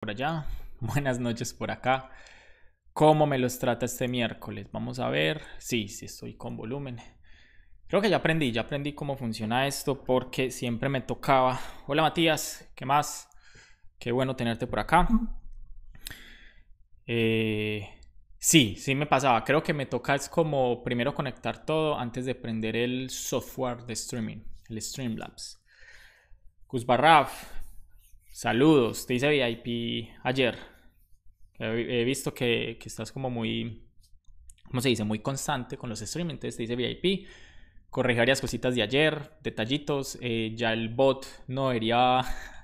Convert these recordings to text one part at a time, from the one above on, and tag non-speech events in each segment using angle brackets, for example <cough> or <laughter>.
por allá, <laughs> buenas noches por acá. ¿Cómo me los trata este miércoles? Vamos a ver. Sí, sí, estoy con volumen. Creo que ya aprendí, ya aprendí cómo funciona esto porque siempre me tocaba. Hola Matías, ¿qué más? Qué bueno tenerte por acá. Eh, sí, sí me pasaba. Creo que me toca es como primero conectar todo antes de prender el software de streaming, el Streamlabs. Kuzbaraf. Saludos, te hice VIP ayer. He visto que, estás como muy, ¿cómo se dice? Muy constante con los streams, entonces te hice VIP. Corregí varias cositas de ayer, detallitos. Eh, ya el bot no debería <laughs>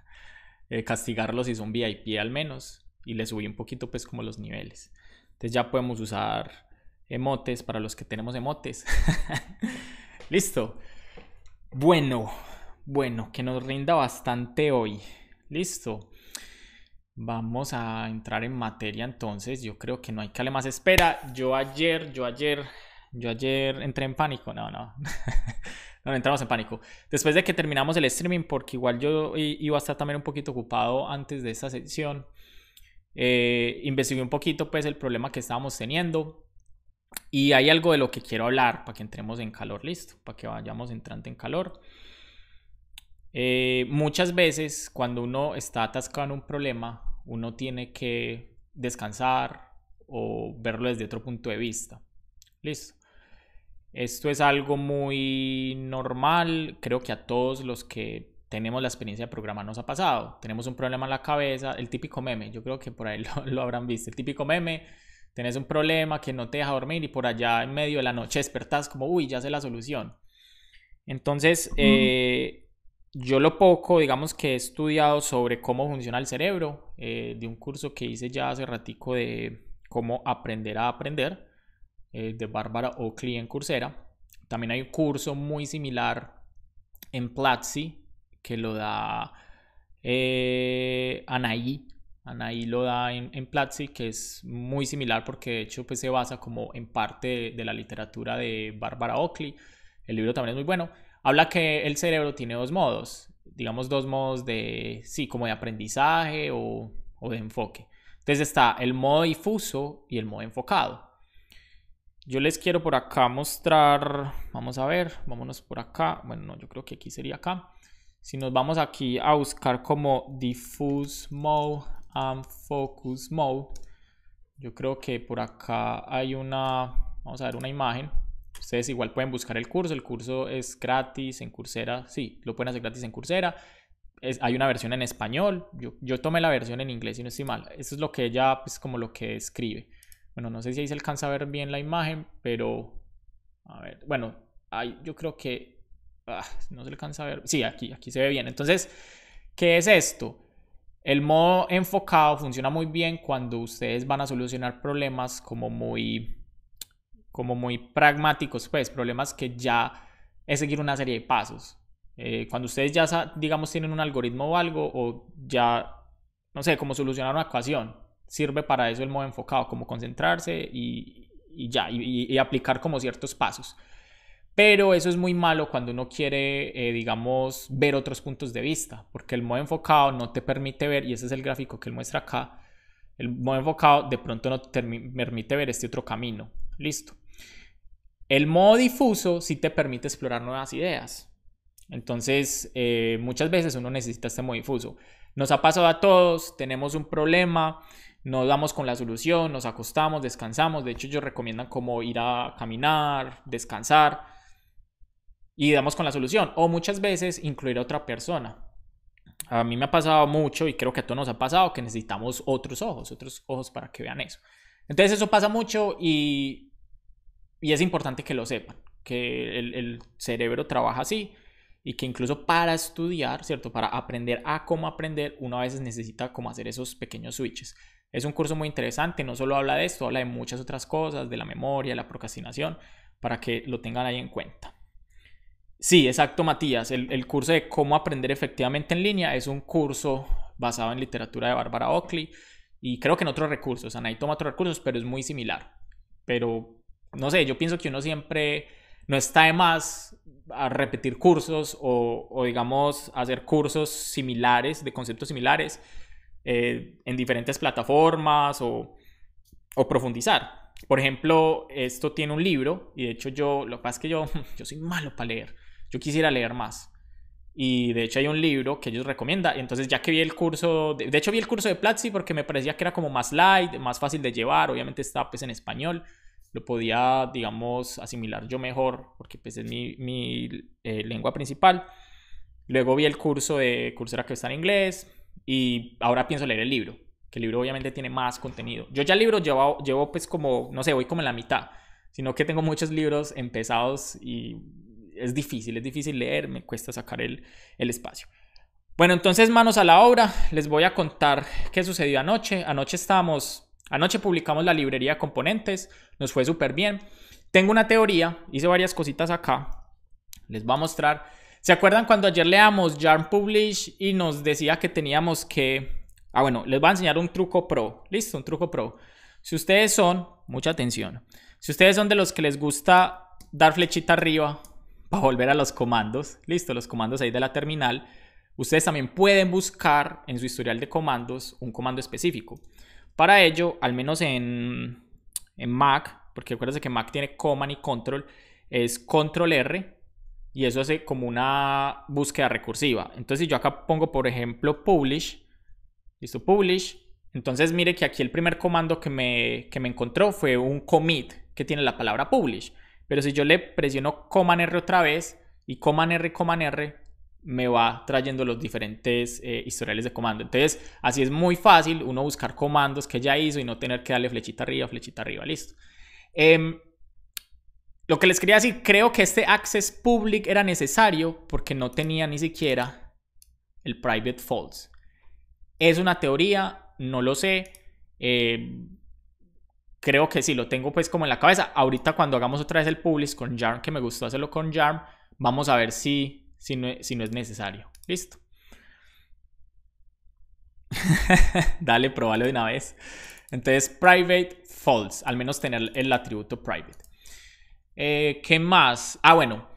eh, castigarlo castigarlos si son VIP al menos. Y le subí un poquito pues como los niveles. Entonces ya podemos usar emotes para los que tenemos emotes. <laughs> Listo. Bueno, bueno, que nos rinda bastante hoy. Listo. Vamos a entrar en materia entonces. Yo creo que no hay que darle más espera. Yo ayer, yo ayer, yo ayer entré en pánico. No, no. <laughs> no, entramos en pánico. Después de que terminamos el streaming, porque igual yo iba a estar también un poquito ocupado antes de esta sesión, eh, investigué un poquito pues el problema que estábamos teniendo. Y hay algo de lo que quiero hablar para que entremos en calor, listo, para que vayamos entrando en calor. Eh, muchas veces cuando uno está atascado en un problema, uno tiene que descansar o verlo desde otro punto de vista. Listo. Esto es algo muy normal, creo que a todos los que tenemos la experiencia de programa nos ha pasado. Tenemos un problema en la cabeza, el típico meme, yo creo que por ahí <laughs> lo, habrán visto, el típico meme, tenés un problema que no te deja dormir y por allá en medio de la noche despertás como, uy, ya sé la solución. Entonces, eh, yo lo poco, digamos que he estudiado sobre cómo funciona el cerebro, eh, de un curso que hice ya hace ratico de cómo aprender a aprender, eh, de Bárbara Oakley en Coursera. También hay un curso muy similar en Platzi que lo da eh, Anaí. Anaí lo da en, Platzi, que es muy similar porque de hecho pues, se basa como en parte de, de la literatura de Bárbara Oakley. El libro también es muy bueno habla que el cerebro tiene dos modos, digamos dos modos de, sí, como de aprendizaje o, de enfoque. Entonces está el modo difuso y el modo enfocado. Yo les quiero por acá mostrar, vamos a ver, vámonos por acá, bueno, yo creo que aquí sería acá. Si nos vamos aquí a buscar como diffuse mode and focus mode, yo creo que por acá hay una, vamos a ver una imagen. Ustedes igual pueden buscar el curso, el curso es gratis en Coursera, sí, lo pueden hacer gratis en Coursera. hay una versión en español, yo, yo, tomé la versión en inglés y no estoy mal. Eso es lo que ella, pues como lo que escribe. Bueno, no sé si ahí se alcanza a ver bien la imagen, pero... A ver, bueno, ahí yo creo que... Ah, no se alcanza a ver. Sí, aquí, aquí se ve bien. Entonces, ¿qué es esto? El modo enfocado funciona muy bien cuando ustedes van a solucionar problemas como muy como muy pragmáticos, pues problemas que ya es seguir una serie de pasos. Eh, cuando ustedes ya, digamos, tienen un algoritmo o algo, o ya, no sé, como solucionar una ecuación, sirve para eso el modo enfocado, como concentrarse y, ya, y, aplicar como ciertos pasos. Pero eso es muy malo cuando uno quiere, eh, digamos, ver otros puntos de vista, porque el modo enfocado no te permite ver, y ese es el gráfico que él muestra acá, el modo enfocado de pronto no te permite ver este otro camino. Listo. El modo difuso sí te permite explorar nuevas ideas. Entonces, eh, muchas veces uno necesita este modo difuso. Nos ha pasado a todos, tenemos un problema, No damos con la solución, nos acostamos, descansamos. De hecho, ellos recomiendan cómo ir a caminar, descansar y damos con la solución. O muchas veces incluir a otra persona. A mí me ha pasado mucho y creo que a todos nos ha pasado que necesitamos otros ojos, otros ojos para que vean eso. Entonces eso pasa mucho y y es importante que lo sepan, que el, cerebro trabaja así y que incluso para estudiar, ¿cierto? Para aprender a cómo aprender, uno a veces necesita cómo hacer esos pequeños switches. Es un curso muy interesante, no solo habla de esto, habla de muchas otras cosas, de la memoria, la procrastinación, para que lo tengan ahí en cuenta. Sí, exacto, Matías. El, curso de cómo aprender efectivamente en línea es un curso basado en literatura de Bárbara Oakley y creo que en otros recursos. Anaí toma otros recursos, pero es muy similar. Pero no sé, yo pienso que uno siempre no está de más a repetir cursos o, digamos hacer cursos similares, de conceptos similares, eh, en diferentes plataformas o, profundizar. Por ejemplo, esto tiene un libro y de hecho yo, lo que pasa es que yo, <laughs> yo soy malo para leer, yo quisiera leer más. Y de hecho hay un libro que ellos recomiendan. Entonces ya que vi el curso, de, hecho vi el curso de Platzi porque me parecía que era como más light, más fácil de llevar, obviamente está pues en español lo podía, digamos, asimilar yo mejor, porque pues es mi, mi eh, lengua principal. Luego vi el curso de Cursera que está en inglés y ahora pienso leer el libro, que el libro obviamente tiene más contenido. Yo ya el libro llevo, llevo pues como, no sé, voy como en la mitad, sino que tengo muchos libros empezados y es difícil, es difícil leer, me cuesta sacar el, el espacio. Bueno, entonces manos a la obra, les voy a contar qué sucedió anoche. Anoche estábamos Anoche publicamos la librería de componentes, nos fue súper bien. Tengo una teoría, hice varias cositas acá, les voy a mostrar. ¿Se acuerdan cuando ayer leamos Yarn Publish y nos decía que teníamos que... Ah, bueno, les voy a enseñar un truco pro. Listo, un truco pro. Si ustedes son, mucha atención, si ustedes son de los que les gusta dar flechita arriba <laughs> para volver a los comandos, listo, los comandos ahí de la terminal, ustedes también pueden buscar en su historial de comandos un comando específico. Para ello, al menos en, Mac, porque acuérdense que Mac tiene Command y Control, es Control R y eso hace como una búsqueda recursiva. Entonces, si yo acá pongo, por ejemplo, Publish, listo, Publish, entonces mire que aquí el primer comando que me, que me encontró fue un commit que tiene la palabra Publish. Pero si yo le presiono Command R otra vez y Command R, Command R, me va trayendo los diferentes eh, historiales de comando. Entonces, así es muy fácil uno buscar comandos que ya hizo y no tener que darle flechita arriba, flechita arriba, listo. Em, lo que les quería decir, creo que este access public era necesario porque no tenía ni siquiera el private false. Es una teoría, no lo sé. Em, creo que sí, lo tengo pues como en la cabeza. Ahorita cuando hagamos otra vez el public con Jarm, que me gustó hacerlo con Jarm, vamos a ver si si no, es necesario. Listo. <laughs> Dale, probalo de una vez. Entonces, private false, al menos tener el atributo private. Eh, ¿Qué más? Ah, bueno.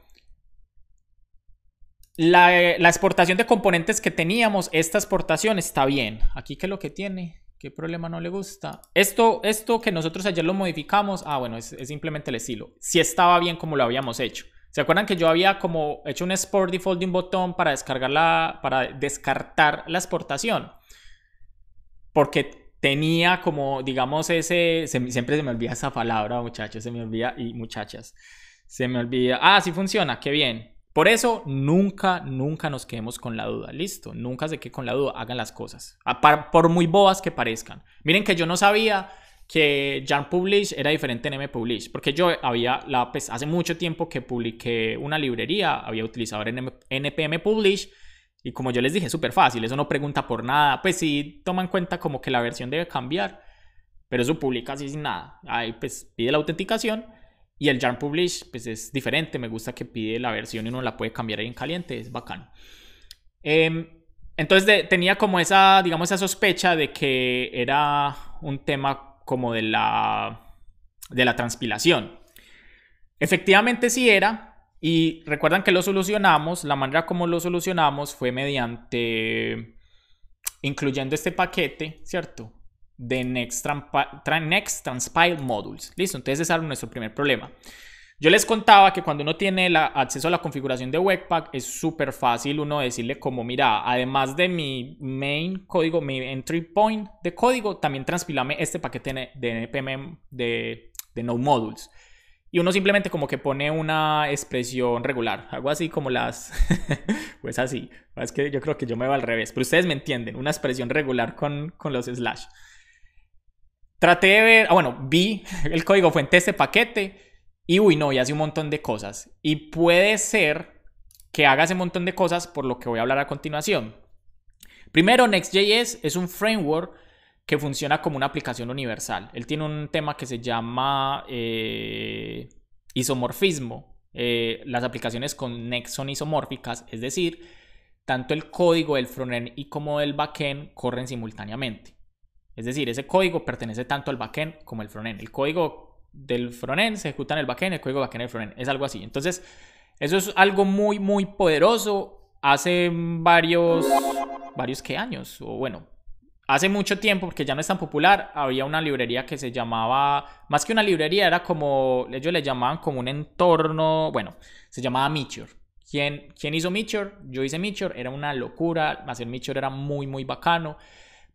La, exportación de componentes que teníamos, esta exportación está bien. Aquí, ¿qué es lo que tiene? ¿Qué problema no le gusta? Esto, esto que nosotros ayer lo modificamos, ah, bueno, es, simplemente el estilo. Si estaba bien como lo habíamos hecho. ¿Se acuerdan que yo había como hecho un export default de un botón para descargar para descartar la exportación? Porque tenía como, digamos, ese, siempre se me olvida esa palabra, muchachos, se me olvida, y muchachas, se me olvida, ah, sí funciona, qué bien. Por eso, nunca, nunca nos quedemos con la duda, listo, nunca se quede con la duda, hagan las cosas, por muy bobas que parezcan. Miren que yo no sabía que YARN Publish era diferente en M Publish, porque yo había, la, pues, hace mucho tiempo que publiqué una librería, había utilizado NPM Publish, y como yo les dije, súper fácil, eso no pregunta por nada, pues sí toma en cuenta como que la versión debe cambiar, pero eso publica así sin nada, ahí pues pide la autenticación, y el YARN Publish pues es diferente, me gusta que pide la versión y uno la puede cambiar ahí en caliente, es bacano. Em, entonces tenía como esa, digamos, esa sospecha de que era un tema como de la, de la transpilación. Efectivamente sí era, y recuerdan que lo solucionamos, la manera como lo solucionamos fue mediante incluyendo este paquete, ¿cierto? De Next, Next Transpile Modules. Listo, entonces ese era nuestro primer problema. Yo les contaba que cuando uno tiene la, acceso a la configuración de Webpack es súper fácil uno decirle como, mira, además de mi main código, mi entry point de código, también transpilame este paquete de NPM de, no modules. Y uno simplemente como que pone una expresión regular. Algo así como las... <laughs> pues así. Es que yo creo que yo me va al revés. Pero ustedes me entienden. Una expresión regular con, con los slash. Traté de ver... Ah, bueno, vi <laughs> el código fuente de este paquete. Y uy, no, y hace un montón de cosas. Y puede ser que haga ese montón de cosas por lo que voy a hablar a continuación. Primero, Next.js es un framework que funciona como una aplicación universal. Él tiene un tema que se llama eh, isomorfismo. Eh, las aplicaciones con Next son isomórficas, es decir, tanto el código del frontend y como del backend corren simultáneamente. Es decir, ese código pertenece tanto al backend como al frontend. El código del frontend se ejecuta en el backend, el código backend del frontend. Es algo así. Entonces, eso es algo muy, muy poderoso. Hace varios, varios qué años, o bueno, hace mucho tiempo, porque ya no es tan popular, había una librería que se llamaba, más que una librería, era como, ellos le llamaban como un entorno, bueno, se llamaba Meteor. ¿Quién, quién hizo Meteor? Yo hice Meteor, era una locura, hacer Meteor era muy, muy bacano.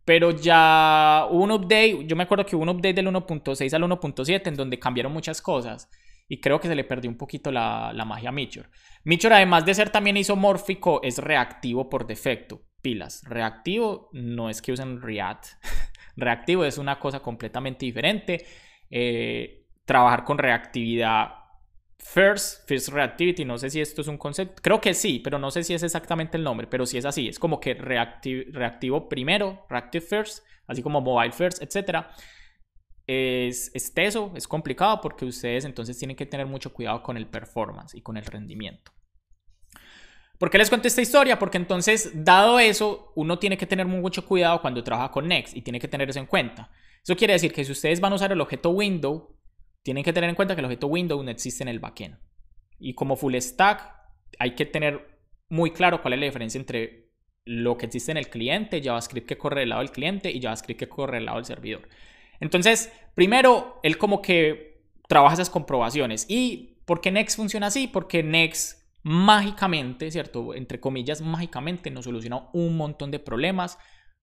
Pero ya hubo un update, yo me acuerdo que hubo un update del 1.6 al 1.7 en donde cambiaron muchas cosas y creo que se le perdió un poquito la, magia a Michor. Michor además de ser también isomórfico es reactivo por defecto, pilas. Reactivo no es que usen React, <laughs> reactivo es una cosa completamente diferente. Eh, trabajar con reactividad First, First Reactivity, no sé si esto es un concepto, creo que sí, pero no sé si es exactamente el nombre, pero si es así, es como que reactivo, primero, Reactive First, así como Mobile First, etc. Es teso, es complicado porque ustedes entonces tienen que tener mucho cuidado con el performance y con el rendimiento. ¿Por qué les cuento esta historia? Porque entonces, dado eso, uno tiene que tener mucho cuidado cuando trabaja con Next y tiene que tener eso en cuenta. Eso quiere decir que si ustedes van a usar el objeto window, tienen que tener en cuenta que el objeto Windows no existe en el backend. Y como full stack, hay que tener muy claro cuál es la diferencia entre lo que existe en el cliente, JavaScript que corre del lado del cliente y JavaScript que corre del lado del servidor. Entonces, primero, él como que trabaja esas comprobaciones. ¿Y por qué Next funciona así? Porque Next mágicamente, ¿cierto? Entre comillas, mágicamente nos soluciona un montón de problemas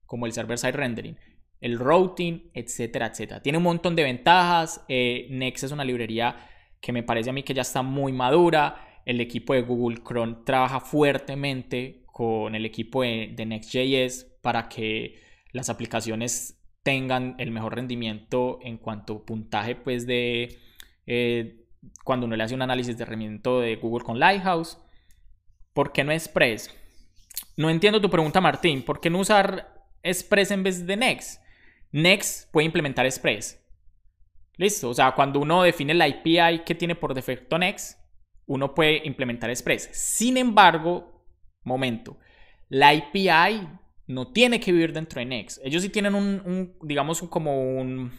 como el server-side rendering el routing, etcétera, etcétera. Tiene un montón de ventajas. Eh, Next es una librería que me parece a mí que ya está muy madura. El equipo de Google Chrome trabaja fuertemente con el equipo de, Next.js para que las aplicaciones tengan el mejor rendimiento en cuanto puntaje, pues de eh, cuando uno le hace un análisis de rendimiento de Google con Lighthouse. ¿Por qué no Express? No entiendo tu pregunta, Martín. ¿Por qué no usar Express en vez de Next? Next puede implementar Express. Listo, o sea, cuando uno define la API que tiene por defecto Next, uno puede implementar Express. Sin embargo, momento, la API no tiene que vivir dentro de Next. Ellos sí tienen un, digamos, como un,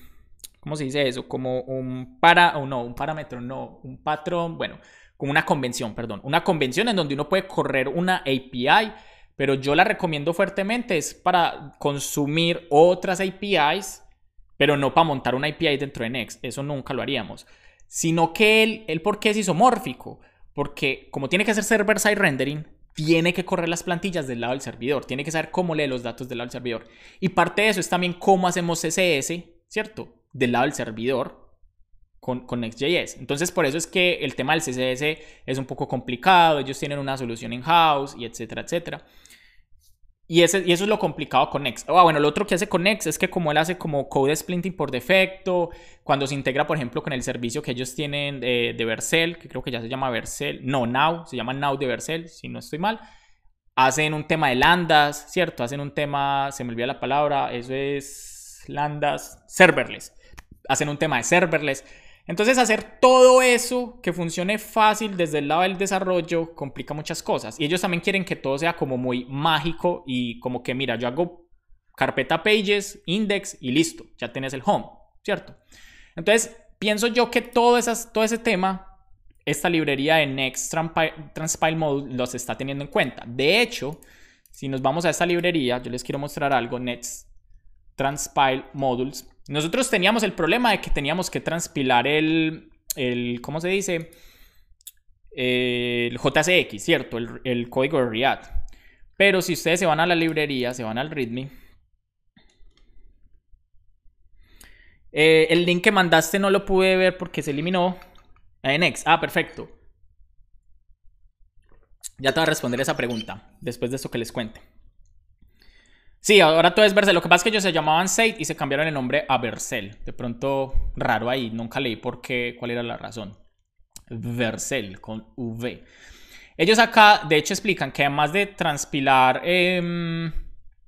¿cómo se dice eso? Como un para, o no, un parámetro, no, un patrón, bueno, como una convención, perdón, una convención en donde uno puede correr una API pero yo la recomiendo fuertemente, es para consumir otras APIs, pero no para montar una API dentro de Next, eso nunca lo haríamos, sino que el, por qué es isomórfico, porque como tiene que hacer server-side rendering, tiene que correr las plantillas del lado del servidor, tiene que saber cómo lee los datos del lado del servidor. Y parte de eso es también cómo hacemos CSS, ¿cierto? Del lado del servidor, con, Next.js. Entonces, por eso es que el tema del CSS es un poco complicado, ellos tienen una solución en house y etcétera, etcétera. Y, ese, y eso es lo complicado con Next. Ah, bueno, lo otro que hace con Next es que como él hace como code splinting por defecto, cuando se integra, por ejemplo, con el servicio que ellos tienen de, de Vercel, que creo que ya se llama Vercel, no, Now, se llama Now de Vercel, si no estoy mal, hacen un tema de landas, ¿cierto? Hacen un tema, se me olvida la palabra, eso es landas, serverless. Hacen un tema de serverless. Entonces hacer todo eso que funcione fácil desde el lado del desarrollo complica muchas cosas. Y ellos también quieren que todo sea como muy mágico y como que, mira, yo hago carpeta pages, index y listo, ya tienes el home, ¿cierto? Entonces pienso yo que todo, esas, todo ese tema, esta librería de Next Transpile, Modules los está teniendo en cuenta. De hecho, si nos vamos a esta librería, yo les quiero mostrar algo, Next Transpile Modules. Nosotros teníamos el problema de que teníamos que transpilar el, ¿cómo se dice? El JCX, ¿cierto? El, código de React. Pero si ustedes se van a la librería, se van al README, eh, el link que mandaste no lo pude ver porque se eliminó. en X. Ah, perfecto. Ya te voy a responder esa pregunta después de esto que les cuente. Sí, ahora todo es Vercel. Lo que pasa es que ellos se llamaban Sate y se cambiaron el nombre a Vercel. De pronto, raro ahí. Nunca leí por qué, cuál era la razón. Vercel, con V. Ellos acá, de hecho, explican que además de transpilar em,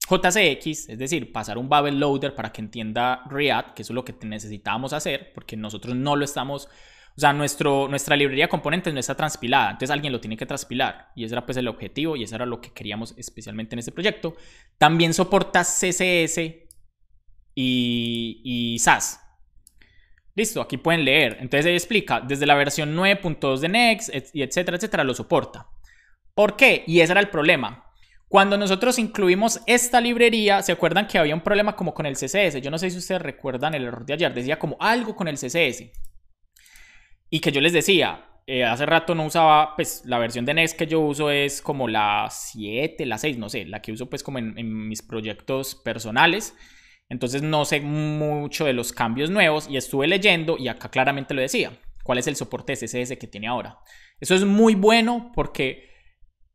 JCX, es decir, pasar un Babel Loader para que entienda React, que eso es lo que necesitamos hacer, porque nosotros no lo estamos o sea, nuestro, nuestra librería componentes no está transpilada, entonces alguien lo tiene que transpilar. Y ese era pues el objetivo y eso era lo que queríamos especialmente en este proyecto. También soporta CSS y, y SAS. Listo, aquí pueden leer. Entonces ahí explica, desde la versión 9.2 de Next, y etcétera, etcétera, lo soporta. ¿Por qué? Y ese era el problema. Cuando nosotros incluimos esta librería, ¿se acuerdan que había un problema como con el CSS? Yo no sé si ustedes recuerdan el error de ayer, decía como algo con el CSS. Y que yo les decía, eh, hace rato no usaba, pues la versión de Next que yo uso es como la 7, la 6, no sé, la que uso pues como en, mis proyectos personales. Entonces no sé mucho de los cambios nuevos y estuve leyendo y acá claramente lo decía, cuál es el soporte CSS que tiene ahora. Eso es muy bueno porque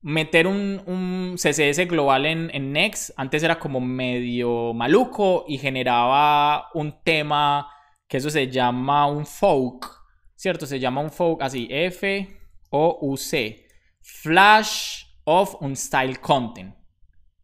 meter un, un CSS global en, en, Next antes era como medio maluco y generaba un tema que eso se llama un folk, ¿cierto? Se llama un fog así, F-O-U-C, Flash of un Style Content.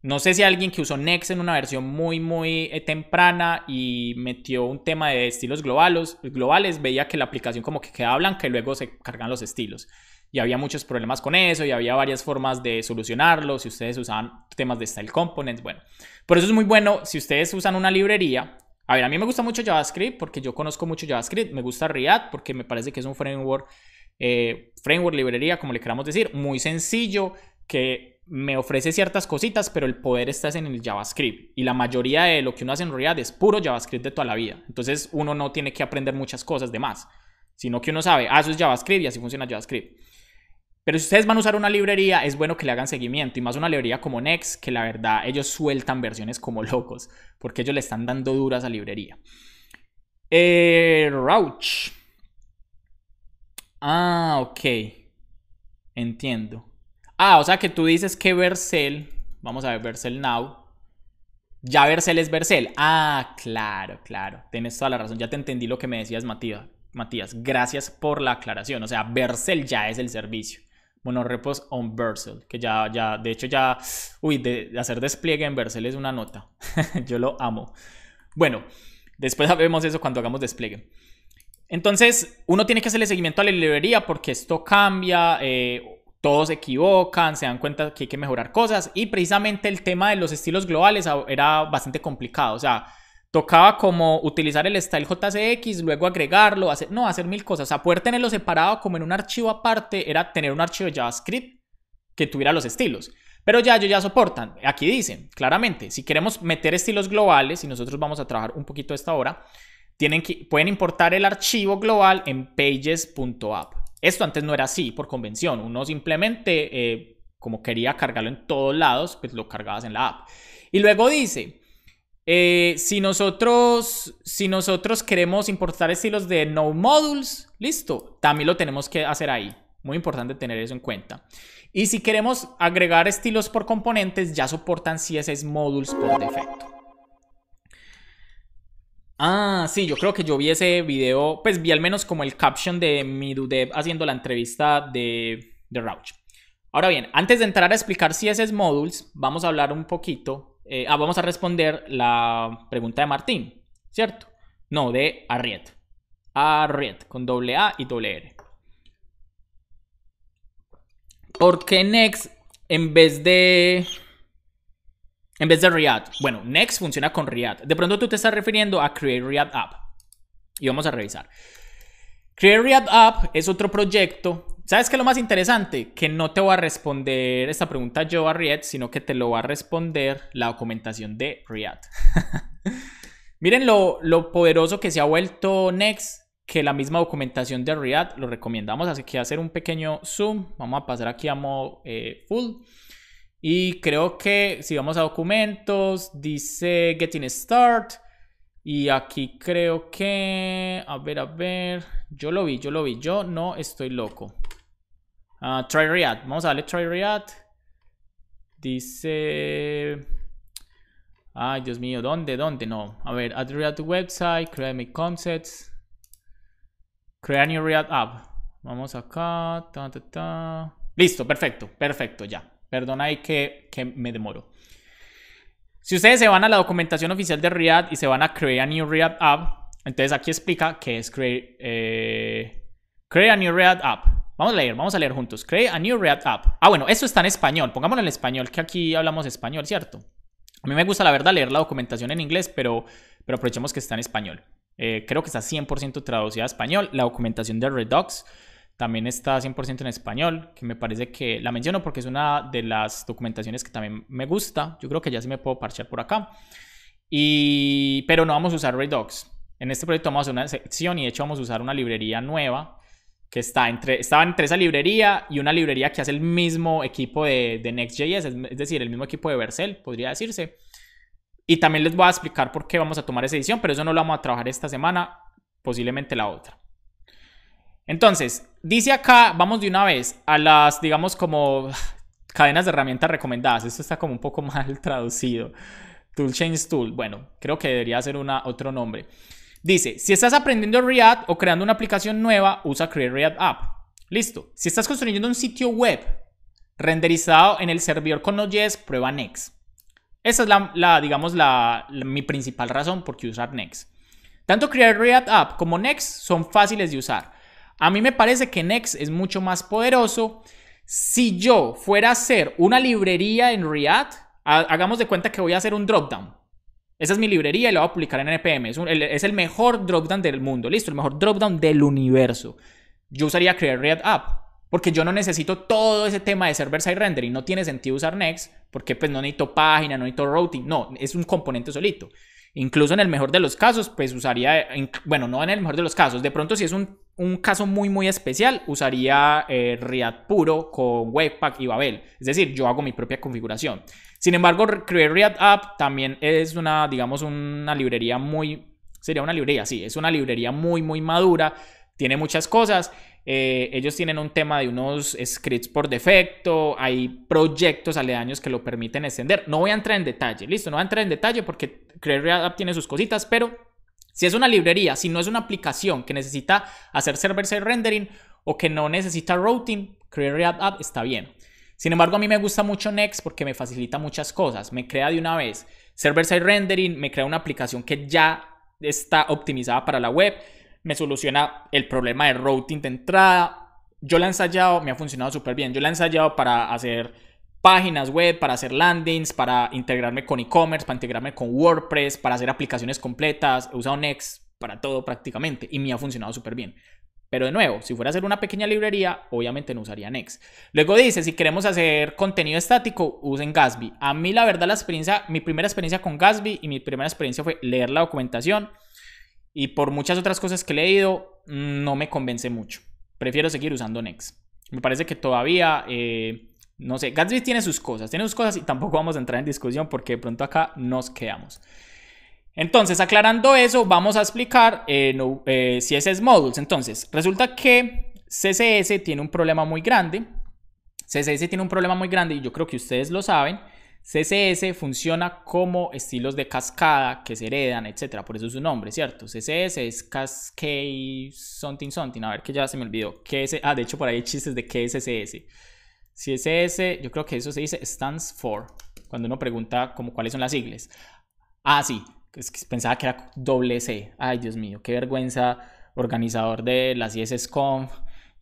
No sé si alguien que usó Next en una versión muy, muy eh, temprana y metió un tema de estilos globales, globales, veía que la aplicación como que queda blanca y luego se cargan los estilos. Y había muchos problemas con eso y había varias formas de solucionarlo si ustedes usaban temas de Style Components. Bueno, por eso es muy bueno si ustedes usan una librería a ver, a mí me gusta mucho JavaScript porque yo conozco mucho JavaScript. Me gusta React porque me parece que es un framework, eh, framework, librería, como le queramos decir, muy sencillo que me ofrece ciertas cositas, pero el poder está en el JavaScript. Y la mayoría de lo que uno hace en React es puro JavaScript de toda la vida. Entonces uno no tiene que aprender muchas cosas de más, sino que uno sabe, ah, eso es JavaScript y así funciona JavaScript. Pero si ustedes van a usar una librería, es bueno que le hagan seguimiento. Y más una librería como Next, que la verdad ellos sueltan versiones como locos, porque ellos le están dando duras a librería. Eh, Ah, ok. Entiendo. Ah, o sea que tú dices que Vercel, vamos a ver Vercel Now, ya Vercel es Vercel. Ah, claro, claro. Tienes toda la razón. Ya te entendí lo que me decías, Matías. Matías, gracias por la aclaración. O sea, Vercel ya es el servicio. Monorepos on Vercel, que ya, ya, de hecho ya, uy, de, hacer despliegue en Vercel es una nota. <laughs> Yo lo amo. Bueno, después vemos eso cuando hagamos despliegue. Entonces, uno tiene que hacerle seguimiento a la librería porque esto cambia, eh, todos se equivocan, se dan cuenta que hay que mejorar cosas y precisamente el tema de los estilos globales era bastante complicado. O sea, Tocaba como utilizar el style JCX, luego agregarlo, hacer, no, hacer mil cosas. O sea, poder tenerlo separado como en un archivo aparte era tener un archivo de JavaScript que tuviera los estilos. Pero ya ellos ya soportan. Aquí dicen, claramente, si queremos meter estilos globales, y nosotros vamos a trabajar un poquito esta hora, tienen que, pueden importar el archivo global en pages.app. Esto antes no era así por convención. Uno simplemente, eh, como quería cargarlo en todos lados, pues lo cargabas en la app. Y luego dice, eh, si, nosotros, si nosotros queremos importar estilos de no modules, listo, también lo tenemos que hacer ahí. Muy importante tener eso en cuenta. Y si queremos agregar estilos por componentes, ya soportan CSS modules por defecto. Ah, sí, yo creo que yo vi ese video, pues vi al menos como el caption de Midudev haciendo la entrevista de, de Rauch. Ahora bien, antes de entrar a explicar CSS modules, vamos a hablar un poquito eh, ah, vamos a responder la pregunta de Martín, ¿cierto? No, de Arriet. Arriet, con doble A y doble R. ¿Por qué Next en vez de... En vez de React? Bueno, Next funciona con React. De pronto tú te estás refiriendo a Create React App. Y vamos a revisar. Create React App es otro proyecto ¿Sabes qué es lo más interesante? Que no te voy a responder esta pregunta yo a React, sino que te lo va a responder la documentación de React. <laughs> Miren lo, poderoso que se ha vuelto Next, que la misma documentación de Read lo recomendamos. Así que hacer un pequeño zoom. Vamos a pasar aquí a modo eh, full. Y creo que si vamos a documentos, dice Getting Start. Y aquí creo que, a ver, a ver, yo lo vi, yo lo vi, yo no estoy loco. Ah, try React. Vamos a darle try React. Dice... Ay, Dios mío, ¿dónde? ¿Dónde? No. A ver, add React website, create my concepts. Create new React app. Vamos acá. Listo, perfecto, perfecto, ya. Perdona ahí que, que me demoro. Si ustedes se van a la documentación oficial de React y se van a Create a New React App, entonces aquí explica que es Create, eh, create a New React App. Vamos a leer, vamos a leer juntos. Create a new React app. Ah, bueno, eso está en español. Pongámoslo en español, que aquí hablamos español, ¿cierto? A mí me gusta, la verdad, leer la documentación en inglés, pero, pero aprovechemos que está en español. Eh, creo que está 100% traducida a español. La documentación de Redux también está 100% en español, que me parece que la menciono porque es una de las documentaciones que también me gusta. Yo creo que ya sí me puedo parchear por acá. pero no vamos a usar Redux. En este proyecto vamos a hacer una sección y de hecho vamos a usar una librería nueva que está entre, estaba entre esa librería y una librería que hace el mismo equipo de, de Next.js, es decir, el mismo equipo de Vercel, podría decirse. Y también les voy a explicar por qué vamos a tomar esa edición, pero eso no lo vamos a trabajar esta semana, posiblemente la otra. Entonces, dice acá, vamos de una vez a las, digamos, como <laughs> cadenas de herramientas recomendadas. Esto está como un poco <laughs> mal traducido. Toolchains Tool. Bueno, creo que debería ser una, otro nombre. Dice, si estás aprendiendo React o creando una aplicación nueva, usa Create React App. Listo. Si estás construyendo un sitio web renderizado en el servidor con Node.js, prueba Next. Esa es la, digamos, mi principal razón por qué usar Next. Tanto Create React App como Next son fáciles de usar. A mí me parece que Next es mucho más poderoso. Si yo fuera a hacer una librería en React, hagamos de cuenta que voy a hacer un dropdown. Esa es mi librería y lo voy a publicar en NPM. Es, el, mejor dropdown del mundo, listo, el mejor dropdown del universo. Yo usaría crear React App, porque yo no necesito todo ese tema de server-side rendering. No tiene sentido usar Next, porque pues no necesito página, no necesito routing. No, es un componente solito. Incluso en el mejor de los casos, pues usaría, bueno, no en el mejor de los casos, de pronto si es un, caso muy, muy especial, usaría eh, React puro con Webpack y Babel. Es decir, yo hago mi propia configuración. Sin embargo, Create React App también es una, digamos, una librería muy, sería una librería, sí, es una librería muy, muy madura, tiene muchas cosas. Eh, ellos tienen un tema de unos scripts por defecto, hay proyectos aledaños que lo permiten extender. No voy a entrar en detalle, listo, no voy a entrar en detalle porque Create React App tiene sus cositas, pero si es una librería, si no es una aplicación que necesita hacer server-side rendering o que no necesita routing, Create React App está bien. Sin embargo, a mí me gusta mucho Next porque me facilita muchas cosas. Me crea de una vez server-side rendering, me crea una aplicación que ya está optimizada para la web, me soluciona el problema de routing de entrada. Yo la he ensayado, me ha funcionado súper bien. Yo la he ensayado para hacer páginas web, para hacer landings, para integrarme con e-commerce, para integrarme con WordPress, para hacer aplicaciones completas. He usado Next para todo prácticamente y me ha funcionado súper bien. Pero de nuevo, si fuera a hacer una pequeña librería, obviamente no usaría Next. Luego dice, si queremos hacer contenido estático, usen Gatsby. A mí la verdad la experiencia, mi primera experiencia con Gatsby y mi primera experiencia fue leer la documentación y por muchas otras cosas que he leído, no me convence mucho. Prefiero seguir usando Next. Me parece que todavía, eh, no sé, Gatsby tiene sus cosas, tiene sus cosas y tampoco vamos a entrar en discusión porque de pronto acá nos quedamos. Entonces, aclarando eso, vamos a explicar eh, es eh, CSS Modules. Entonces, resulta que CSS tiene un problema muy grande. CSS tiene un problema muy grande y yo creo que ustedes lo saben. CSS funciona como estilos de cascada que se heredan, etcétera. Por eso es su nombre, ¿cierto? CSS es Cascade Something Something. A ver, que ya se me olvidó. es Ah, de hecho, por ahí hay chistes de qué es CSS. CSS, yo creo que eso se dice stands for. Cuando uno pregunta como cuáles son las siglas. Ah, sí es que pensaba que era doble C. Ay, Dios mío, qué vergüenza, organizador de las ISSCOM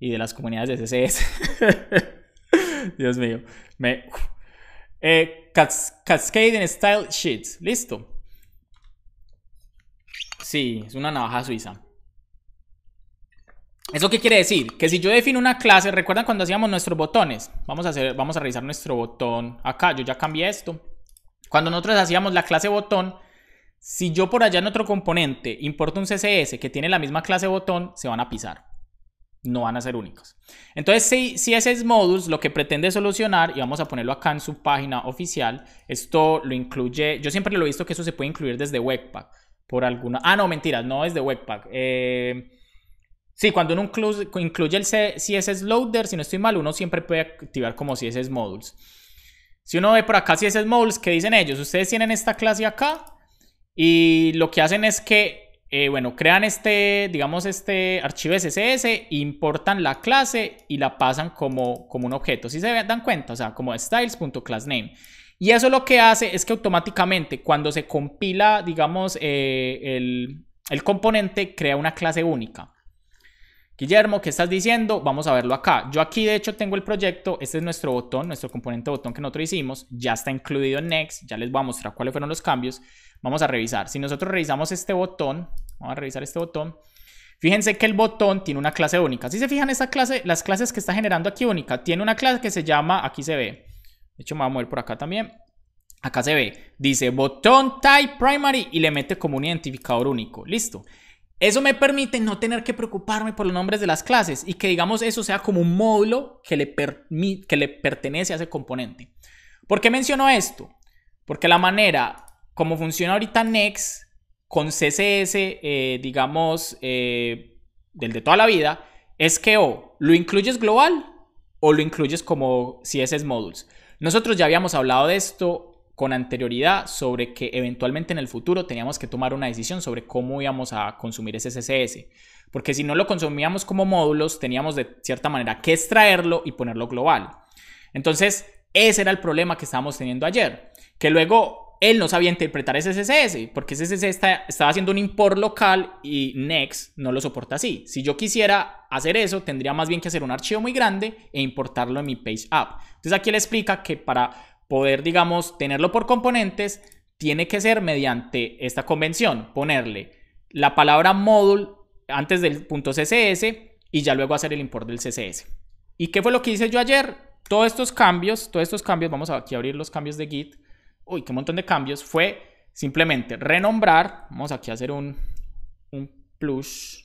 y de las comunidades de CCS. <laughs> Dios mío. Me... Eh, Style Sheets. Listo. Sí, es una navaja suiza. ¿Eso qué quiere decir? Que si yo defino una clase, recuerdan cuando hacíamos nuestros botones. Vamos a, hacer, vamos a revisar nuestro botón acá. Yo ya cambié esto. Cuando nosotros hacíamos la clase botón, si yo por allá en otro componente importo un CSS que tiene la misma clase botón, se van a pisar. No van a ser únicos. Entonces, si CSS Modules lo que pretende solucionar, y vamos a ponerlo acá en su página oficial, esto lo incluye, yo siempre lo he visto que eso se puede incluir desde Webpack, por alguna... Ah, no, mentiras, no desde Webpack. Eh, sí, cuando uno incluye, incluye el CSS Loader, si no estoy mal, uno siempre puede activar como CSS Modules. Si uno ve por acá CSS Modules, ¿qué dicen ellos? Ustedes tienen esta clase acá, y lo que hacen es que, eh, bueno, crean este, digamos, este archivo CSS, importan la clase y la pasan como, como un objeto. Si se dan cuenta, o sea, como styles.className. Y eso lo que hace es que automáticamente cuando se compila, digamos, eh, el, el componente crea una clase única. Guillermo, ¿qué estás diciendo? Vamos a verlo acá. Yo aquí de hecho tengo el proyecto, este es nuestro botón, nuestro componente botón que nosotros hicimos, ya está incluido en Next, ya les voy a mostrar cuáles fueron los cambios. Vamos a revisar. Si nosotros revisamos este botón, vamos a revisar este botón. Fíjense que el botón tiene una clase única. Si se fijan, esta clase, las clases que está generando aquí única, tiene una clase que se llama, aquí se ve. De hecho, me voy a mover por acá también. Acá se ve. Dice botón type primary y le mete como un identificador único. Listo. Eso me permite no tener que preocuparme por los nombres de las clases y que digamos eso sea como un módulo que le, que le pertenece a ese componente. ¿Por qué menciono esto? Porque la manera como funciona ahorita Next con CSS, eh, digamos, eh, del de toda la vida, es que o lo incluyes global o lo incluyes como CSS Modules. Nosotros ya habíamos hablado de esto con anterioridad sobre que eventualmente en el futuro teníamos que tomar una decisión sobre cómo íbamos a consumir ese CSS. Porque si no lo consumíamos como módulos, teníamos de cierta manera que extraerlo y ponerlo global. Entonces, ese era el problema que estábamos teniendo ayer. Que luego él no sabía interpretar ese CSS, porque ese CSS está, estaba haciendo un import local y Next no lo soporta así. Si yo quisiera hacer eso, tendría más bien que hacer un archivo muy grande e importarlo en mi page app. Entonces aquí le explica que para poder, digamos, tenerlo por componentes, tiene que ser mediante esta convención, ponerle la palabra module antes del punto .css y ya luego hacer el import del CSS. ¿Y qué fue lo que hice yo ayer? Todos estos cambios, todos estos cambios, vamos aquí a abrir los cambios de Git uy, qué montón de cambios, fue simplemente renombrar, vamos aquí a hacer un, un plus,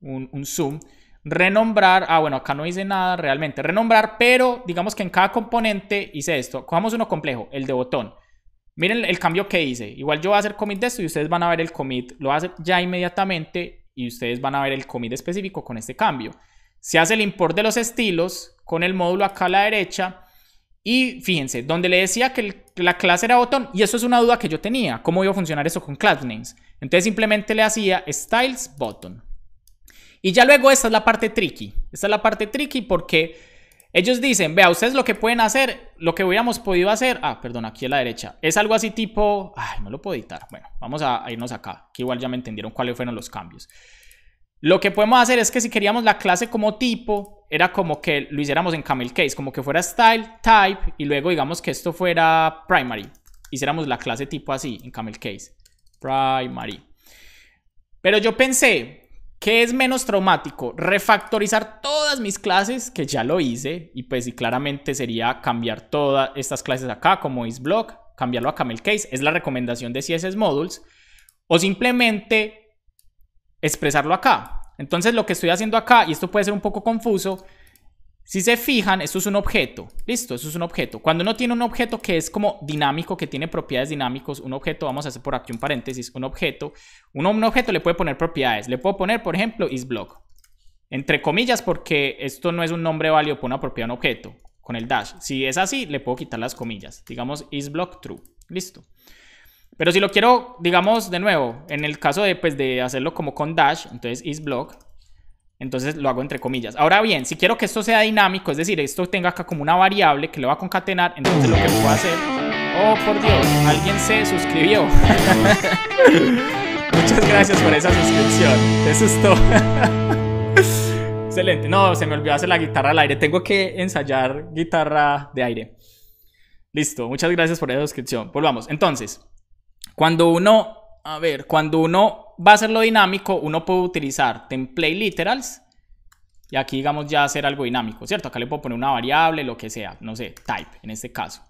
un, un zoom, renombrar, ah bueno, acá no hice nada realmente, renombrar, pero digamos que en cada componente hice esto, cojamos uno complejo, el de botón, miren el cambio que hice, igual yo voy a hacer commit de esto y ustedes van a ver el commit, lo hace ya inmediatamente y ustedes van a ver el commit específico con este cambio, se hace el import de los estilos con el módulo acá a la derecha, y fíjense, donde le decía que la clase era botón, y eso es una duda que yo tenía, cómo iba a funcionar eso con class names. Entonces simplemente le hacía styles button. Y ya luego esta es la parte tricky. Esta es la parte tricky porque ellos dicen, vea, ustedes lo que pueden hacer, lo que hubiéramos podido hacer, ah, perdón, aquí a la derecha, es algo así tipo, ay, no lo puedo editar. Bueno, vamos a irnos acá, que igual ya me entendieron cuáles fueron los cambios. Lo que podemos hacer es que si queríamos la clase como tipo, era como que lo hiciéramos en camel case, como que fuera style, type, y luego digamos que esto fuera primary. Hiciéramos la clase tipo así, en camel case. Primary. Pero yo pensé, que es menos traumático? Refactorizar todas mis clases, que ya lo hice, y pues y claramente sería cambiar todas estas clases acá, como isBlock, cambiarlo a camel case, es la recomendación de CSS Modules, o simplemente expresarlo acá. Entonces lo que estoy haciendo acá, y esto puede ser un poco confuso, si se fijan, esto es un objeto. Listo, esto es un objeto. Cuando uno tiene un objeto que es como dinámico, que tiene propiedades dinámicas, un objeto, vamos a hacer por aquí un paréntesis, un objeto, un objeto le puede poner propiedades. Le puedo poner, por ejemplo, isBlock. Entre comillas, porque esto no es un nombre válido para una propiedad de un objeto, con el dash. Si es así, le puedo quitar las comillas. Digamos isBlock true. Listo. Pero si lo quiero, digamos, de nuevo, en el caso de, pues, de hacerlo como con dash, entonces isBlock, entonces lo hago entre comillas. Ahora bien, si quiero que esto sea dinámico, es decir, esto tenga acá como una variable que lo va a concatenar, entonces lo que a hacer... Oh, por Dios, alguien se suscribió. <laughs> Muchas gracias por esa suscripción. Te asustó. <laughs> Excelente. No, se me olvidó hacer la guitarra al aire. Tengo que ensayar guitarra de aire. Listo. Muchas gracias por esa suscripción. Volvamos. Entonces, cuando uno, a ver, cuando uno va a hacerlo dinámico, uno puede utilizar template literals y aquí digamos ya hacer algo dinámico, ¿cierto? Acá le puedo poner una variable, lo que sea, no sé, type en este caso.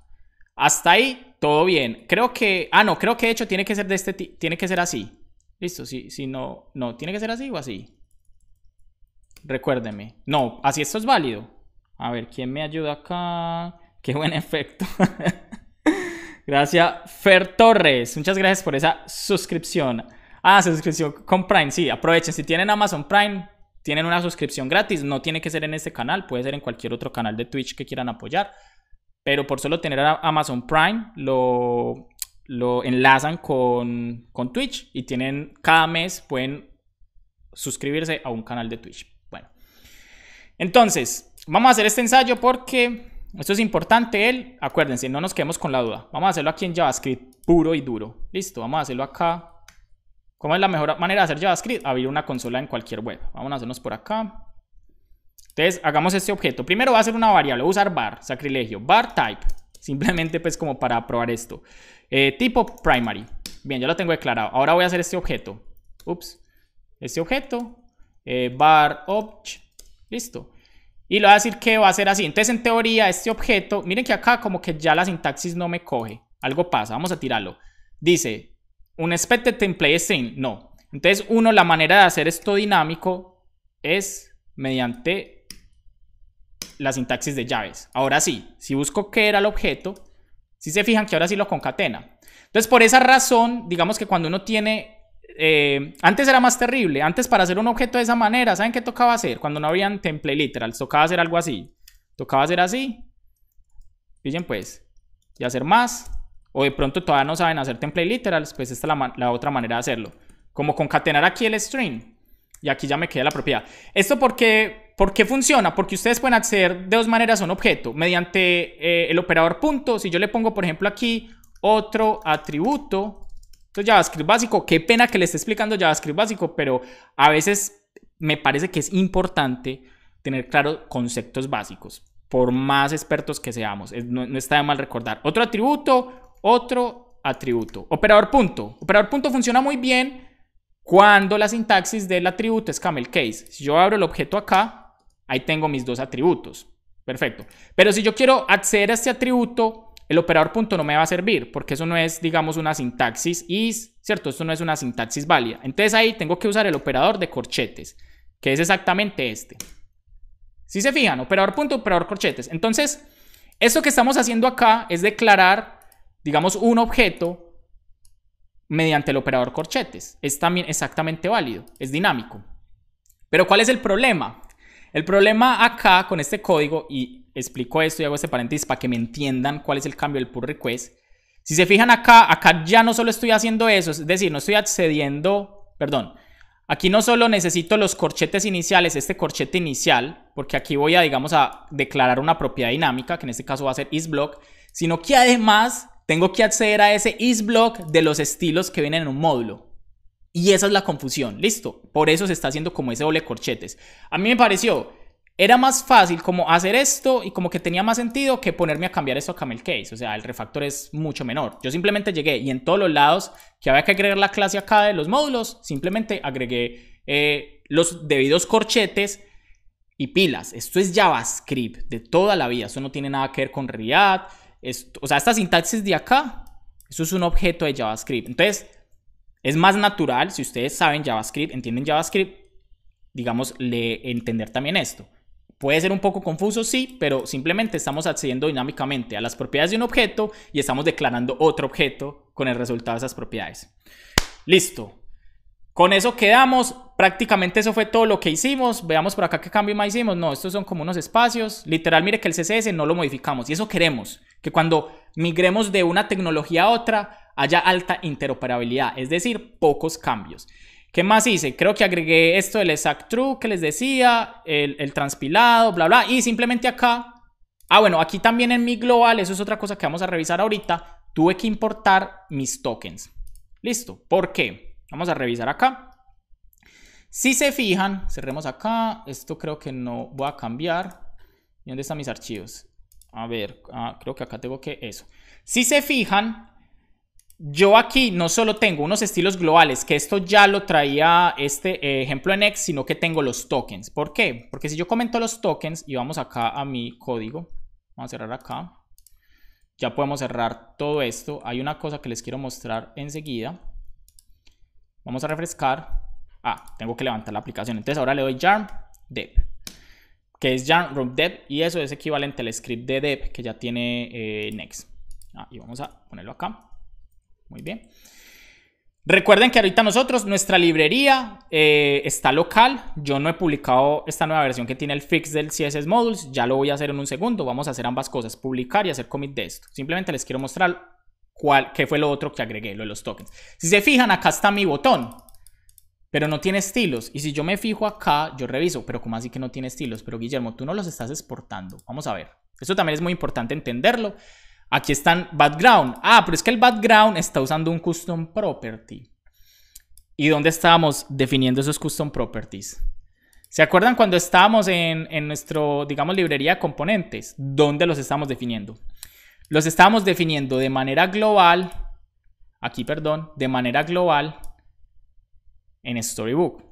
Hasta ahí, todo bien. Creo que, ah, no, creo que de hecho tiene que ser de este, tiene que ser así. Listo, si, si no, no, tiene que ser así o así. Recuérdeme. No, así esto es válido. A ver, ¿quién me ayuda acá? Qué buen efecto. <laughs> Gracias, Fer Torres. Muchas gracias por esa suscripción. Ah, suscripción con Prime. Sí, aprovechen. Si tienen Amazon Prime, tienen una suscripción gratis. No tiene que ser en este canal, puede ser en cualquier otro canal de Twitch que quieran apoyar. Pero por solo tener Amazon Prime, lo, lo enlazan con, con Twitch y tienen cada mes pueden suscribirse a un canal de Twitch. Bueno, entonces vamos a hacer este ensayo porque esto es importante, él, acuérdense, no nos quedemos con la duda. Vamos a hacerlo aquí en JavaScript, puro y duro. Listo, vamos a hacerlo acá. ¿Cómo es la mejor manera de hacer JavaScript? Abrir una consola en cualquier web. Vamos a hacernos por acá. Entonces, hagamos este objeto. Primero va a ser una variable, voy a usar bar, sacrilegio, Bar type. Simplemente pues como para probar esto. Eh, tipo primary. Bien, ya lo tengo declarado. Ahora voy a hacer este objeto. Ups. Este objeto. bar eh, Listo. Y lo voy a decir que va a ser así. Entonces, en teoría, este objeto, miren que acá como que ya la sintaxis no me coge. Algo pasa, vamos a tirarlo. Dice, un expected template string, no. Entonces, uno, la manera de hacer esto dinámico es mediante la sintaxis de llaves. Ahora sí, si busco qué era el objeto, si se fijan que ahora sí lo concatena. Entonces, por esa razón, digamos que cuando uno tiene eh, antes era más terrible. Antes para hacer un objeto de esa manera, ¿saben qué tocaba hacer? Cuando no habían template literals, tocaba hacer algo así. Tocaba hacer así. Fíjense pues. Y hacer más. O de pronto todavía no saben hacer template literals, pues esta es la, otra manera de hacerlo. Como concatenar aquí el string. Y aquí ya me queda la propiedad. ¿Esto porque ¿Por qué funciona? Porque ustedes pueden acceder de dos maneras a un objeto. Mediante eh, el operador punto. Si yo le pongo, por ejemplo, aquí otro atributo entonces JavaScript básico, qué pena que le esté explicando JavaScript básico, pero a veces me parece que es importante tener claros conceptos básicos, por más expertos que seamos. No, está de mal recordar. Otro atributo, otro atributo. Operador punto. Operador punto funciona muy bien cuando la sintaxis del atributo es camel case. Si yo abro el objeto acá, ahí tengo mis dos atributos. Perfecto. Pero si yo quiero acceder a este atributo el operador punto no me va a servir porque eso no es, digamos, una sintaxis is, ¿cierto? Esto no es una sintaxis válida. Entonces ahí tengo que usar el operador de corchetes, que es exactamente este. Si se fijan, operador punto, operador corchetes. Entonces, esto que estamos haciendo acá es declarar, digamos, un objeto mediante el operador corchetes. Es también exactamente válido, es dinámico. Pero ¿cuál es el problema? El problema acá con este código, y explico esto y hago este paréntesis para que me entiendan cuál es el cambio del pull request. Si se fijan acá, acá ya no solo estoy haciendo eso, es decir, no estoy accediendo, perdón, aquí no solo necesito los corchetes iniciales, este corchete inicial, porque aquí voy a, digamos, a declarar una propiedad dinámica, que en este caso va a ser isBlock, sino que además tengo que acceder a ese isBlock de los estilos que vienen en un módulo. Y esa es la confusión, listo. Por eso se está haciendo como ese doble corchetes. A mí me pareció era más fácil como hacer esto y como que tenía más sentido que ponerme a cambiar esto a camel case. O sea, el refactor es mucho menor. Yo simplemente llegué y en todos los lados que había que agregar la clase acá de los módulos, simplemente agregué eh, los debidos corchetes y pilas. Esto es JavaScript de toda la vida. Eso no tiene nada que ver con React. o sea, esta sintaxis de acá, eso es un objeto de JavaScript. Entonces, es más natural, si ustedes saben JavaScript, entienden JavaScript, digamos, le entender también esto. Puede ser un poco confuso, sí, pero simplemente estamos accediendo dinámicamente a las propiedades de un objeto y estamos declarando otro objeto con el resultado de esas propiedades. Listo. Con eso quedamos. Prácticamente eso fue todo lo que hicimos. Veamos por acá qué cambio más hicimos. No, estos son como unos espacios. Literal, mire que el CSS no lo modificamos. Y eso queremos. Que cuando migremos de una tecnología a otra, haya alta interoperabilidad. Es decir, pocos cambios. ¿Qué más hice? Creo que agregué esto del exact true que les decía, el, transpilado, bla, bla. Y simplemente acá, ah, bueno, aquí también en mi global, eso es otra cosa que vamos a revisar ahorita, tuve que importar mis tokens. Listo. ¿Por qué? Vamos a revisar acá. Si se fijan, cerremos acá. Esto creo que no voy a cambiar. ¿Y dónde están mis archivos? A ver, ah, creo que acá tengo que eso. Si se fijan, yo aquí no solo tengo unos estilos globales, que esto ya lo traía este eh, ejemplo en Next sino que tengo los tokens. ¿Por qué? Porque si yo comento los tokens y vamos acá a mi código, vamos a cerrar acá, ya podemos cerrar todo esto. Hay una cosa que les quiero mostrar enseguida. Vamos a refrescar. Ah, tengo que levantar la aplicación. Entonces ahora le doy yarn dev, que es yarn y eso es equivalente al script de dev que ya tiene eh, Next. Ah, y vamos a ponerlo acá. Muy bien. Recuerden que ahorita nosotros, nuestra librería eh, está local. Yo no he publicado esta nueva versión que tiene el fix del CSS Modules. Ya lo voy a hacer en un segundo. Vamos a hacer ambas cosas, publicar y hacer commit de esto. Simplemente les quiero mostrar cuál, qué fue lo otro que agregué, lo de los tokens. Si se fijan, acá está mi botón, pero no tiene estilos. Y si yo me fijo acá, yo reviso, pero como así que no tiene estilos? Pero Guillermo, tú no los estás exportando. Vamos a ver. Eso también es muy importante entenderlo. Aquí están background. Ah, pero es que el background está usando un custom property. ¿Y dónde estábamos definiendo esos custom properties? ¿Se acuerdan cuando estábamos en, en nuestro, digamos, librería de componentes? ¿Dónde los estamos definiendo? Los estábamos definiendo de manera global, aquí perdón, de manera global en Storybook.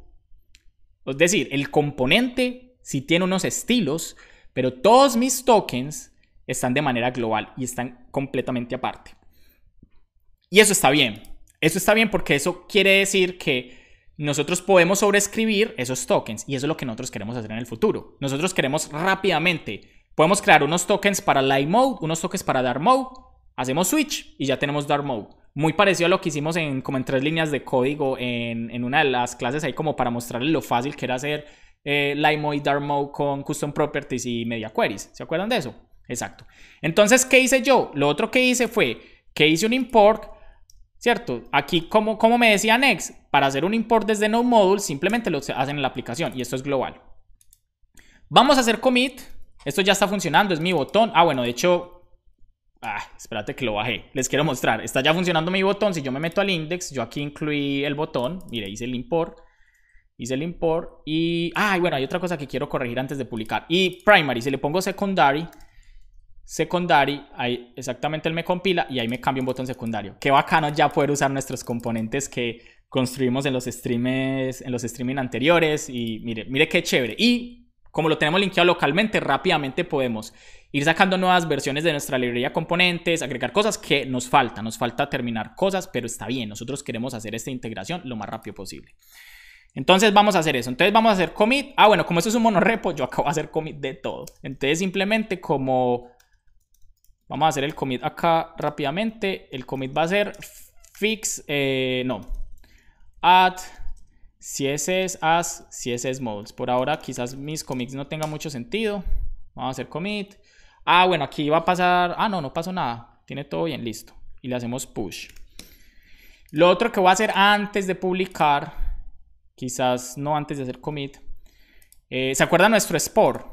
Es decir, el componente sí tiene unos estilos, pero todos mis tokens están de manera global y están completamente aparte. Y eso está bien. Eso está bien porque eso quiere decir que nosotros podemos sobreescribir esos tokens y eso es lo que nosotros queremos hacer en el futuro. Nosotros queremos rápidamente, podemos crear unos tokens para Light Mode, unos tokens para Dark Mode, hacemos switch y ya tenemos Dark Mode. Muy parecido a lo que hicimos en, como en tres líneas de código en, una de las clases ahí como para mostrarles lo fácil que era hacer eh, Light Mode y Dark Mode con Custom Properties y Media Queries. ¿Se acuerdan de eso? Exacto. Entonces, ¿qué hice yo? Lo otro que hice fue que hice un import, ¿cierto? Aquí, como, como me decía Next, para hacer un import desde no module, simplemente lo hacen en la aplicación y esto es global. Vamos a hacer commit. Esto ya está funcionando, es mi botón. Ah, bueno, de hecho, ah, espérate que lo bajé. Les quiero mostrar. Está ya funcionando mi botón. Si yo me meto al index, yo aquí incluí el botón. Mire, hice el import. Hice el import y... Ah, bueno, hay otra cosa que quiero corregir antes de publicar. Y primary, si le pongo secondary, secundario, ahí exactamente él me compila y ahí me cambia un botón secundario. Qué bacano ya poder usar nuestros componentes que construimos en los streams, en los streaming anteriores y mire, mire qué chévere. Y como lo tenemos linkeado localmente, rápidamente podemos ir sacando nuevas versiones de nuestra librería de componentes, agregar cosas que nos falta, nos falta terminar cosas, pero está bien, nosotros queremos hacer esta integración lo más rápido posible. Entonces vamos a hacer eso. Entonces vamos a hacer commit. Ah, bueno, como esto es un monorepo, yo acabo de hacer commit de todo. Entonces simplemente como Vamos a hacer el commit acá rápidamente. El commit va a ser fix, eh, no, add CSS as CSS modules. Por ahora quizás mis commits no tengan mucho sentido. Vamos a hacer commit. Ah, bueno, aquí va a pasar, ah, no, no pasó nada. Tiene todo bien, listo. Y le hacemos push. Lo otro que voy a hacer antes de publicar, quizás no antes de hacer commit, eh, ¿se acuerdan nuestro sport?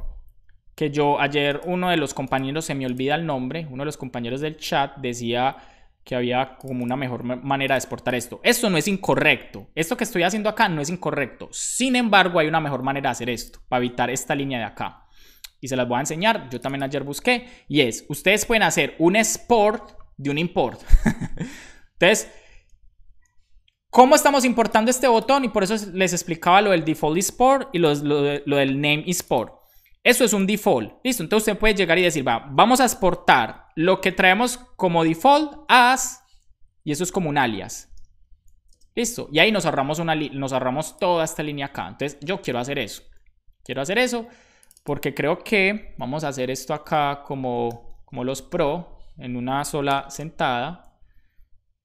que yo ayer uno de los compañeros, se me olvida el nombre, uno de los compañeros del chat decía que había como una mejor manera de exportar esto. Esto no es incorrecto. Esto que estoy haciendo acá no es incorrecto. Sin embargo, hay una mejor manera de hacer esto, para evitar esta línea de acá. Y se las voy a enseñar. Yo también ayer busqué. Y es, ustedes pueden hacer un export de un import. <laughs> Entonces, ¿Cómo estamos importando este botón? Y por eso les explicaba lo del default export y lo, lo, del name export. Eso es un default. Listo. Entonces usted puede llegar y decir, va, vamos a exportar lo que traemos como default as, y eso es como un alias. Listo. Y ahí nos ahorramos, una nos toda esta línea acá. Entonces yo quiero hacer eso. Quiero hacer eso porque creo que vamos a hacer esto acá como, como los pro en una sola sentada.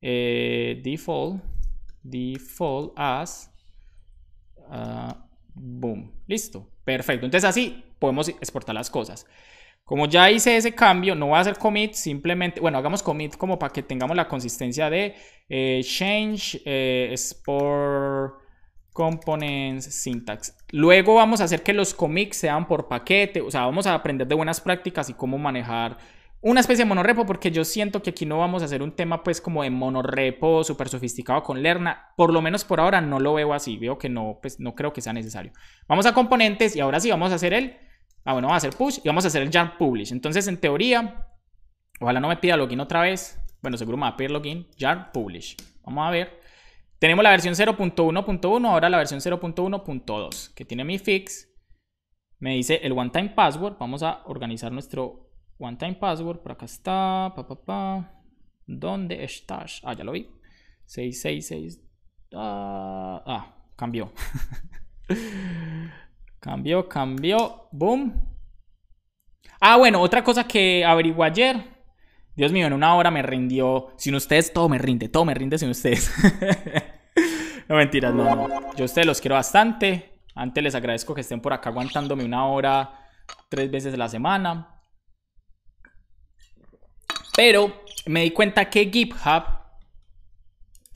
Eh, default, default as, ah, boom. Listo. Perfecto. Entonces así podemos exportar las cosas. Como ya hice ese cambio, no voy a hacer commit, simplemente, bueno, hagamos commit como para que tengamos la consistencia de eh, change eh, export components syntax. Luego vamos a hacer que los commits sean por paquete, o sea, vamos a aprender de buenas prácticas y cómo manejar una especie de monorepo, porque yo siento que aquí no vamos a hacer un tema pues como de monorepo súper sofisticado con Lerna, por lo menos por ahora no lo veo así, veo que no, pues no creo que sea necesario. Vamos a componentes y ahora sí vamos a hacer el Ah, bueno, vamos a hacer push y vamos a hacer el jar publish. Entonces, en teoría, ojalá no me pida login otra vez. Bueno, seguro me va a pedir login, jar publish. Vamos a ver. Tenemos la versión 0.1.1, ahora la versión 0.1.2, que tiene mi fix. Me dice el one time password. Vamos a organizar nuestro one time password. Por acá está. Pa, pa, pa. ¿Dónde estás? Ah, ya lo vi. 666. ah, ah cambió. <laughs> Cambio, cambio, boom. Ah, bueno, otra cosa que averigué ayer. Dios mío, en una hora me rindió. Sin ustedes todo me rinde, todo me rinde sin ustedes. <laughs> no mentiras, no, no. Yo a ustedes los quiero bastante. Antes les agradezco que estén por acá aguantándome una hora tres veces a la semana. Pero me di cuenta que GitHub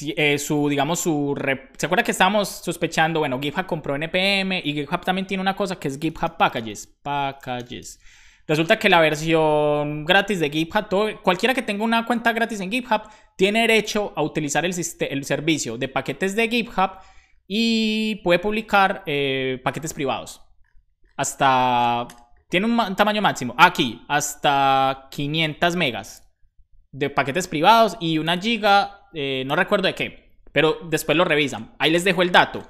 eh, su, digamos, su... ¿Se acuerda que estábamos sospechando, bueno, GitHub compró NPM y GitHub también tiene una cosa que es GitHub Packages? Packages. Resulta que la versión gratis de GitHub, cualquiera que tenga una cuenta gratis en GitHub, tiene derecho a utilizar el, servicio de paquetes de GitHub y puede publicar eh, paquetes privados. Hasta... Tiene un tamaño máximo. Aquí, hasta 500 megas de paquetes privados y una giga eh, no recuerdo de qué, pero después lo revisan. Ahí les dejo el dato.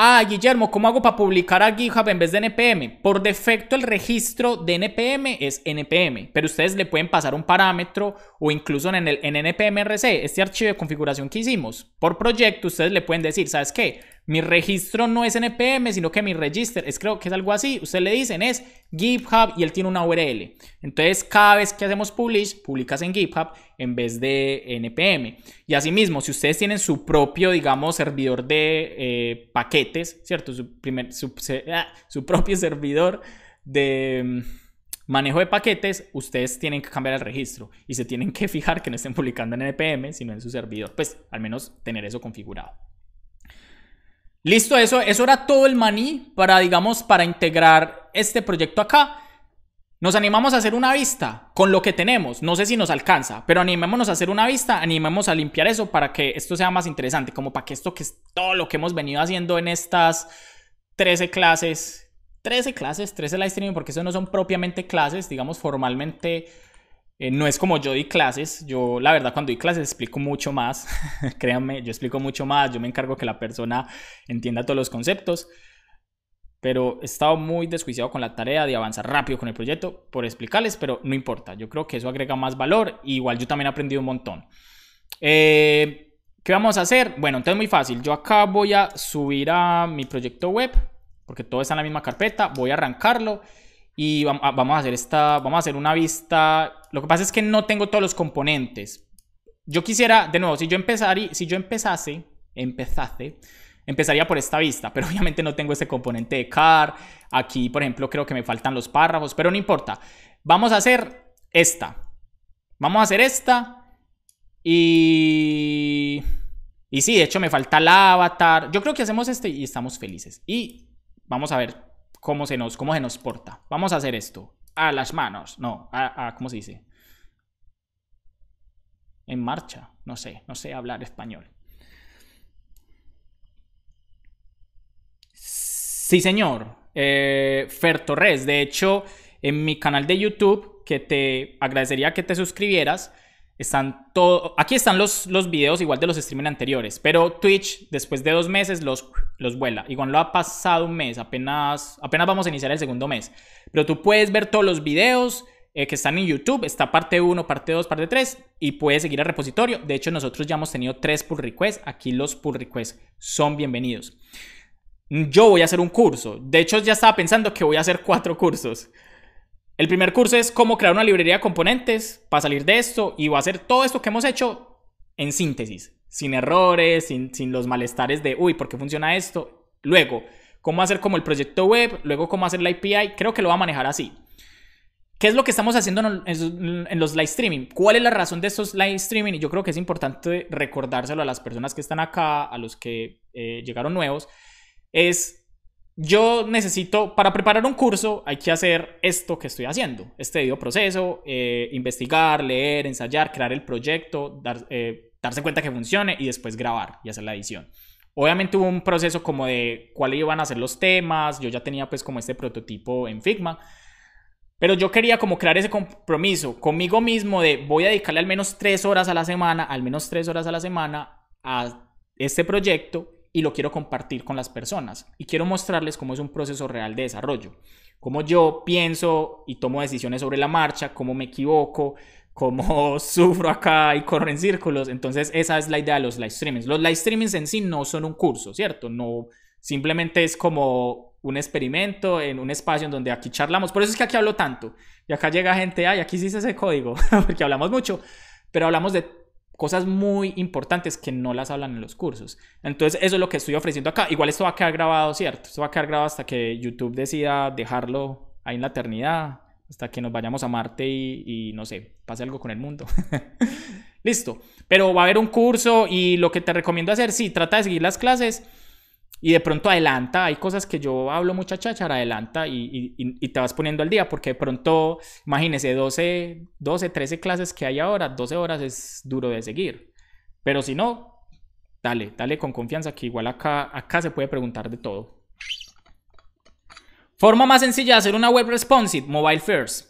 Ah, Guillermo, ¿cómo hago para publicar a GitHub en vez de NPM? Por defecto el registro de NPM es NPM, pero ustedes le pueden pasar un parámetro o incluso en, el, en NPMRC, este archivo de configuración que hicimos. Por proyecto ustedes le pueden decir, ¿sabes qué? mi registro no es npm, sino que mi register es creo que es algo así. Ustedes le dicen es GitHub y él tiene una URL. Entonces, cada vez que hacemos publish, publicas en GitHub en vez de npm. Y asimismo, si ustedes tienen su propio, digamos, servidor de eh, paquetes, ¿cierto? Su, primer, su ah, propio servidor de mm, manejo de paquetes, ustedes tienen que cambiar el registro y se tienen que fijar que no estén publicando en npm, sino en su servidor. Pues al menos tener eso configurado. Listo, eso, eso era todo el maní para, digamos, para integrar este proyecto acá. Nos animamos a hacer una vista con lo que tenemos. No sé si nos alcanza, pero animémonos a hacer una vista, animémonos a limpiar eso para que esto sea más interesante, como para que esto que es todo lo que hemos venido haciendo en estas 13 clases, 13 clases, 13 live streaming, porque eso no son propiamente clases, digamos formalmente eh, no es como yo di clases, yo la verdad cuando di clases explico mucho más, <laughs> créanme, yo explico mucho más, yo me encargo que la persona entienda todos los conceptos, pero he estado muy descuidado con la tarea de avanzar rápido con el proyecto por explicarles, pero no importa, yo creo que eso agrega más valor, igual yo también he aprendido un montón. Eh, ¿Qué vamos a hacer? Bueno, entonces muy fácil, yo acá voy a subir a mi proyecto web, porque todo está en la misma carpeta, voy a arrancarlo y ah, vamos a hacer esta, vamos a hacer una vista. Lo que pasa es que no tengo todos los componentes. Yo quisiera, de nuevo, si yo empezara, si yo empezase, empezase, empezaría por esta vista, <laughs> pero obviamente no tengo este componente de car. Aquí, por ejemplo, creo que me faltan los párrafos, pero no importa. Vamos a hacer esta. Vamos a hacer esta y y sí, de hecho me falta el avatar. Yo creo que hacemos este y estamos felices. Y vamos a ver cómo se nos, cómo se nos porta. Vamos a hacer esto. A las manos. No, a, ¿cómo se dice? En marcha. No sé, no sé hablar español. Sí, señor. Eh, Fer Torres, de hecho, en mi canal de YouTube, que te agradecería que te suscribieras, están todo, aquí están los, los videos igual de los streaming anteriores, pero Twitch después de dos meses los, los vuela. Igual lo ha pasado un mes, apenas, apenas vamos a iniciar el segundo mes. Pero tú puedes ver todos los videos eh, que están en YouTube, está parte 1, parte 2, parte 3, y puedes seguir al repositorio. De hecho, nosotros ya hemos tenido tres pull requests, aquí los pull requests son bienvenidos. Yo voy a hacer un curso, de hecho ya estaba pensando que voy a hacer cuatro cursos el primer curso es cómo crear una librería de componentes para salir de esto y va a ser todo esto que hemos hecho en síntesis, sin errores, sin, los malestares de, uy, ¿por qué funciona esto? Luego, cómo hacer como el proyecto web, luego cómo hacer la API, creo que lo va a manejar así. ¿Qué es lo que estamos haciendo en los live streaming? ¿Cuál es la razón de estos live streaming? Y yo creo que es importante recordárselo a las personas que están acá, a los que eh, llegaron nuevos, es yo necesito, para preparar un curso, hay que hacer esto que estoy haciendo, este video proceso, eh, investigar, leer, ensayar, crear el proyecto, dar, eh, darse cuenta que funcione y después grabar y hacer la edición. Obviamente hubo un proceso como de cuáles iban a ser los temas, yo ya tenía pues como este prototipo en Figma, pero yo quería como crear ese compromiso conmigo mismo de voy a dedicarle al menos tres horas a la semana, al menos tres horas a la semana a este proyecto y lo quiero compartir con las personas. Y quiero mostrarles cómo es un proceso real de desarrollo, cómo yo pienso y tomo decisiones sobre la marcha, cómo me equivoco, cómo <laughs> sufro acá y corro en círculos. Entonces esa es la idea de los live streamings. Los live streamings en sí no son un curso, ¿cierto? No, simplemente es como un experimento en un espacio en donde aquí charlamos. Por eso es que aquí hablo tanto. Y acá llega gente, ay, aquí sí se ese código, <laughs> porque hablamos mucho, pero hablamos de cosas muy importantes que no las hablan en los cursos. Entonces, eso es lo que estoy ofreciendo acá. Igual esto va a quedar grabado, ¿cierto? Esto va a quedar grabado hasta que YouTube decida dejarlo ahí en la eternidad, hasta que nos vayamos a Marte y, no sé, pase algo con el mundo. <laughs> Listo. Pero va a haber un curso y lo que te recomiendo hacer, sí, trata de seguir las clases y de pronto adelanta, hay cosas que yo hablo mucha cháchara, adelanta y, te vas poniendo al día, porque de pronto, imagínese, 12, 12, 13 clases que hay ahora, 12 horas es duro de seguir, pero si no, dale, dale con confianza, que igual acá, acá se puede preguntar de todo. Forma más sencilla de hacer una web responsive, mobile first.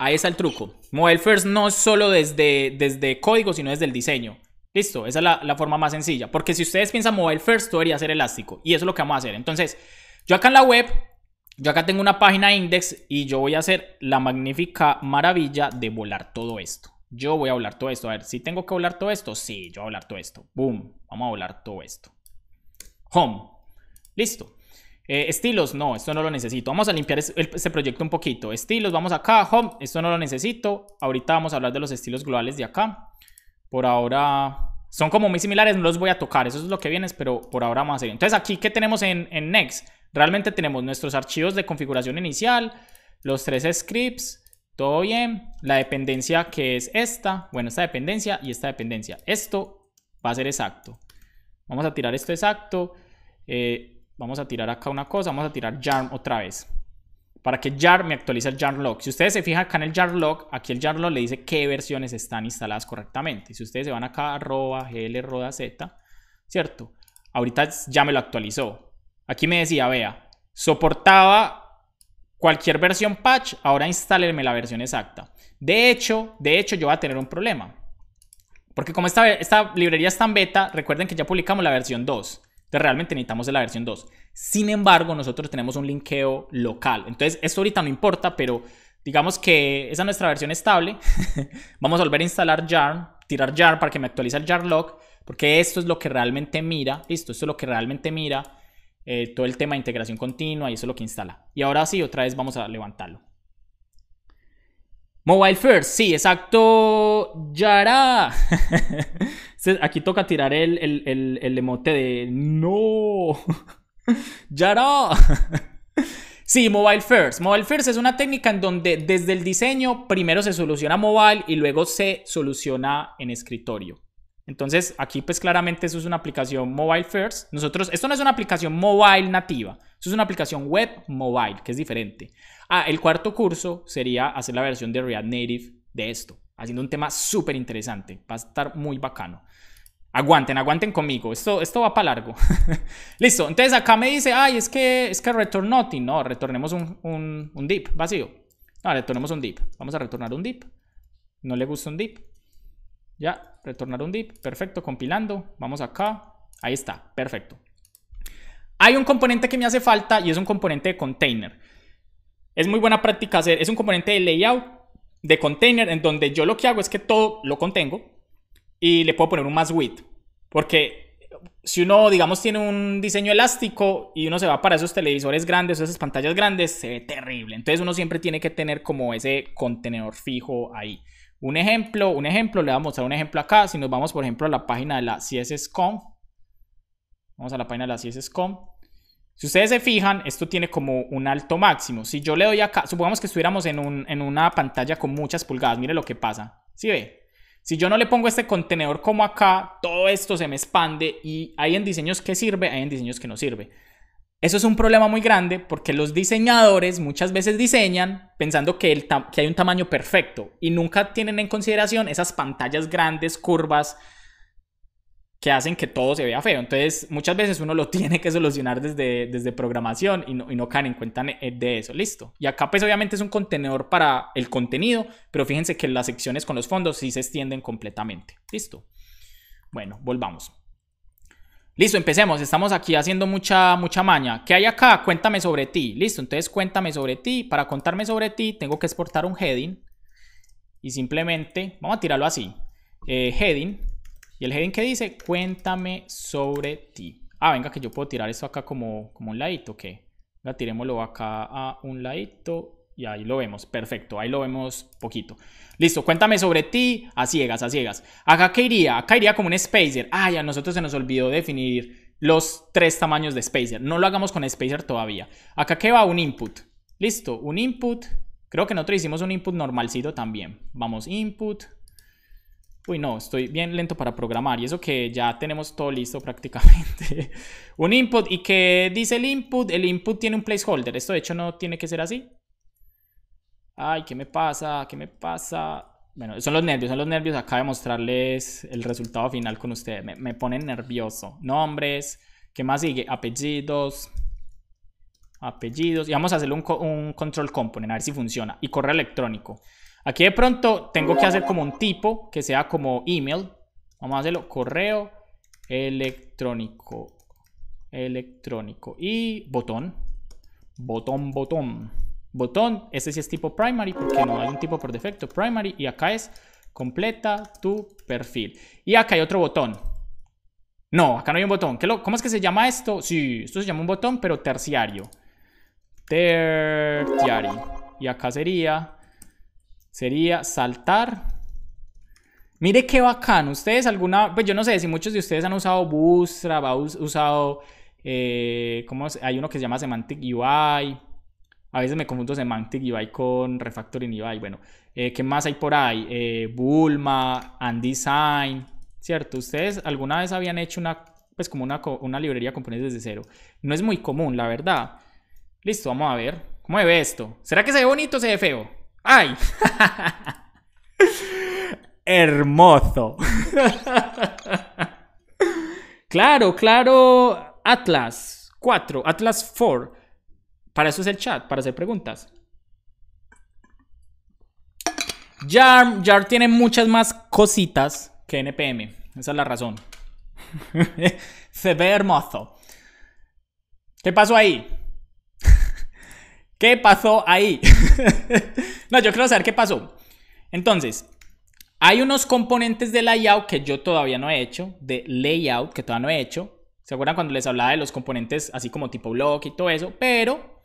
Ahí está el truco. Mobile first no es solo desde, desde código, sino desde el diseño. Listo, esa es la, forma más sencilla. Porque si ustedes piensan mobile first, debería ser elástico. Y eso es lo que vamos a hacer. Entonces, yo acá en la web, yo acá tengo una página index y yo voy a hacer la magnífica maravilla de volar todo esto. Yo voy a volar todo esto. A ver, si tengo que volar todo esto, sí, yo voy a volar todo esto. Boom, vamos a volar todo esto. Home, listo. Eh, estilos, no, esto no lo necesito. Vamos a limpiar ese este proyecto un poquito. Estilos, vamos acá, home, esto no lo necesito. Ahorita vamos a hablar de los estilos globales de acá por ahora son como muy similares, no los voy a tocar, eso es lo que viene, pero por ahora vamos a Entonces aquí, ¿qué tenemos en, Next? Realmente tenemos nuestros archivos de configuración inicial, los tres scripts, todo bien, la dependencia que es esta, bueno, esta dependencia y esta dependencia. Esto va a ser exacto. Vamos a tirar esto exacto, eh, vamos a tirar acá una cosa, vamos a tirar yarn otra vez para que jar me actualice el jar log. Si ustedes se fijan acá en el jar log, aquí el jar log le dice qué versiones están instaladas correctamente. Si ustedes se van acá arroba Z, ¿cierto? Ahorita ya me lo actualizó. Aquí me decía, vea, soportaba cualquier versión patch, ahora instálenme la versión exacta. De hecho, de hecho yo voy a tener un problema. Porque como esta, esta librería está en beta, recuerden que ya publicamos la versión 2. Entonces realmente necesitamos la versión 2. Sin embargo, nosotros tenemos un linkeo local. Entonces, esto ahorita no importa, pero digamos que esa es nuestra versión estable. <laughs> Vamos a volver a instalar Yarn, tirar Yarn para que me actualice el Yarn lock porque esto es lo que realmente mira. Listo, esto es lo que realmente mira. Eh, todo el tema de integración continua y eso es lo que instala. Y ahora sí, otra vez vamos a levantarlo. Mobile First, sí, exacto, Yara. <laughs> Este, aquí toca tirar el, el, el, el emote de no. <laughs> Ya no. <laughs> Sí, Mobile First. Mobile First es una técnica en donde desde el diseño primero se soluciona mobile y luego se soluciona en escritorio. Entonces, aquí pues claramente eso es una aplicación mobile first. Nosotros, esto no es una aplicación mobile nativa, eso es una aplicación web mobile, que es diferente. Ah, el cuarto curso sería hacer la versión de React Native de esto, haciendo un tema súper interesante, va a estar muy bacano. Aguanten, aguanten conmigo. Esto, esto va para largo. <laughs> Listo. Entonces acá me dice, ay, es que, es que return nothing. No, retornemos un, un, un dip vacío. No, retornemos un dip. Vamos a retornar un dip. No le gusta un dip. Ya, retornar un dip. Perfecto, compilando. Vamos acá. Ahí está, perfecto. Hay un componente que me hace falta y es un componente de container. Es muy buena práctica hacer, es un componente de layout de container en donde yo lo que hago es que todo lo contengo, y le puedo poner un más width. Porque si uno, digamos, tiene un diseño elástico y uno se va para esos televisores grandes, esas pantallas grandes, se ve terrible. Entonces uno siempre tiene que tener como ese contenedor fijo ahí. Un ejemplo, un ejemplo, le voy a mostrar un ejemplo acá. Si nos vamos, por ejemplo, a la página de la CSSCOM. Vamos a la página de la CSSCOM. Si ustedes se fijan, esto tiene como un alto máximo. Si yo le doy acá, supongamos que estuviéramos en, en una pantalla con muchas pulgadas, mire lo que pasa. si ve? Si yo no le pongo este contenedor como acá, todo esto se me expande y hay en diseños que sirve, hay en diseños que no sirve. Eso es un problema muy grande porque los diseñadores muchas veces diseñan pensando que, hay un tamaño perfecto y nunca tienen en consideración esas pantallas grandes, curvas, que hacen que todo se vea feo. Entonces, muchas veces uno lo <laughs> tiene que solucionar desde, desde programación y no, y caen en cuenta eh, de eso. Listo. Y acá, pues, obviamente es un contenedor para el contenido, pero fíjense que las secciones con los fondos sí se extienden completamente. Listo. Bueno, volvamos. Listo, empecemos. Estamos aquí haciendo mucha, mucha maña. ¿Qué hay acá? Cuéntame sobre ti. Listo, entonces cuéntame sobre ti. Para contarme sobre ti, tengo que exportar un heading. Y simplemente, vamos a tirarlo así. Eh, heading y el heading que dice, cuéntame sobre ti. Ah, venga, que yo puedo tirar esto acá como, como un ladito, ¿Qué? Venga, tirémoslo acá a un ladito y ahí lo vemos, perfecto, ahí lo vemos poquito. Listo, cuéntame sobre ti, a ciegas, a ciegas. Acá qué iría, acá iría como un spacer. Ah, ya nosotros se nos olvidó definir los tres tamaños de spacer. No lo hagamos con spacer todavía. Acá qué va un input. Listo, un input. Creo que nosotros hicimos un input normalcito también. Vamos, input, Uy, no, estoy bien lento para programar. Y eso que ya tenemos todo listo <laughs> prácticamente. un input. ¿Y qué dice el input? El input tiene un placeholder. Esto de hecho no tiene que ser así. Ay, ¿qué me pasa? ¿Qué me pasa? Bueno, son los nervios, son los nervios. Acá de mostrarles el resultado final con ustedes. Me, ponen nervioso. Nombres. ¿Qué más sigue? Apellidos. Apellidos. Y vamos a hacerle un, un control component. A ver si funciona. Y correo electrónico. Aquí de pronto tengo que hacer como un tipo que sea como email. Vamos a hacerlo correo electrónico. Electrónico. Y botón. Botón, botón. Botón. Este sí es tipo primary porque no hay un tipo por defecto. Primary. Y acá es completa tu perfil. Y acá hay otro botón. No, acá no hay un botón. ¿Cómo es que se llama esto? Sí, esto se llama un botón, pero terciario. Terciario. Y acá sería Sería saltar. Mire qué bacán Ustedes alguna, pues yo no sé si muchos de ustedes han usado Bootstrap, han usado, eh, ¿cómo es? Hay uno que se llama Semantic UI. A veces me confundo Semantic UI con Refactoring UI. Bueno, eh, ¿qué más hay por ahí? Eh, Bulma, Undesign, ¿cierto? ¿Ustedes alguna vez habían hecho una, pues como una, una librería de componentes desde cero? No es muy común, la verdad. Listo, vamos a ver. ¿Cómo se ve esto? ¿Será que se ve bonito o se ve feo? ¡Ay! Hermoso. claro, claro. Atlas 4, Atlas 4. Para eso es el chat, para hacer preguntas. Jar, tiene muchas más cositas que NPM. Esa es la razón. <laughs> Se ve hermoso. ¿Qué pasó ahí? ¿Qué pasó ahí? <laughs> no, yo quiero saber qué pasó. Entonces, hay unos componentes de layout que yo todavía no he hecho, de layout que todavía no he hecho. ¿Se acuerdan cuando les hablaba de los componentes así como tipo block y todo eso? Pero,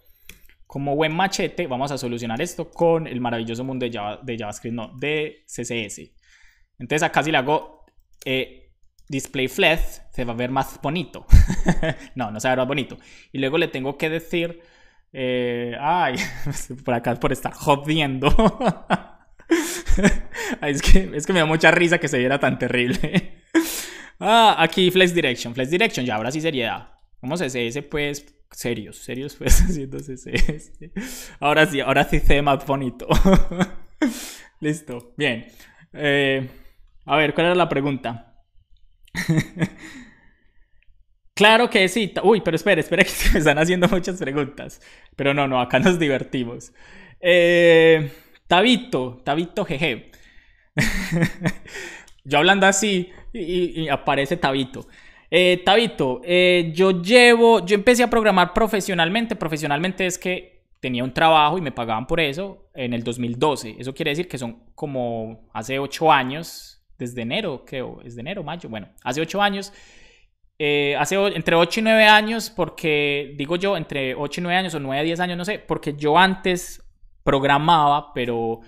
como buen machete, vamos a solucionar esto con el maravilloso mundo de, JavaScript, no, de CSS. Entonces acá si le hago eh, display flat, se va a ver más bonito. <laughs> no, no se va a ver más bonito. Y luego le tengo que decir eh, ay, <laughs> por acá por estar jodiendo. <laughs> es, que, es que me da mucha risa que se viera tan terrible. <laughs> ah, aquí Flex Direction. Flex Direction, ya ahora sí seriedad. Vamos Ese pues, serios, serios, pues, haciendo ese Ahora sí, ahora sí se ve más bonito. Listo, bien. Eh, a ver, ¿cuál era la pregunta? Claro que sí. Uy, pero espera, espera <laughs> que me están haciendo muchas preguntas. Pero no, no, acá nos divertimos. Eh, tabito, Tabito jeje. <laughs> yo hablando así y, aparece Tabito. Eh, tabito, eh, yo llevo, yo empecé a programar profesionalmente. Profesionalmente es que tenía un trabajo y me pagaban por eso en el 2012. Eso quiere decir que son como hace ocho años, desde enero, es de enero, mayo, bueno, hace ocho años eh, hace entre 8 y 9 años, porque digo yo, entre 8 y 9 años o 9 a 10 años, no sé, porque yo antes programaba, pero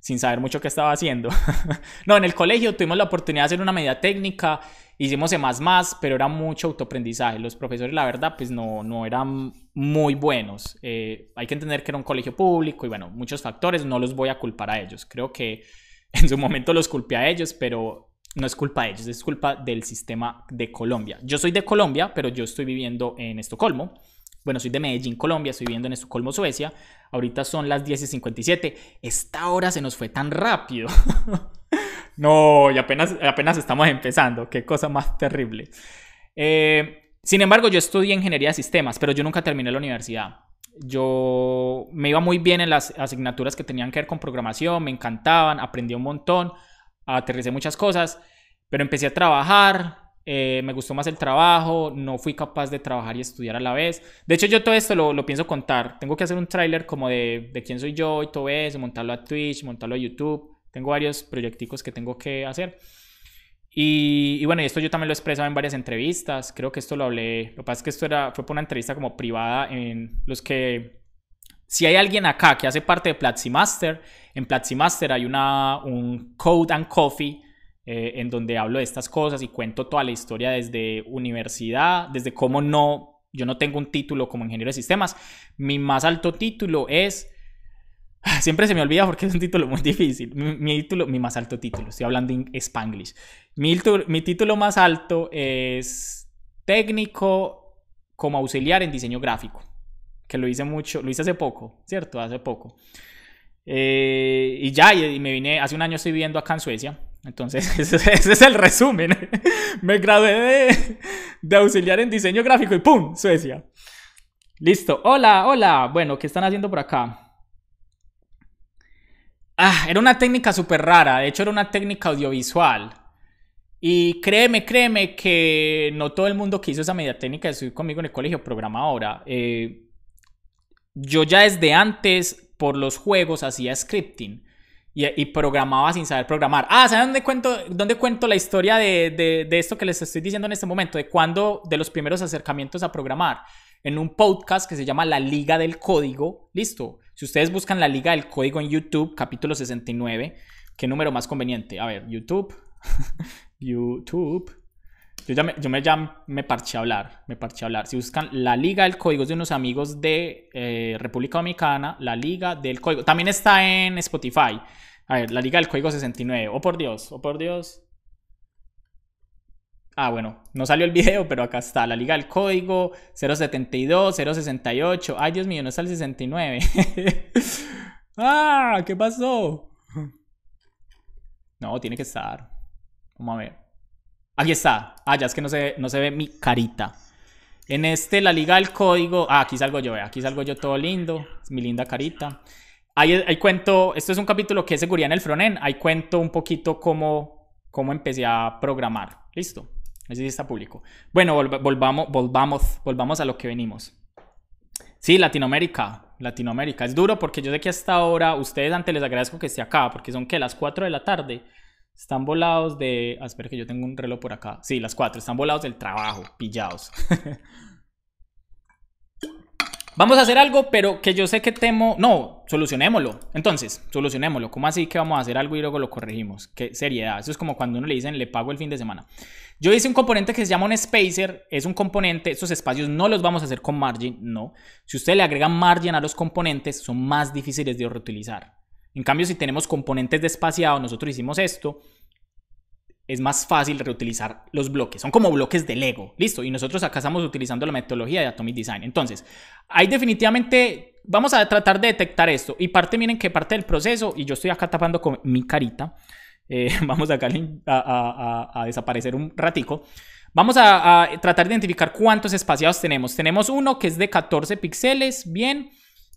sin saber mucho qué estaba haciendo. <laughs> no, en el colegio tuvimos la oportunidad de hacer una medida técnica, hicimos más pero era mucho autoaprendizaje. Los profesores, la verdad, pues no, no eran muy buenos. Eh, hay que entender que era un colegio público y bueno, muchos factores, no los voy a culpar a ellos. Creo que <laughs> en su momento los culpé a ellos, pero no es culpa de ellos, es culpa del sistema de Colombia. Yo soy de Colombia, pero yo estoy viviendo en Estocolmo. Bueno, soy de Medellín, Colombia, estoy viviendo en Estocolmo, Suecia. Ahorita son las 10 y 57. Esta hora se nos fue tan rápido. <laughs> no, y apenas, apenas estamos empezando. Qué cosa más terrible. Eh, sin embargo, yo estudié ingeniería de sistemas, pero yo nunca terminé la universidad. Yo me iba muy bien en las asignaturas que tenían que ver con programación, me encantaban, aprendí un montón aterricé muchas cosas, pero empecé a trabajar, eh, me gustó más el trabajo, no fui capaz de trabajar y estudiar a la vez. De hecho, yo todo esto lo, pienso contar. Tengo que hacer un tráiler como de, de, quién soy yo y todo eso, montarlo a Twitch, montarlo a YouTube. Tengo varios proyecticos que tengo que hacer. Y, y bueno, esto yo también lo he expresado en varias entrevistas. Creo que esto lo hablé. Lo que pasa es que esto era, fue por una entrevista como privada en los que... Si hay alguien acá que hace parte de Platzi Master en Master hay una, un Code and Coffee eh, en donde hablo de estas cosas y cuento toda la historia desde universidad, desde cómo no, yo no tengo un título como ingeniero de sistemas. Mi más alto título es... <sighs> Siempre se me olvida porque es un título muy difícil. Mi, mi título, mi más alto título, estoy hablando en spanglish. Mi, mi título más alto es técnico como auxiliar en diseño gráfico, que lo hice mucho, lo hice hace poco, ¿cierto? Hace poco. Eh, y ya, y, me vine, hace un año estoy viviendo acá en Suecia. Entonces, <laughs> ese, es el resumen. <laughs> me gradué de, auxiliar en diseño gráfico y ¡pum! Suecia. Listo. Hola, hola. Bueno, ¿qué están haciendo por acá? Ah, era una técnica súper rara. De hecho, era una técnica audiovisual. Y créeme, créeme que no todo el mundo quiso esa media técnica de conmigo en el colegio programa ahora. Eh, yo ya desde antes por los juegos hacía scripting y, programaba sin saber programar. Ah, ¿saben dónde cuento, dónde cuento la historia de, de esto que les estoy diciendo en este momento? De cuando, de los primeros acercamientos a programar. En un podcast que se llama La Liga del Código. Listo. Si ustedes buscan La Liga del Código en YouTube, capítulo 69, ¿qué número más conveniente? A ver, YouTube. <laughs> YouTube. Yo, me, yo parché a hablar, me parché a hablar. Si buscan la liga del código de unos amigos de eh, República Dominicana, la liga del código. También está en Spotify. A ver, la liga del código 69. Oh, por Dios, oh, por Dios. Ah, bueno, no salió el <laughs> video, pero acá está. La liga del código 072, 068. Ay, Dios mío, no está el 69. <laughs> ah, ¿qué pasó? No, tiene que estar. Vamos a ver. Aquí está. Ah, ya es que no se, no se ve mi carita. En este, la liga del código. Ah, aquí salgo yo, vea. Aquí salgo yo todo lindo. mi linda carita. Ahí, cuento. Esto es un capítulo que es seguridad en el frontend. Ahí cuento un poquito cómo, cómo empecé a programar. Listo. Así está público. Bueno, volvamos, volvamos, volvamos a lo que venimos. Sí, Latinoamérica. Latinoamérica. Es duro porque yo sé que hasta ahora ustedes antes les agradezco que esté acá porque son que las 4 de la tarde están volados de. A ah, espera que yo tengo un reloj por acá. Sí, las cuatro. Están volados del trabajo, pillados. <laughs> vamos a hacer algo, pero que yo sé que temo. No, solucionémoslo. Entonces, solucionémoslo. ¿Cómo así que vamos a hacer algo y luego lo corregimos? Qué seriedad. Eso es como cuando uno le dicen le pago el fin de semana. Yo hice un componente que se llama un spacer. Es un componente. Esos espacios no los vamos a hacer con margin, no. Si usted le agrega margin a los componentes, son más difíciles de reutilizar. En cambio, si tenemos componentes de espaciado, nosotros hicimos esto, es más fácil reutilizar los bloques. Son como bloques de Lego, listo. Y nosotros acá estamos utilizando la metodología de Atomic Design. Entonces, hay definitivamente vamos a tratar de detectar esto. Y parte, miren que parte del proceso, y yo estoy acá tapando con mi carita, eh, <laughs> vamos acá a, a, a, desaparecer un ratico. Vamos a, a tratar de identificar cuántos espaciados tenemos. Tenemos uno que es de 14 píxeles, bien.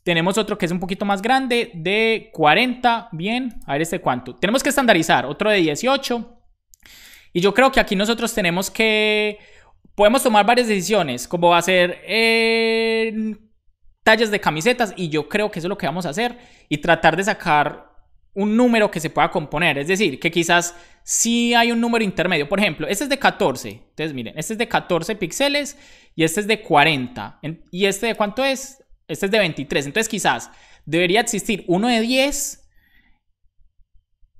Tenemos otro que es un poquito más grande, de 40, bien, a ver este cuánto. Tenemos que estandarizar, otro de 18. Y yo creo que aquí nosotros tenemos que, podemos tomar varias decisiones, como va a ser eh, tallas de camisetas, y yo creo que eso es lo que vamos a hacer, y tratar de sacar un número que se pueda componer. Es decir, que quizás si hay un número intermedio. Por ejemplo, este es de 14. Entonces, miren, este es de 14 píxeles y este es de 40. ¿Y este de cuánto es? Este es de 23. Entonces quizás debería existir uno de 10.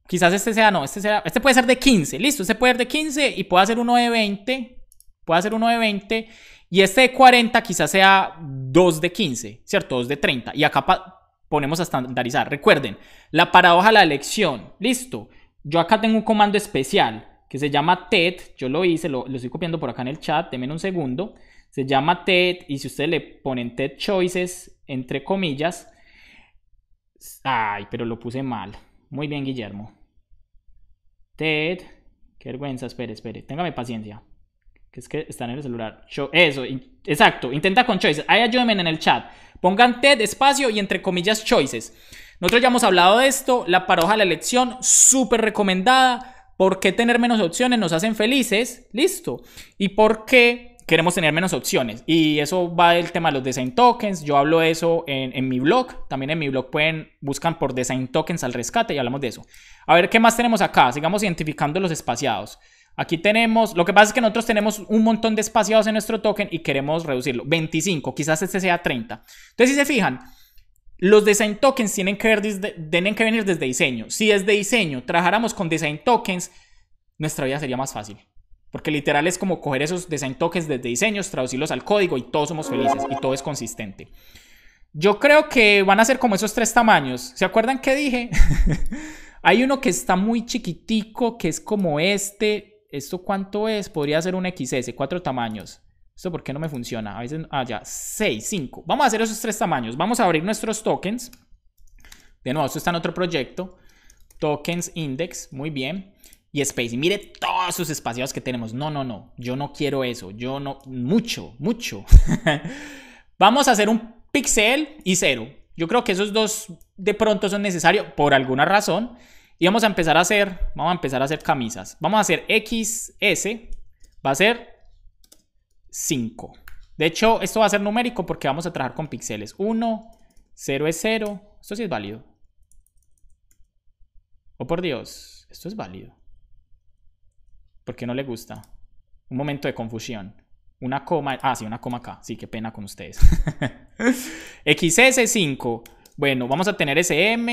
Quizás este sea, no, este sea, este puede ser de 15, listo, este puede ser de 15 y puede ser uno de 20, puede ser uno de 20 y este de 40 quizás sea 2 de 15, ¿cierto? 2 de 30 y acá ponemos a estandarizar. Recuerden, la paradoja la elección, listo. Yo acá tengo un comando especial que se llama TED, yo lo hice, lo, estoy copiando por acá en el chat, denme un segundo. Se llama TED y si ustedes le ponen TED Choices, entre comillas, ay, pero lo puse mal. Muy bien, Guillermo. TED, qué vergüenza, espere, espere, téngame paciencia. Que es que están en el celular. eso, exacto, intenta con choices. Ahí ayúdenme en el chat. Pongan TED, espacio y entre comillas choices. Nosotros ya hemos hablado de esto, la paroja de la elección, súper recomendada. ¿Por qué tener menos opciones nos hacen felices? Listo. ¿Y por qué queremos tener menos opciones. Y eso va del tema de los design tokens. Yo hablo de eso en, mi blog. También en mi blog pueden buscan por design tokens al rescate y hablamos de eso. A ver qué más tenemos acá. Sigamos identificando los espaciados. Aquí tenemos, lo que pasa es que nosotros tenemos un montón de espaciados en nuestro token y queremos reducirlo. 25, quizás este sea 30. Entonces, si se fijan, los design tokens tienen que, venir desde diseño. Si es de diseño trabajáramos con design tokens, nuestra vida sería más fácil. Porque literal es como coger esos design tokens desde diseños, traducirlos al código y todos somos felices y todo es consistente. Yo creo que van a ser como esos tres tamaños. ¿Se acuerdan que dije? <laughs> Hay uno que está muy chiquitico, que es como este. ¿Esto cuánto es? Podría ser un XS, cuatro tamaños. ¿Esto por qué no me funciona? A veces, ah, ya, 6, 5. Vamos a hacer esos tres tamaños. Vamos a abrir nuestros tokens. De nuevo, esto está en otro proyecto. Tokens index, muy bien y Space. Y mire todos sus espacios que tenemos. No, no, no. Yo no quiero eso. Yo no. Mucho, mucho. <laughs> Vamos a hacer un pixel y cero. Yo creo que esos dos de pronto son necesarios por alguna razón. Y vamos a empezar a hacer. Vamos a empezar a hacer camisas. Vamos a hacer XS. Va a ser 5. De hecho, esto va a ser numérico porque vamos a trabajar con píxeles. 1, 0 es 0. Esto sí es válido. Oh, por Dios. Esto es válido. ¿Por qué no le gusta. Un momento de confusión. Una coma, ah, sí, una coma acá. Sí, qué pena con ustedes. <laughs> XS5. Bueno, vamos a tener SM.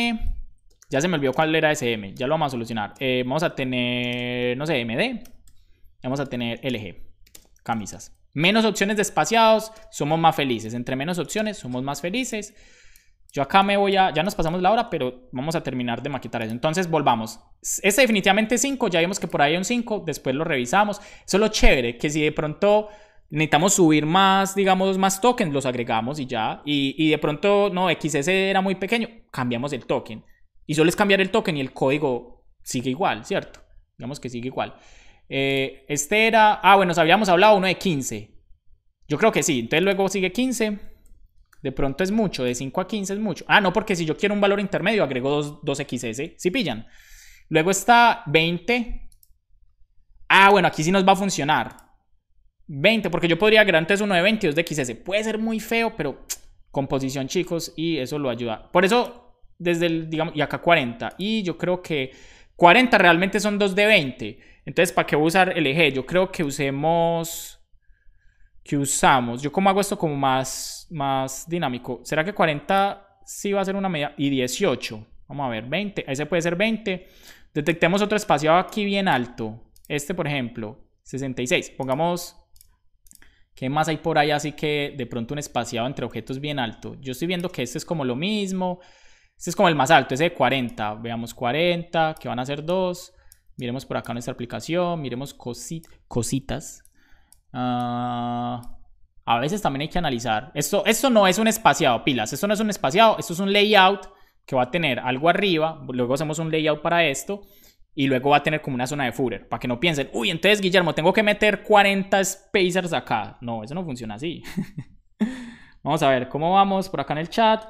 Ya se me olvidó cuál era SM. Ya lo vamos a solucionar. Eh, vamos a tener, no sé, MD. Vamos a tener LG. Camisas. Menos opciones despaciados, somos más felices. Entre menos opciones, somos más felices. Yo acá me voy a... Ya nos pasamos la hora, pero vamos a terminar de maquitar eso. Entonces volvamos. Este definitivamente 5, ya vimos que por ahí hay un 5, después lo revisamos. Eso es lo chévere, que si de pronto necesitamos subir más, digamos, más tokens, los agregamos y ya. Y, de pronto, no, XS era muy pequeño, cambiamos el token. Y solo es cambiar el token y el código sigue igual, ¿cierto? Digamos que sigue igual. Eh, este era, ah, bueno, habíamos hablado uno de 15. Yo creo que sí, entonces luego sigue 15. De pronto es mucho, de 5 a 15 es mucho. Ah, no, porque si yo quiero un valor intermedio, agrego 2, xs si pillan? Luego está 20. Ah, bueno, aquí sí nos va a funcionar. 20, porque yo podría agregar antes 1 de 20 y de XS. Puede ser muy feo, pero composición, chicos, y eso lo ayuda. Por eso, desde el, digamos, y acá 40. Y yo creo que 40 realmente son 2 de 20. Entonces, ¿para qué voy a usar el eje? Yo creo que usemos que usamos. Yo como hago esto como más, más dinámico. ¿Será que 40 sí va a ser una media? Y 18. Vamos a ver, 20. Ese puede ser 20. Detectemos otro espaciado aquí bien alto. Este, por ejemplo, 66. Pongamos... ¿Qué más hay por ahí? Así que de pronto un espaciado entre objetos bien alto. Yo estoy viendo que este es como lo mismo. Este es como el más alto, ese de 40. Veamos 40, que van a ser 2. Miremos por acá nuestra aplicación, miremos cositas. Ah, a veces también hay que analizar. Esto, esto no es un espaciado, pilas. Esto no es un espaciado. Esto es un layout que va a tener algo arriba. Luego hacemos un layout para esto. Y luego va a tener como una zona de footer. Para que no piensen, uy, entonces Guillermo, tengo que meter 40 spacers acá. No, eso no funciona así. <laughs> vamos a ver cómo vamos por acá en el chat.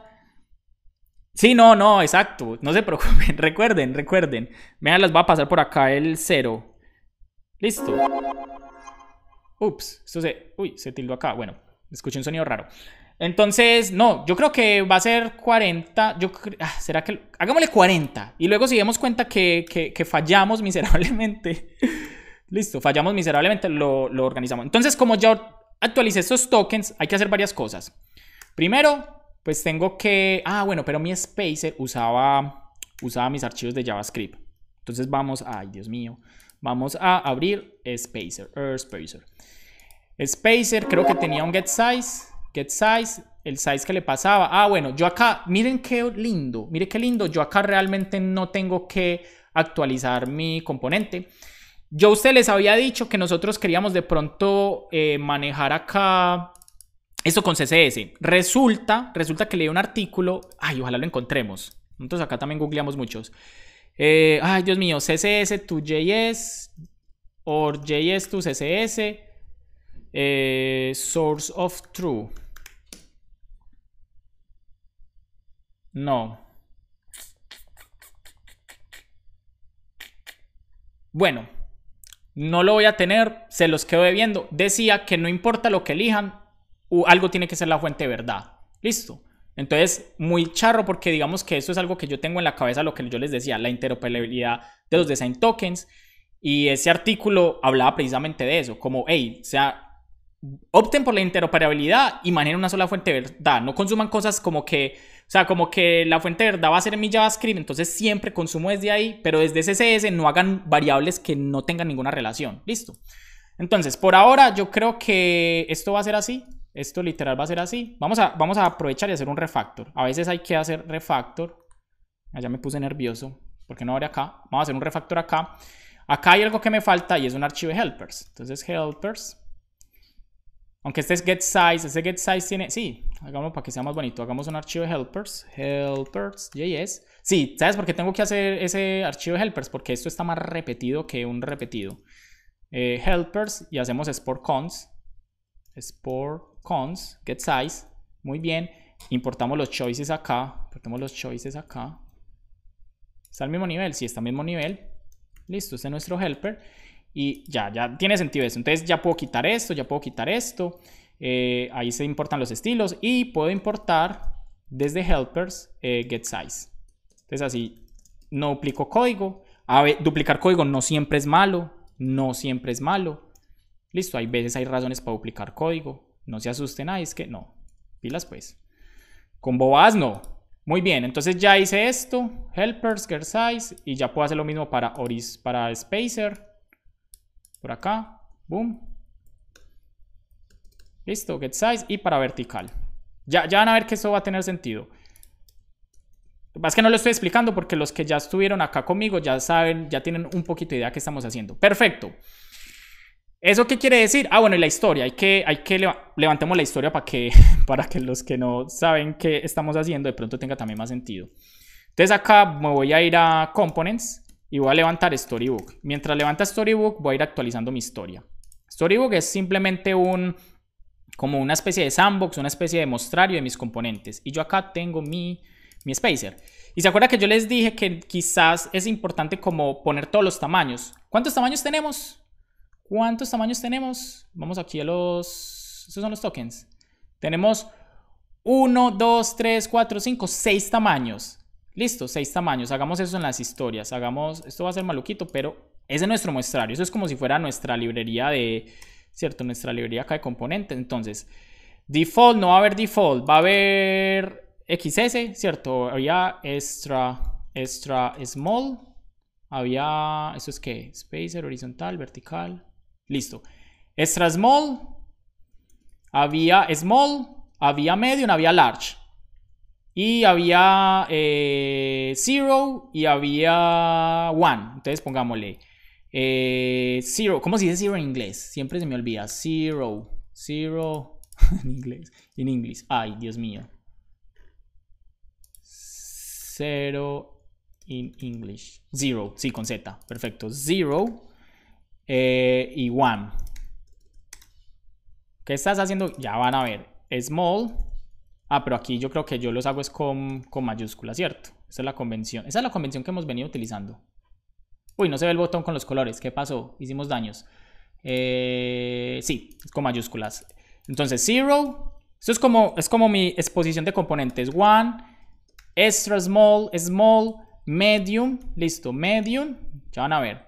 Sí, no, no, exacto. No se <laughs> preocupen. Recuerden, recuerden. Vean, las va a pasar por acá el cero. Listo. Ups, esto se, uy, se tildó acá. Bueno, escuché un sonido raro. Entonces, no, yo creo que va a ser 40. Yo, ah, ¿Será que.? Hagámosle 40. Y luego, si demos cuenta que, fallamos <laughs> miserablemente. Listo, fallamos miserablemente, lo, organizamos. Entonces, como ya actualicé estos tokens, hay que hacer varias cosas. Primero, pues tengo que... Ah, bueno, pero mi Spacer usaba, usaba mis archivos de JavaScript. Entonces vamos... Ay, Dios mío. Vamos a abrir Spacer, Spacer. Spacer creo que tenía un get size, get size, el size que le pasaba. Ah, bueno, yo acá, miren qué lindo, miren qué lindo, yo acá realmente no tengo que actualizar mi componente. Yo a usted les había dicho que nosotros queríamos de pronto eh, manejar acá esto con CSS. Resulta, resulta que leí un artículo, ay, ojalá lo encontremos. Entonces acá también googleamos muchos. Eh, ay, Dios mío, CSS to JS, or JS to CSS, eh, source of true. No. Bueno, no lo voy a tener, se los quedo viendo. Decía que no importa lo que elijan, algo tiene que ser la fuente verdad. Listo. Entonces, muy charro porque digamos que eso es algo que yo tengo en la cabeza, lo que yo les decía, la interoperabilidad de los design tokens. Y ese artículo hablaba precisamente de eso, como, hey, o sea, opten por la interoperabilidad y manejen una sola fuente de verdad. No consuman cosas como que, o sea, como que la fuente de verdad va a ser en mi JavaScript, entonces siempre consumo desde ahí, pero desde CSS no hagan variables que no tengan ninguna relación. Listo. Entonces, por ahora yo creo que esto va a ser así. Esto literal va a ser así. Vamos a, vamos a aprovechar y hacer un refactor. A veces hay que hacer refactor. Allá me puse nervioso. ¿Por qué no abre acá? Vamos a hacer un refactor acá. Acá hay algo que me falta y es un archivo de helpers. Entonces helpers. Aunque este es get size, Ese get size tiene... Sí, hagámoslo para que sea más bonito. Hagamos un archivo de helpers. Helpers.js. Sí, ¿sabes por qué tengo que hacer ese archivo de helpers? Porque esto está más repetido que un repetido. Eh, helpers y hacemos sport cons. Sport cons, get size, muy bien. Importamos los choices acá, importamos los choices acá. ¿Está al mismo nivel? si está al mismo nivel. Listo, este es nuestro helper. Y ya, ya tiene sentido eso. Entonces ya puedo quitar esto, ya puedo quitar esto. Eh, ahí se importan los estilos y puedo importar desde helpers eh, get size. Entonces así no duplico código. A duplicar código no siempre es malo, no siempre es malo. Listo, hay veces hay razones para duplicar código. No se asusten, ahí es que no. Pilas pues. Con bobadas no. Muy bien, entonces ya hice esto. Helpers, get size. Y ya puedo hacer lo mismo para, oris, para spacer. Por acá. Boom. Listo, get size. Y para vertical. Ya, ya van a ver que eso va a tener sentido. es que no lo estoy explicando porque los que ya estuvieron acá conmigo ya saben, ya tienen un poquito de idea que estamos haciendo. Perfecto. ¿Eso qué quiere decir? Ah, bueno, y la historia. Hay que, hay que levantemos la historia para que, <laughs> para que los que no saben qué estamos haciendo de pronto tenga también más sentido. Entonces acá me voy a ir a Components y voy a levantar Storybook. Mientras levanta Storybook voy a ir actualizando mi historia. Storybook es simplemente un como una especie de sandbox, una especie de mostrario de mis componentes. Y yo acá tengo mi, mi spacer. Y se acuerda que yo les dije que quizás es importante como poner todos los tamaños. ¿Cuántos tamaños tenemos? ¿Cuántos tamaños tenemos? Vamos aquí a los... Estos son los tokens. Tenemos 1, 2, 3, 4, 5, 6 tamaños. Listo, 6 tamaños. Hagamos eso en las historias. Hagamos... Esto va a ser maluquito, pero es de nuestro muestrario. Eso es como si fuera nuestra librería de... ¿Cierto? Nuestra librería acá de componentes. Entonces, default, no va a haber default. Va a haber XS, ¿cierto? Había extra, extra small. Había... ¿Eso es qué? Spacer, horizontal, vertical. Listo. Extra small, había small, había medium, había large. Y había eh, zero y había one. Entonces pongámosle eh, zero. ¿Cómo se dice zero en inglés? Siempre se me olvida. Zero. Zero. <laughs> en inglés. En inglés. Ay, Dios mío. Zero in English. Zero. Sí, con Z. Perfecto. Zero. Eh, y one. ¿Qué estás haciendo? Ya van a ver. Small. Ah, pero aquí yo creo que yo los hago es con, mayúsculas, mayúscula, ¿cierto? Esa es la convención. Esa es la convención que hemos venido utilizando. Uy, no se ve el botón con los colores. ¿Qué pasó? Hicimos daños. Eh, sí, con mayúsculas. Entonces, zero. Esto es como, es como mi exposición de componentes. One, extra small, small, medium. Listo, medium. Ya van a ver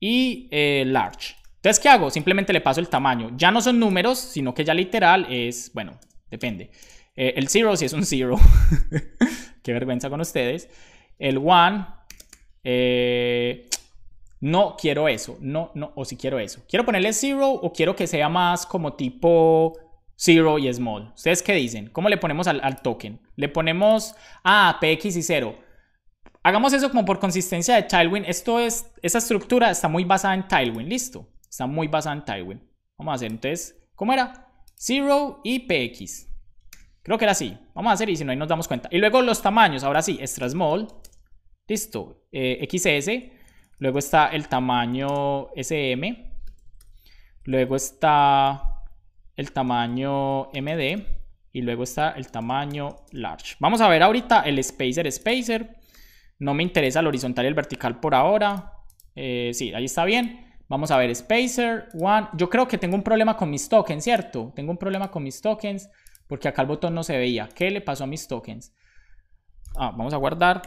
y eh, large. Entonces, ¿qué hago? Simplemente le paso el tamaño. Ya no son números, sino que ya literal es, bueno, depende. Eh, el zero si es un zero. <laughs> Qué vergüenza con ustedes. El one. Eh, no quiero eso. No, no, o si quiero eso. Quiero ponerle zero o quiero que sea más como tipo zero y small. ¿Ustedes qué dicen? ¿Cómo le ponemos al, token? Le ponemos. Ah, px y 0. Hagamos eso como por consistencia de Tailwind. Esto es, esa estructura está muy basada en Tailwind, listo. Está muy basada en Tailwind. Vamos a hacer entonces, ¿cómo era? Zero y PX. Creo que era así. Vamos a hacer y si no, ahí nos damos cuenta. Y luego los tamaños, ahora sí, extra small. Listo, eh, XS. Luego está el tamaño SM. Luego está el tamaño MD. Y luego está el tamaño large. Vamos a ver ahorita el spacer spacer. No me interesa el horizontal y el vertical por ahora. Eh, sí, ahí está bien. Vamos a ver, spacer, one. Yo creo que tengo un problema con mis tokens, ¿cierto? Tengo un problema con mis tokens porque acá el botón no se veía. ¿Qué le pasó a mis tokens? Ah, vamos a guardar.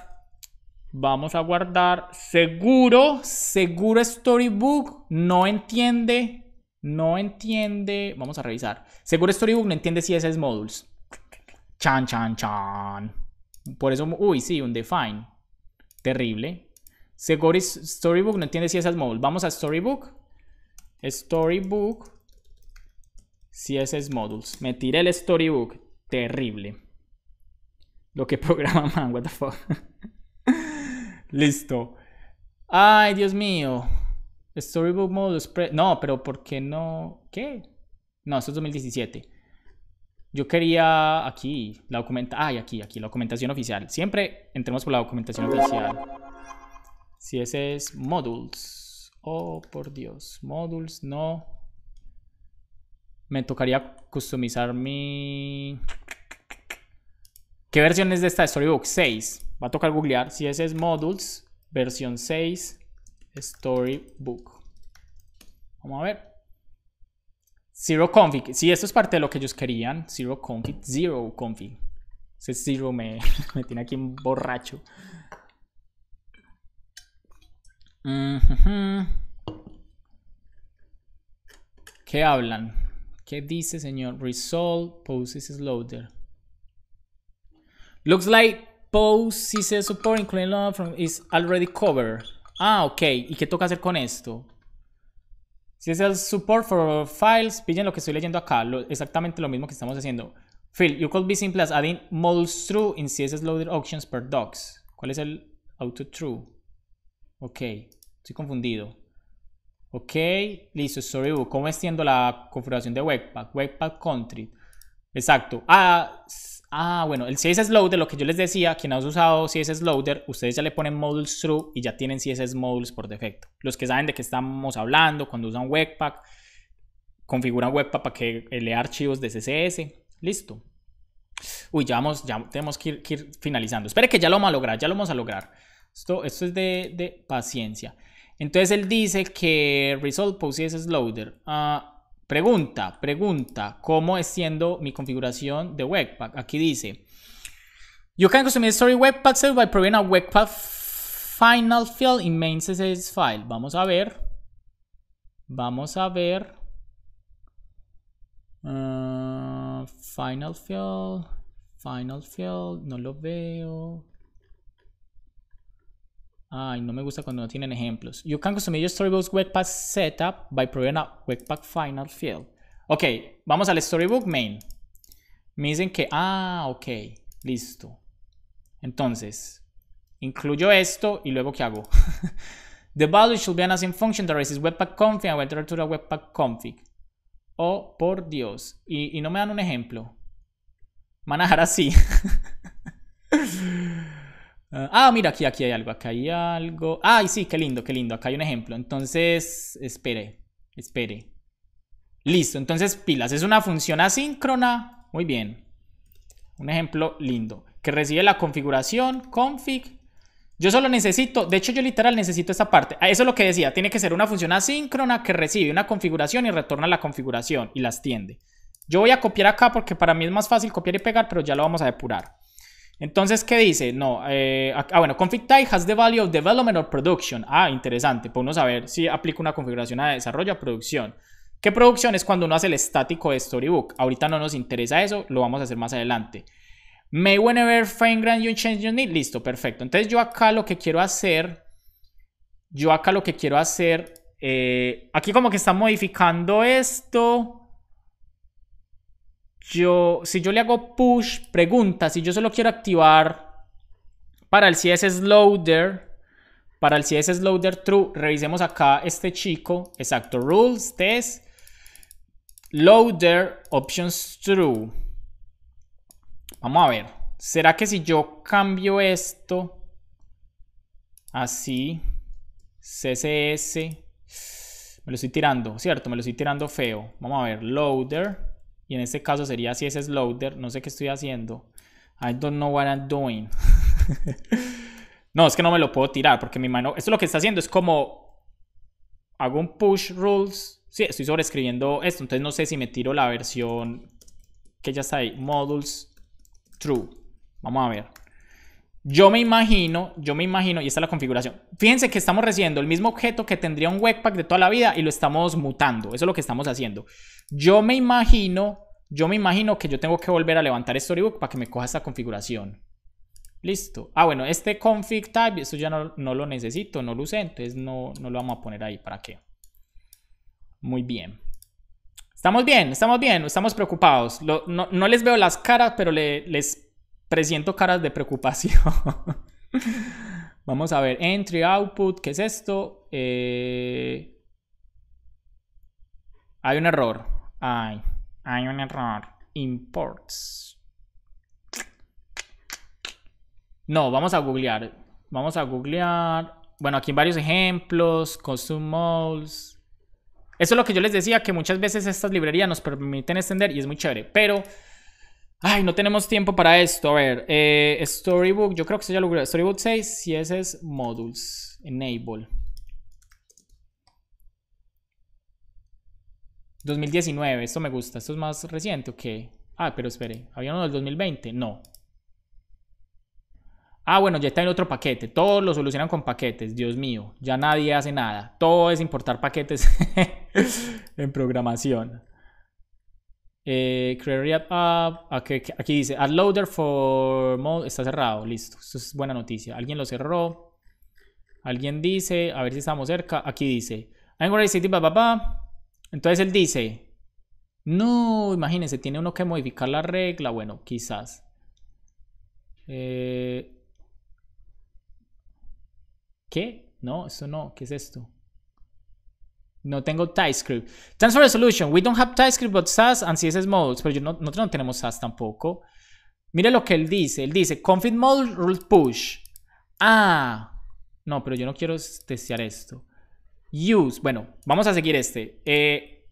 Vamos a guardar. Seguro, seguro Storybook no entiende. No entiende. Vamos a revisar. Seguro Storybook no entiende si ese es Modules. Chan, chan, chan. Por eso, uy, sí, un define. Terrible. Segori Storybook no entiende si es modules. Vamos a Storybook. Storybook. CSS Modules. Me tiré el Storybook. Terrible. Lo que <laughs> programa man, what the fuck. <laughs> Listo. Ay, Dios mío. Storybook Modules. No, pero ¿por qué no? ¿Qué? No, eso es 2017. Yo quería aquí, la documentación, ay, aquí, aquí, la documentación oficial. Siempre entremos por la documentación oficial. Si ese es modules. Oh, por Dios. Modules, no. Me tocaría customizar mi... ¿Qué versión es de esta Storybook? 6. Va a tocar googlear. Si ese es modules, versión 6, Storybook. Vamos a ver. Zero config. si esto es parte de lo que ellos querían. Zero config. Zero config. Ese zero me, <laughs> me tiene aquí un borracho. Mm, ¿Qué hablan? ¿Qué dice, señor? Resolve poses loader. Looks like poses support including from is already covered. Ah, ok. ¿Y qué toca hacer con esto? Si es el support for files, pillen lo que estoy leyendo acá, exactamente lo mismo que estamos haciendo. Phil, you could be simple as adding models true in CSS loaded options per docs. ¿Cuál es el auto true? Ok, estoy confundido. Ok, listo, Sorry, ¿Cómo extiendo la configuración de Webpack? Webpack country. Exacto. Ah, Ah, bueno, el CSS Loader, lo que yo les decía, quien ha usado CSS Loader, ustedes ya le ponen modules true y ya tienen CSS modules por defecto. Los que saben de qué estamos hablando, cuando usan Webpack, configuran Webpack para que lea archivos de CSS. Listo. Uy, ya, vamos, ya tenemos que ir, finalizando. Espere que ya lo vamos a lograr, ya lo vamos a lograr. Esto, esto es de, paciencia. Entonces él dice que result post CSS Loader. Ah. Pregunta, pregunta, ¿cómo es siendo mi configuración de Webpack? Aquí dice, yo can customize story Webpack server by providing a Webpack final field in main file. Vamos a ver, vamos a ver, ah, final field, final field, no lo veo, Ay, no me gusta cuando no tienen ejemplos. You can customize your storybook's Webpack setup by providing a Webpack final field. Ok, vamos al storybook main. Me dicen que, ah, ok, listo. Entonces, incluyo esto y luego ¿qué hago? <laughs> The value should be an async function that is Webpack config and will to the Webpack config. Oh, por Dios. Y, no me dan un ejemplo. Manejar así. <laughs> Ah, ah, mira, aquí, aquí hay algo, acá hay algo. Ay, sí, qué lindo, qué lindo. Acá hay un ejemplo. Entonces, espere, espere. Listo, entonces pilas. Es una función asíncrona. Muy bien. Un ejemplo lindo. Que recibe la configuración, config. Yo solo necesito, de hecho yo literal necesito esta parte. Ah, eso es lo que decía, tiene que ser una función asíncrona que recibe una configuración y retorna la configuración y las tiende. Yo voy a copiar acá porque para mí es más fácil copiar y pegar, pero ya lo vamos a depurar. Entonces, ¿qué dice? No, eh, ah, bueno, config type has the value of development or production. Ah, interesante, para uno saber si aplica una configuración a desarrollo a producción. ¿Qué producción es cuando uno hace el estático de Storybook? Ahorita no nos interesa eso, lo vamos a hacer más adelante. May whenever frame grand you change your need. Listo, perfecto. Entonces yo acá lo que quiero hacer, yo acá lo que quiero hacer, eh, aquí como que está modificando esto yo, si yo le hago push, pregunta, si yo solo quiero activar para el CSS loader, para el CSS loader true, revisemos acá este chico, exacto, rules, test, loader, options true. Vamos a ver, ¿será que si yo cambio esto así, CSS, me lo estoy tirando, ¿cierto? Me lo estoy tirando feo. Vamos a ver, loader y en este caso sería si es loader, no sé qué estoy haciendo. I don't know what I'm doing. <laughs> no, es que no me lo puedo tirar porque mi mano... Esto lo que está haciendo es como... Hago un push rules. Sí, estoy sobreescribiendo esto. Entonces no sé si me tiro la versión que ya está ahí. Modules true. Vamos a ver. Yo me imagino, yo me imagino, y esta es la configuración. Fíjense que estamos recibiendo el mismo objeto que tendría un Webpack de toda la vida y lo estamos mutando. Eso es lo que estamos haciendo. Yo me imagino, yo me imagino que yo tengo que volver a levantar Storybook para que me coja esta configuración. Listo. Ah, bueno, este config type, esto ya no, lo necesito, no lo usé, entonces no, no lo vamos a poner ahí. ¿Para qué? Muy bien. Estamos bien, estamos bien, estamos preocupados. no, les veo las caras, pero les 300 caras de preocupación. <laughs> Vamos a ver, entry, output, ¿qué es esto? Eh, hay un error. Hay. hay un error. Imports. No, vamos a googlear. Vamos a googlear. Bueno, aquí en varios ejemplos, custom modes. Eso es lo que yo les decía, que muchas veces estas librerías nos permiten extender y es muy chévere, pero Ay, no tenemos tiempo para esto. A ver, eh, Storybook, yo creo que se ya lo Storybook 6, si ese es Modules, Enable. 2019, esto me gusta, esto es más reciente, ok. Ah, pero espere, ¿había uno del 2020? No. Ah, bueno, ya está en otro paquete. Todos lo solucionan con paquetes, Dios mío. Ya nadie hace nada. Todo es importar paquetes <laughs> en programación. Eh, create App. Ah, aquí, dice Add Loader for Mode. Está cerrado. Listo. Esto es buena noticia. Alguien lo cerró. Alguien dice. A ver si estamos cerca. Aquí dice. City, papá. Entonces él dice. No, imagínense, tiene uno que modificar la regla. Bueno, quizás. Eh, ¿Qué? No, eso no. ¿Qué es esto? No tengo TypeScript. Transfer Resolution. We don't have TypeScript, but SAS and CSS Modules. Pero nosotros no tenemos SAS tampoco. Mire lo que él dice. Él dice config Module, rule push. Ah. No, pero yo no quiero testear esto. Use. Bueno, vamos a seguir este. Eh,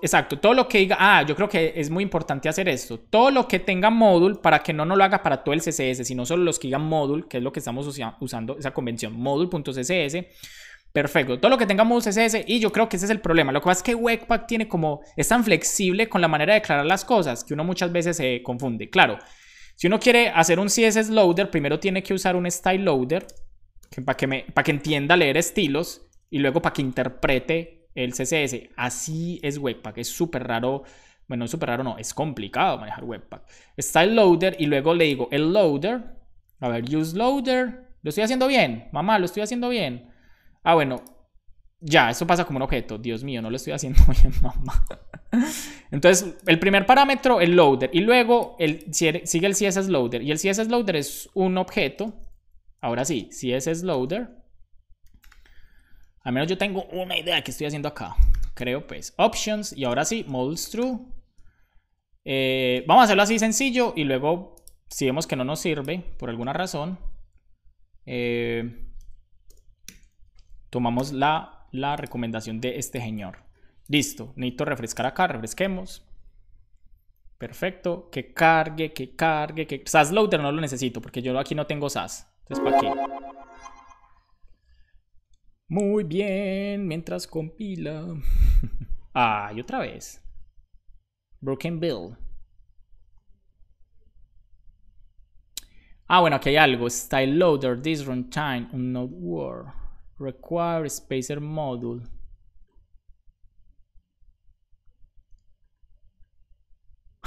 exacto. Todo lo que diga. Ah, yo creo que es muy importante hacer esto. Todo lo que tenga module para que no no lo haga para todo el CSS, sino solo los que digan module, que es lo que estamos usando, esa convención. Module.css Perfecto. Todo lo que tengamos es CSS, y yo creo que ese es el problema. Lo que pasa es que Webpack tiene como, es tan flexible con la manera de declarar las cosas que uno muchas veces se confunde. Claro, si uno quiere hacer un CSS loader, primero tiene que usar un style loader para, que me, para que entienda leer estilos y luego para que interprete el CSS. Así es Webpack. Es súper raro. Bueno, es súper raro, no. Es complicado manejar Webpack. Style loader y luego le digo el loader. A ver, use loader. Lo estoy haciendo bien. Mamá, lo estoy haciendo bien. Ah, bueno, ya, eso pasa como un objeto. Dios mío, no lo estoy haciendo <laughs> bien, mamá. Entonces, el primer parámetro, el loader, y luego el, sigue el CSS loader. Y el CSS loader es un objeto. Ahora sí, CSS loader. Al menos yo tengo una idea de qué estoy haciendo acá. Creo pues, options, y ahora sí, molds true. Eh, vamos a hacerlo así sencillo, y luego, si vemos que no nos sirve, por alguna razón, eh, tomamos la, recomendación de este señor. Listo, necesito refrescar acá, refresquemos. Perfecto, que cargue, que cargue, que... SAS Loader no lo necesito porque yo aquí no tengo SAS. Entonces, ¿para qué? Muy bien, mientras compila. ah, <laughs> y otra vez. Broken build Ah, bueno, aquí hay algo. Style Loader, this runtime, not war require spacer module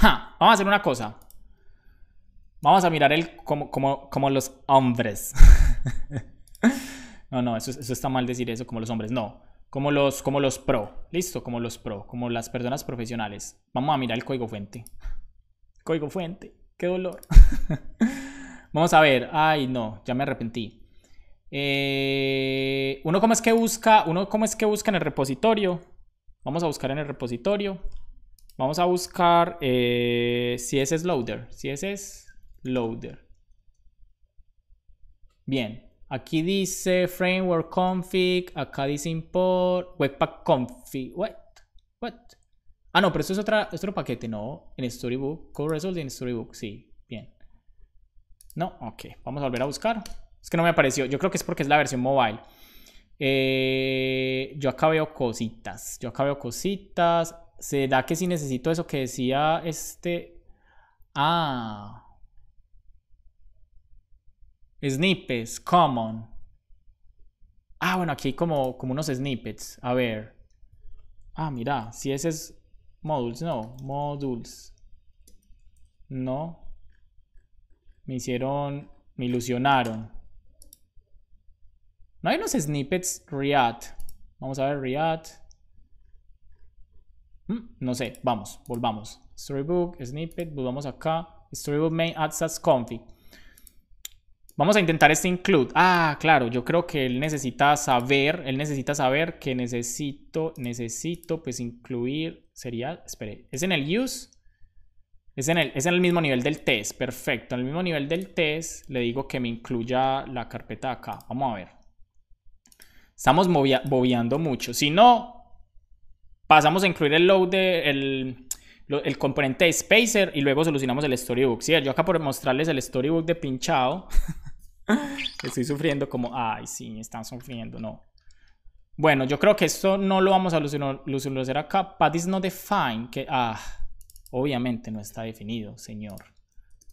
vamos a hacer una cosa vamos a mirar el como, como, los hombres <laughs> no no eso, está mal decir eso como los hombres no como los, como los pro, listo, como los pro, como las personas profesionales. Vamos a mirar el código fuente. Código fuente, qué dolor. <laughs> Vamos a ver, ay no, ya me arrepentí. Eh, uno cómo es que busca, uno cómo es que busca en el repositorio. Vamos a buscar en el repositorio. Vamos a buscar eh, es Loader. es Loader. Bien. Aquí dice framework config. Acá dice import. Webpack config. What? What? Ah, no, pero esto es otra, otro paquete, ¿no? En Storybook. Core Result en Storybook. Sí. Bien. No, ok. Vamos a volver a buscar. Es que no me apareció. Yo creo que es porque es la versión mobile. Eh, yo acá veo cositas. Yo acá veo cositas. Se da que si necesito eso que decía este. Ah. Snippets, common. Ah, bueno, aquí hay como, como unos snippets. A ver. Ah, mira, si ese es modules, no. Modules. No. Me hicieron, me ilusionaron. No hay unos snippets React. Vamos a ver React. Mm, no sé, vamos, volvamos. Storybook, snippet, volvamos acá. Storybook main access config. Vamos a intentar este include. Ah, claro, yo creo que él necesita saber, él necesita saber que necesito, necesito pues incluir, sería, espere, es en el use, es en el, es en el mismo nivel del test, perfecto, en el mismo nivel del test le digo que me incluya la carpeta acá, vamos a ver. Estamos bobeando mucho. Si no, pasamos a incluir el load de el, componente de spacer y luego solucionamos el storybook. Sí, yo acá por mostrarles el storybook de pinchado. <laughs> Estoy sufriendo como, ay, sí, están sufriendo, no. Bueno, yo creo que esto no lo vamos a solucionar acá. Pad is not defined. Que, ah, obviamente no está definido, señor.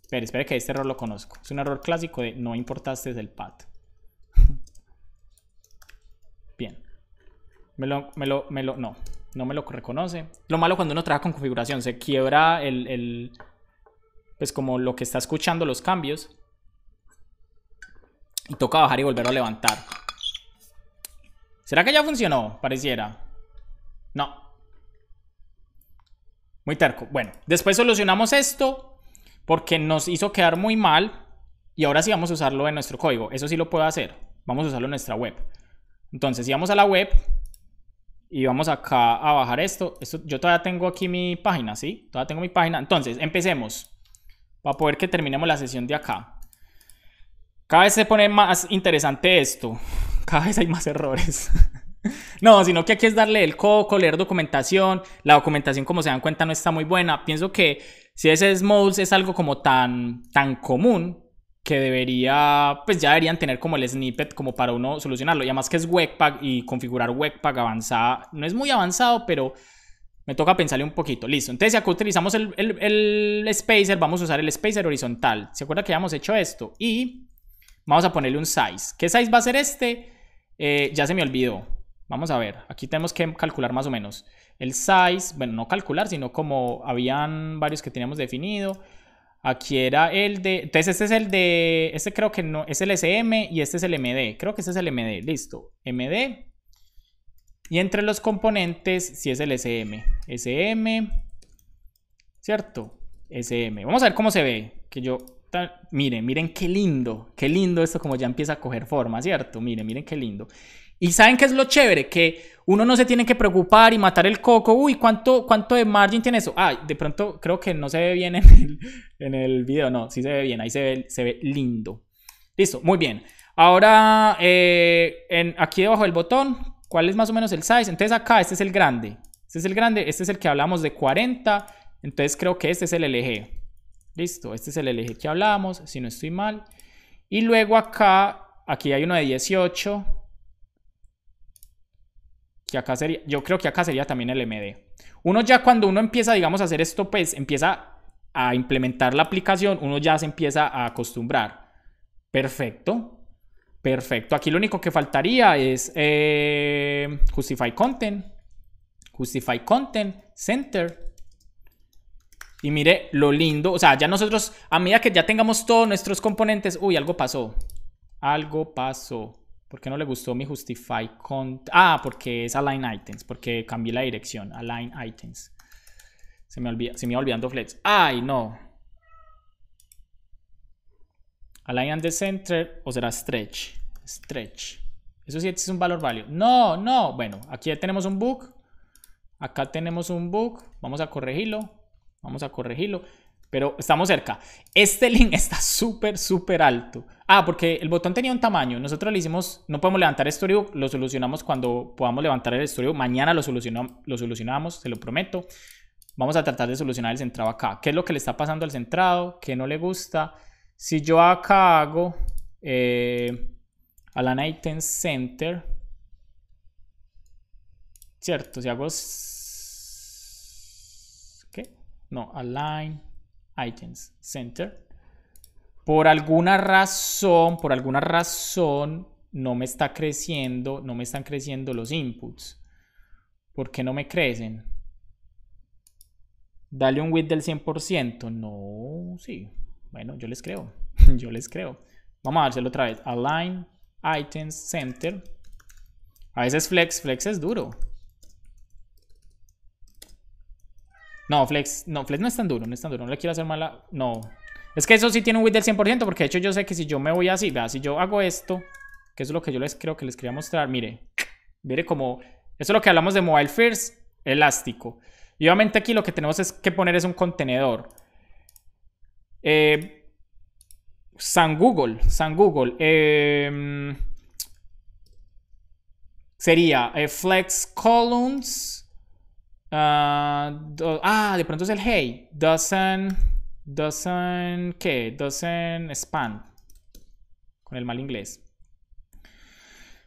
Pero espera que este error lo conozco. Es un error clásico de no importaste el pad. <laughs> Bien. Me lo, me lo, me lo, no, no me lo reconoce. Lo malo cuando uno trabaja con configuración, se quiebra el, el pues como lo que está escuchando los cambios. Y toca bajar y volver a levantar. ¿Será que ya funcionó? Pareciera. No. Muy terco. Bueno, después solucionamos esto porque nos hizo quedar muy mal. Y ahora sí vamos a usarlo en nuestro código. Eso sí lo puedo hacer. Vamos a usarlo en nuestra web. Entonces, si vamos a la web y vamos acá a bajar esto, yo todavía tengo aquí mi página, ¿sí? Todavía tengo mi página. Entonces, empecemos para poder que terminemos la sesión de acá. Cada vez se pone más interesante esto. <laughs> Cada vez hay más errores. <laughs> no, sino que aquí es darle el coco, leer documentación. La documentación, como se dan cuenta, no está muy buena. Pienso que si ese Smalls es algo como tan, tan común, que debería, pues ya deberían tener como el snippet como para uno solucionarlo. Y además que es Webpack y configurar Webpack avanzada, no es muy avanzado, pero me toca pensarle un poquito. Listo, entonces si acá utilizamos el, spacer, vamos a usar el spacer horizontal. ¿Se acuerda que ya hemos hecho esto? Y vamos a ponerle un size. ¿Qué size va a ser este? Eh, ya se me olvidó. Vamos a ver, aquí tenemos que calcular más o menos el size, bueno, no calcular, sino como habían varios que teníamos definido. Aquí era el de... Entonces este es el de... Este creo que no... Es el SM y este es el MD. Creo que este es el MD. Listo. MD. Y entre los componentes si es el SM. SM. ¿Cierto? SM. Vamos a ver cómo se ve. Que yo... Miren, miren qué lindo. Qué lindo esto como ya empieza a coger forma, ¿cierto? Miren, miren qué lindo. Y saben qué es lo chévere, que uno no se tiene que preocupar y matar el coco. Uy, ¿cuánto, cuánto de margin tiene eso? Ah, de pronto creo que no se ve bien en el, en video. No, sí se ve bien. Ahí se ve, se ve lindo. Listo, muy bien. Ahora, eh, aquí debajo del botón, ¿cuál es más o menos el size? Entonces acá, este es el grande. Este es el grande, este es el que hablamos de 40. Entonces creo que este es el LG. Listo, este es el LG que hablamos, si no estoy mal. Y luego acá, aquí hay uno de 18 acá sería, yo creo que acá sería también el MD. Uno ya cuando uno empieza, digamos, a hacer esto, pues empieza a implementar la aplicación, uno ya se empieza a acostumbrar. Perfecto, perfecto. Aquí lo único que faltaría es eh, Justify Content, Justify Content, Center. Y mire lo lindo, o sea, ya nosotros, a medida que ya tengamos todos nuestros componentes, uy, algo pasó, algo pasó. ¿Por qué no le gustó mi justify con... Ah, porque es align items, porque cambié la dirección, align items. Se me, olvida, se me iba olvidando flex. ¡Ay, no! Align and the center, o será stretch. Stretch. Eso sí este es un valor válido. ¡No, no! Bueno, aquí ya tenemos un bug. Acá tenemos un bug. Vamos a corregirlo. Vamos a corregirlo. Pero estamos cerca. Este link <laughs> está súper, súper alto. Ah, porque el botón tenía un tamaño. Nosotros le hicimos, no podemos levantar el Storybook, lo solucionamos cuando podamos levantar el Storybook. Mañana lo, lo solucionamos, se lo prometo. Vamos a tratar de solucionar el centrado acá. ¿Qué es lo que le está pasando al centrado? ¿Qué no le gusta? Si yo acá hago eh, Align items Center, ¿cierto? Si hago... ¿Qué? No, Align Items Center. Por alguna razón, por alguna razón, no me está creciendo, no me están creciendo los inputs. ¿Por qué no me crecen? Dale un width del 100%. No, sí. Bueno, yo les creo. <laughs> yo les creo. Vamos a dárselo otra vez. Align, Items, Center. A veces flex, flex es duro. No, flex, no, flex no es tan duro, no es tan duro. No le quiero hacer mala. No, es que eso sí tiene un width del 100%, porque de hecho yo sé que si yo me voy así, si yo hago esto, que es lo que yo les creo que les quería mostrar, mire, mire como, eso es lo que hablamos de Mobile First, elástico. Y obviamente aquí lo que tenemos es que poner es un contenedor. Eh, San Google, San Google. Em, sería eh, flex columns. Ah, ah, de pronto es el hey. Doesn't doesn't, ¿qué? Doesn't span. Con el mal inglés.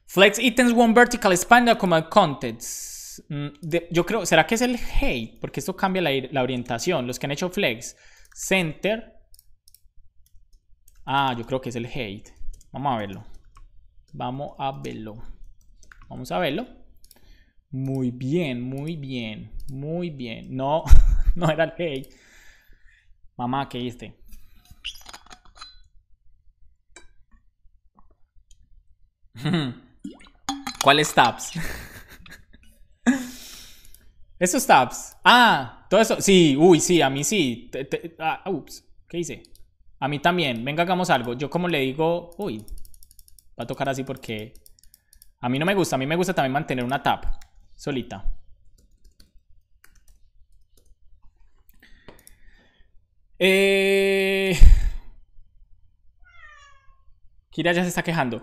Flex items one vertical span the command contents. Mm, yo creo, ¿será que es el hate? Porque esto cambia la, la orientación. Los que han hecho flex. Center. Ah, yo creo que es el hate. Vamos a verlo. Vamos a verlo. Vamos a verlo. Muy bien, muy bien, muy bien. No, <laughs> no era el hate. Mamá, ¿qué <laughs> ¿Cuál ¿Cuáles tabs? <laughs> Esos tabs. Ah, todo eso. Sí, uy, sí, a mí sí. Ah, ups, ¿qué hice? A mí también. Venga, hagamos algo. Yo como le digo... Uy, va a tocar así porque... A mí no me gusta. A mí me gusta también mantener una tab solita. Eh... Kira ya se está quejando.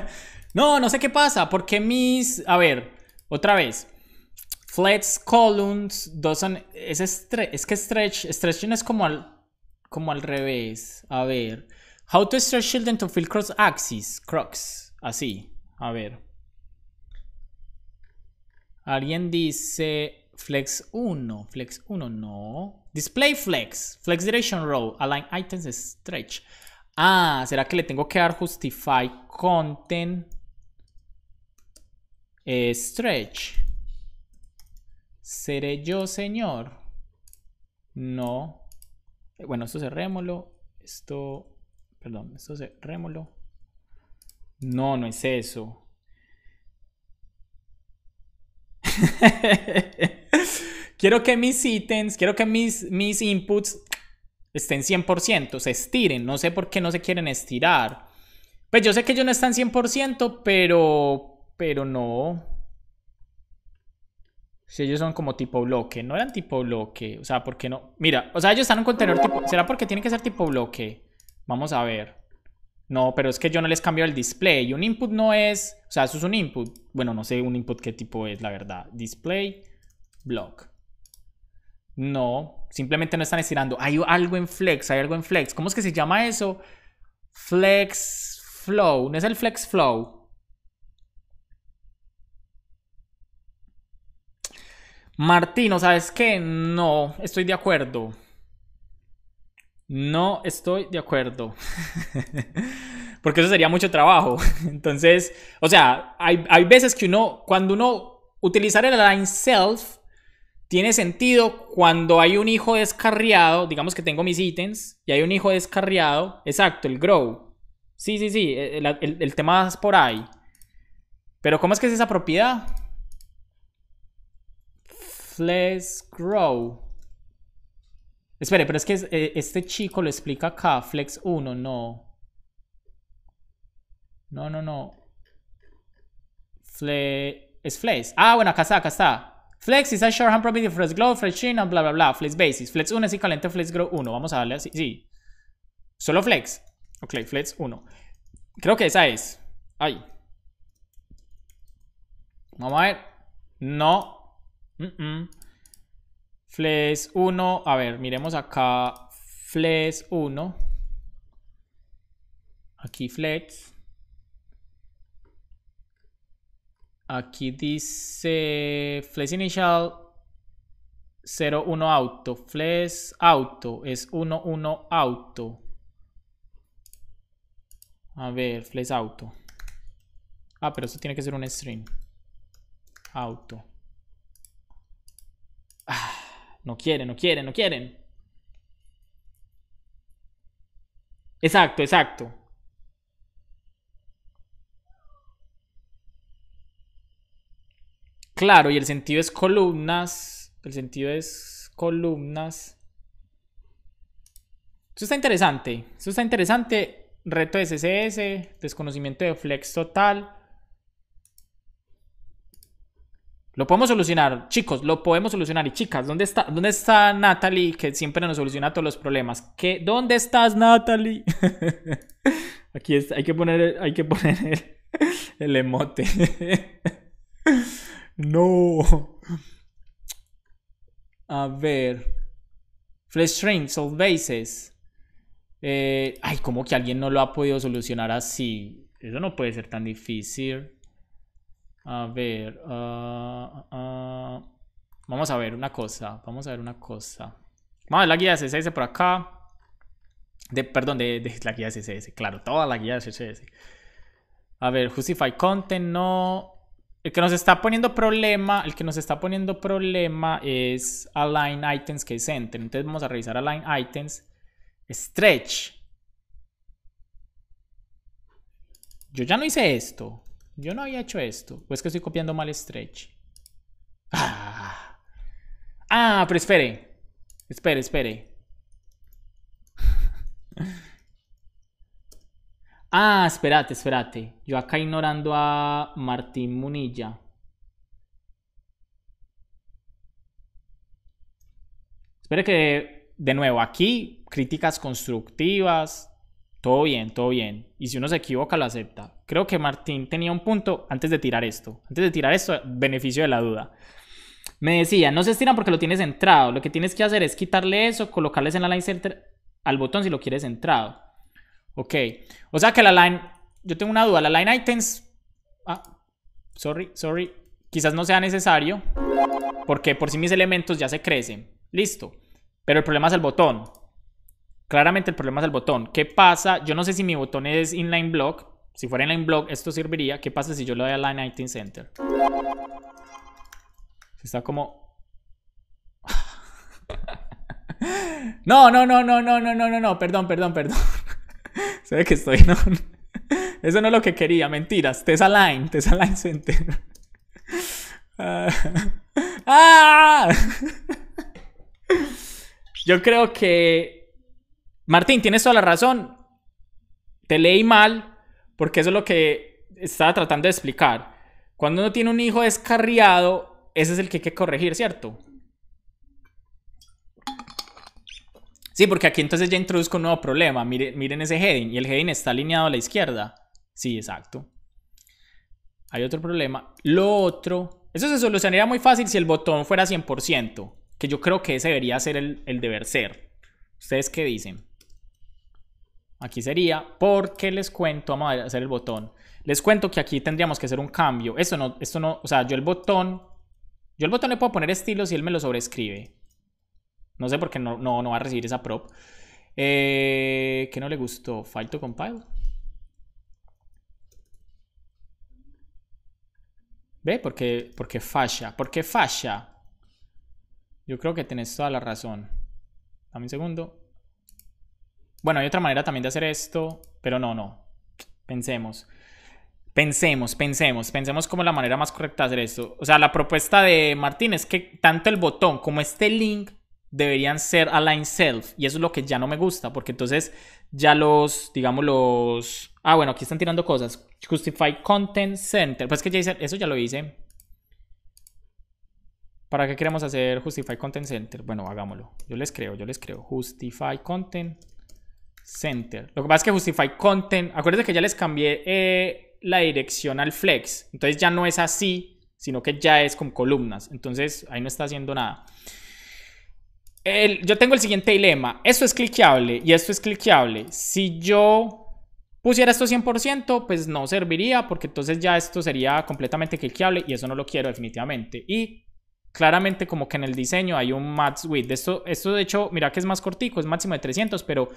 <laughs> no, no sé qué pasa. Porque mis. A ver, otra vez. flex columns, dos Es, es que stretch. Stretching es como al, como al revés. A ver. How to stretch children to fill cross axis. Crocs. Así. A ver. Alguien dice. Flex 1. Flex 1, no. Display flex, flex direction row, align items stretch. Ah, ¿será que le tengo que dar justify content eh, stretch? ¿Seré yo, señor? No. Eh, bueno, esto cerrémoslo. Esto, perdón, esto cerrémoslo. No, no es eso. <laughs> quiero que mis ítems, quiero que mis, mis inputs estén 100%, se estiren. No sé por qué no se quieren estirar. Pues yo sé que ellos no están 100%, pero, pero no. Si ellos son como tipo bloque, no eran tipo bloque. O sea, ¿por qué no? Mira, o sea, ellos están en un contenedor tipo... ¿Será porque tienen que ser tipo bloque? Vamos a ver. No, pero es que yo no les cambio el display. Y Un input no es... O sea, eso es un input. Bueno, no sé un input qué tipo es, la verdad. Display, block. No, simplemente no están estirando. Hay algo en flex, hay algo en flex. ¿Cómo es que se llama eso? Flex flow, no es el flex flow. Martino, ¿sabes qué? No, estoy de acuerdo. No estoy de acuerdo. <laughs> Porque eso sería mucho trabajo. <laughs> Entonces, o sea, hay, veces que uno, cuando uno utilizar el line self, tiene sentido cuando hay un hijo descarriado, digamos que tengo mis ítems, y hay un hijo descarriado, exacto, el grow. Sí, sí, sí, e, e, el, tema es por ahí. Pero ¿cómo es que es esa propiedad? Flex grow. Espere, pero es que e, este chico lo explica acá, flex 1, no. No, no, no. es flex. Ah, bueno, acá está, acá está. Flex is a shorthand property of flex glow, flex bla bla bla. Flex basis. Flex 1 es equivalente a flex glow 1. Vamos a darle así. Sí. Solo flex. Ok, flex 1. Creo que esa es. Ay. Vamos a ver. No. Flex 1. A ver, miremos acá. Flex 1. Aquí flex. Aquí dice flash initial 01 auto. flash auto es 11 auto. A ver, flex auto. Ah, pero esto tiene que ser un string. Auto. Ah, no quieren, no quieren, no quieren. Exacto, exacto. Claro, y el sentido es columnas. El sentido es columnas. Eso está interesante. Eso está interesante. Reto de CSS, desconocimiento de flex total. Lo podemos solucionar, chicos, lo podemos solucionar. Y chicas, ¿dónde está, dónde está Natalie que siempre nos soluciona todos los problemas? ¿Qué, ¿Dónde estás, Natalie? <laughs> Aquí hay que poner, hay que poner el, el emote. <laughs> No. A ver. Flash strings, Soul Bases. Eh, ay, cómo que alguien no lo ha podido solucionar así. Eso no puede ser tan difícil. A ver. Ah, ah, ah. vamos a ver una cosa. Vamos a ver una cosa. Vamos a ver la guía de CSS por acá. De, perdón, de, de, la guía de CSS. Claro, toda la guía de CSS. A ver, Justify Content, no. El que nos está poniendo problema, el que nos está poniendo problema es align items que es enter. Entonces vamos a revisar align items stretch. Yo ya no hice esto. Yo no había hecho esto. pues que estoy copiando mal stretch. Ah, ah pero espere. Espere, espere. Ah, espérate, espérate. Yo acá ignorando a Martín Munilla. Espere que, de nuevo, aquí críticas constructivas, todo bien, todo bien. Y si uno se equivoca, lo acepta. Creo que Martín tenía un punto antes de tirar esto. Antes de tirar esto, beneficio de la duda. Me decía, no se estiran porque lo tienes entrado. Lo que tienes que hacer es quitarle eso, colocarles en la line center al botón si lo quieres entrado. Ok. O sea que la line. Yo tengo una duda. La line items. Ah, sorry, sorry. Quizás no sea necesario. Porque por si mis elementos ya se crecen. Listo. Pero el problema es el botón. Claramente el problema es el botón. ¿Qué pasa? Yo no sé si mi botón es inline block. Si fuera inline block, esto serviría. ¿Qué pasa si yo lo doy a line items center? Está como. <laughs> No, no, no, no, no, no, no, no, no. Perdón, perdón, perdón. Sé <laughs> que estoy, no. <laughs> Eso no es lo que quería, mentiras. Tesaline, Tesaline Center. <laughs> ¡Ah! ah. Yo creo que. Martín, tienes toda la razón. Te leí mal, porque eso es lo que estaba tratando de explicar. Cuando uno tiene un hijo descarriado, ese es el que hay que corregir, ¿cierto? Sí, porque aquí entonces ya introduzco un nuevo problema. Miren, ese heading. Y el heading está alineado a la izquierda. Sí, exacto. Hay otro problema. Lo otro. Eso se solucionaría muy fácil si el botón fuera 100%. Que yo creo que ese debería ser el, deber ser. ¿Ustedes qué dicen? Aquí sería, porque les cuento, vamos a hacer el botón. Les cuento que aquí tendríamos que hacer un cambio. Esto no, esto no, o sea, yo el botón, yo el botón le puedo poner estilo si él me lo sobrescribe. No sé por qué no, va a recibir esa prop. Eh, ¿Qué no le gustó? File to compile. ¿Ve? Porque, porque falla. qué falla. Yo creo que tenés toda la razón. Dame un segundo. Bueno, hay otra manera también de hacer esto, pero no, no. Pensemos. Pensemos, pensemos, pensemos como la manera más correcta de hacer esto. O sea, la propuesta de Martín es que tanto el botón como este link deberían ser align self y eso es lo que ya no me gusta porque entonces ya los digamos los ah bueno aquí están tirando cosas justify content center pues que ya eso ya lo hice ¿Para qué queremos hacer Justify Content Center? Bueno, hagámoslo. Yo les creo, yo les creo. Justify Content Center. Lo que pasa es que Justify Content... Acuérdense que ya les cambié eh, la dirección al flex. Entonces ya no es así, sino que ya es con columnas. Entonces ahí no está haciendo nada yo tengo el siguiente dilema. Esto es cliqueable y esto es cliqueable. Si yo pusiera esto 100%, pues no serviría porque entonces ya esto sería completamente cliqueable y eso no lo quiero definitivamente. Y claramente como que en el diseño hay un max width. Esto, esto de hecho, mira que es más cortico, es máximo de 300, pero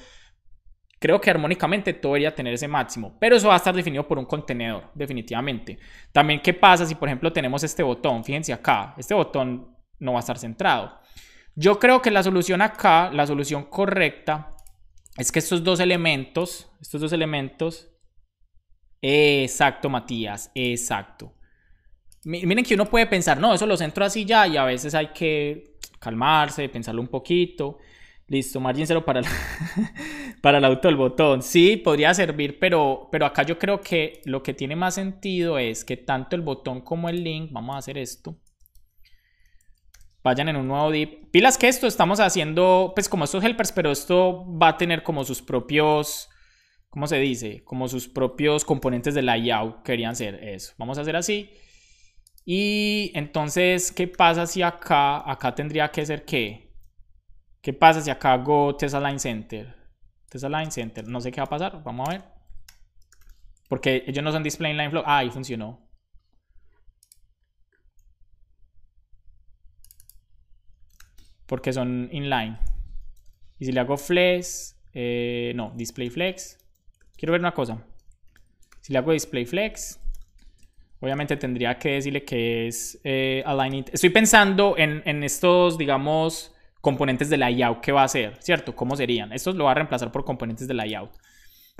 creo que armónicamente todo debería tener ese máximo. Pero eso va a estar definido por un contenedor, definitivamente. También, ¿qué pasa si por ejemplo tenemos este botón? Fíjense acá, este botón no va a estar centrado. Yo creo que la solución acá, la solución correcta, es que estos dos elementos, estos dos elementos, exacto Matías, exacto. Miren que uno puede pensar, no, eso lo centro así ya y a veces hay que calmarse, pensarlo un poquito. Listo, margen cero para, <laughs> para el auto del botón. Sí, podría servir, pero, pero acá yo creo que lo que tiene más sentido es que tanto el botón como el link, vamos a hacer esto, vayan en un nuevo dip. Pilas que esto estamos haciendo, pues como estos helpers, pero esto va a tener como sus propios, ¿cómo se dice? Como sus propios componentes de layout querían ser eso. Vamos a hacer así. Y entonces, ¿qué pasa si acá, acá tendría que ser qué? ¿Qué pasa si acá hago line Center? line Center, no sé qué va a pasar, vamos a ver. Porque ellos no son display line flow. Ah, ahí funcionó. porque son inline. Y si le hago flex, eh, no, display flex. Quiero ver una cosa. Si le hago display flex, obviamente tendría que decirle que es eh, align it. Estoy pensando en, estos, digamos, componentes de layout que va a hacer, ¿cierto? ¿Cómo serían? Estos lo va a reemplazar por componentes de layout.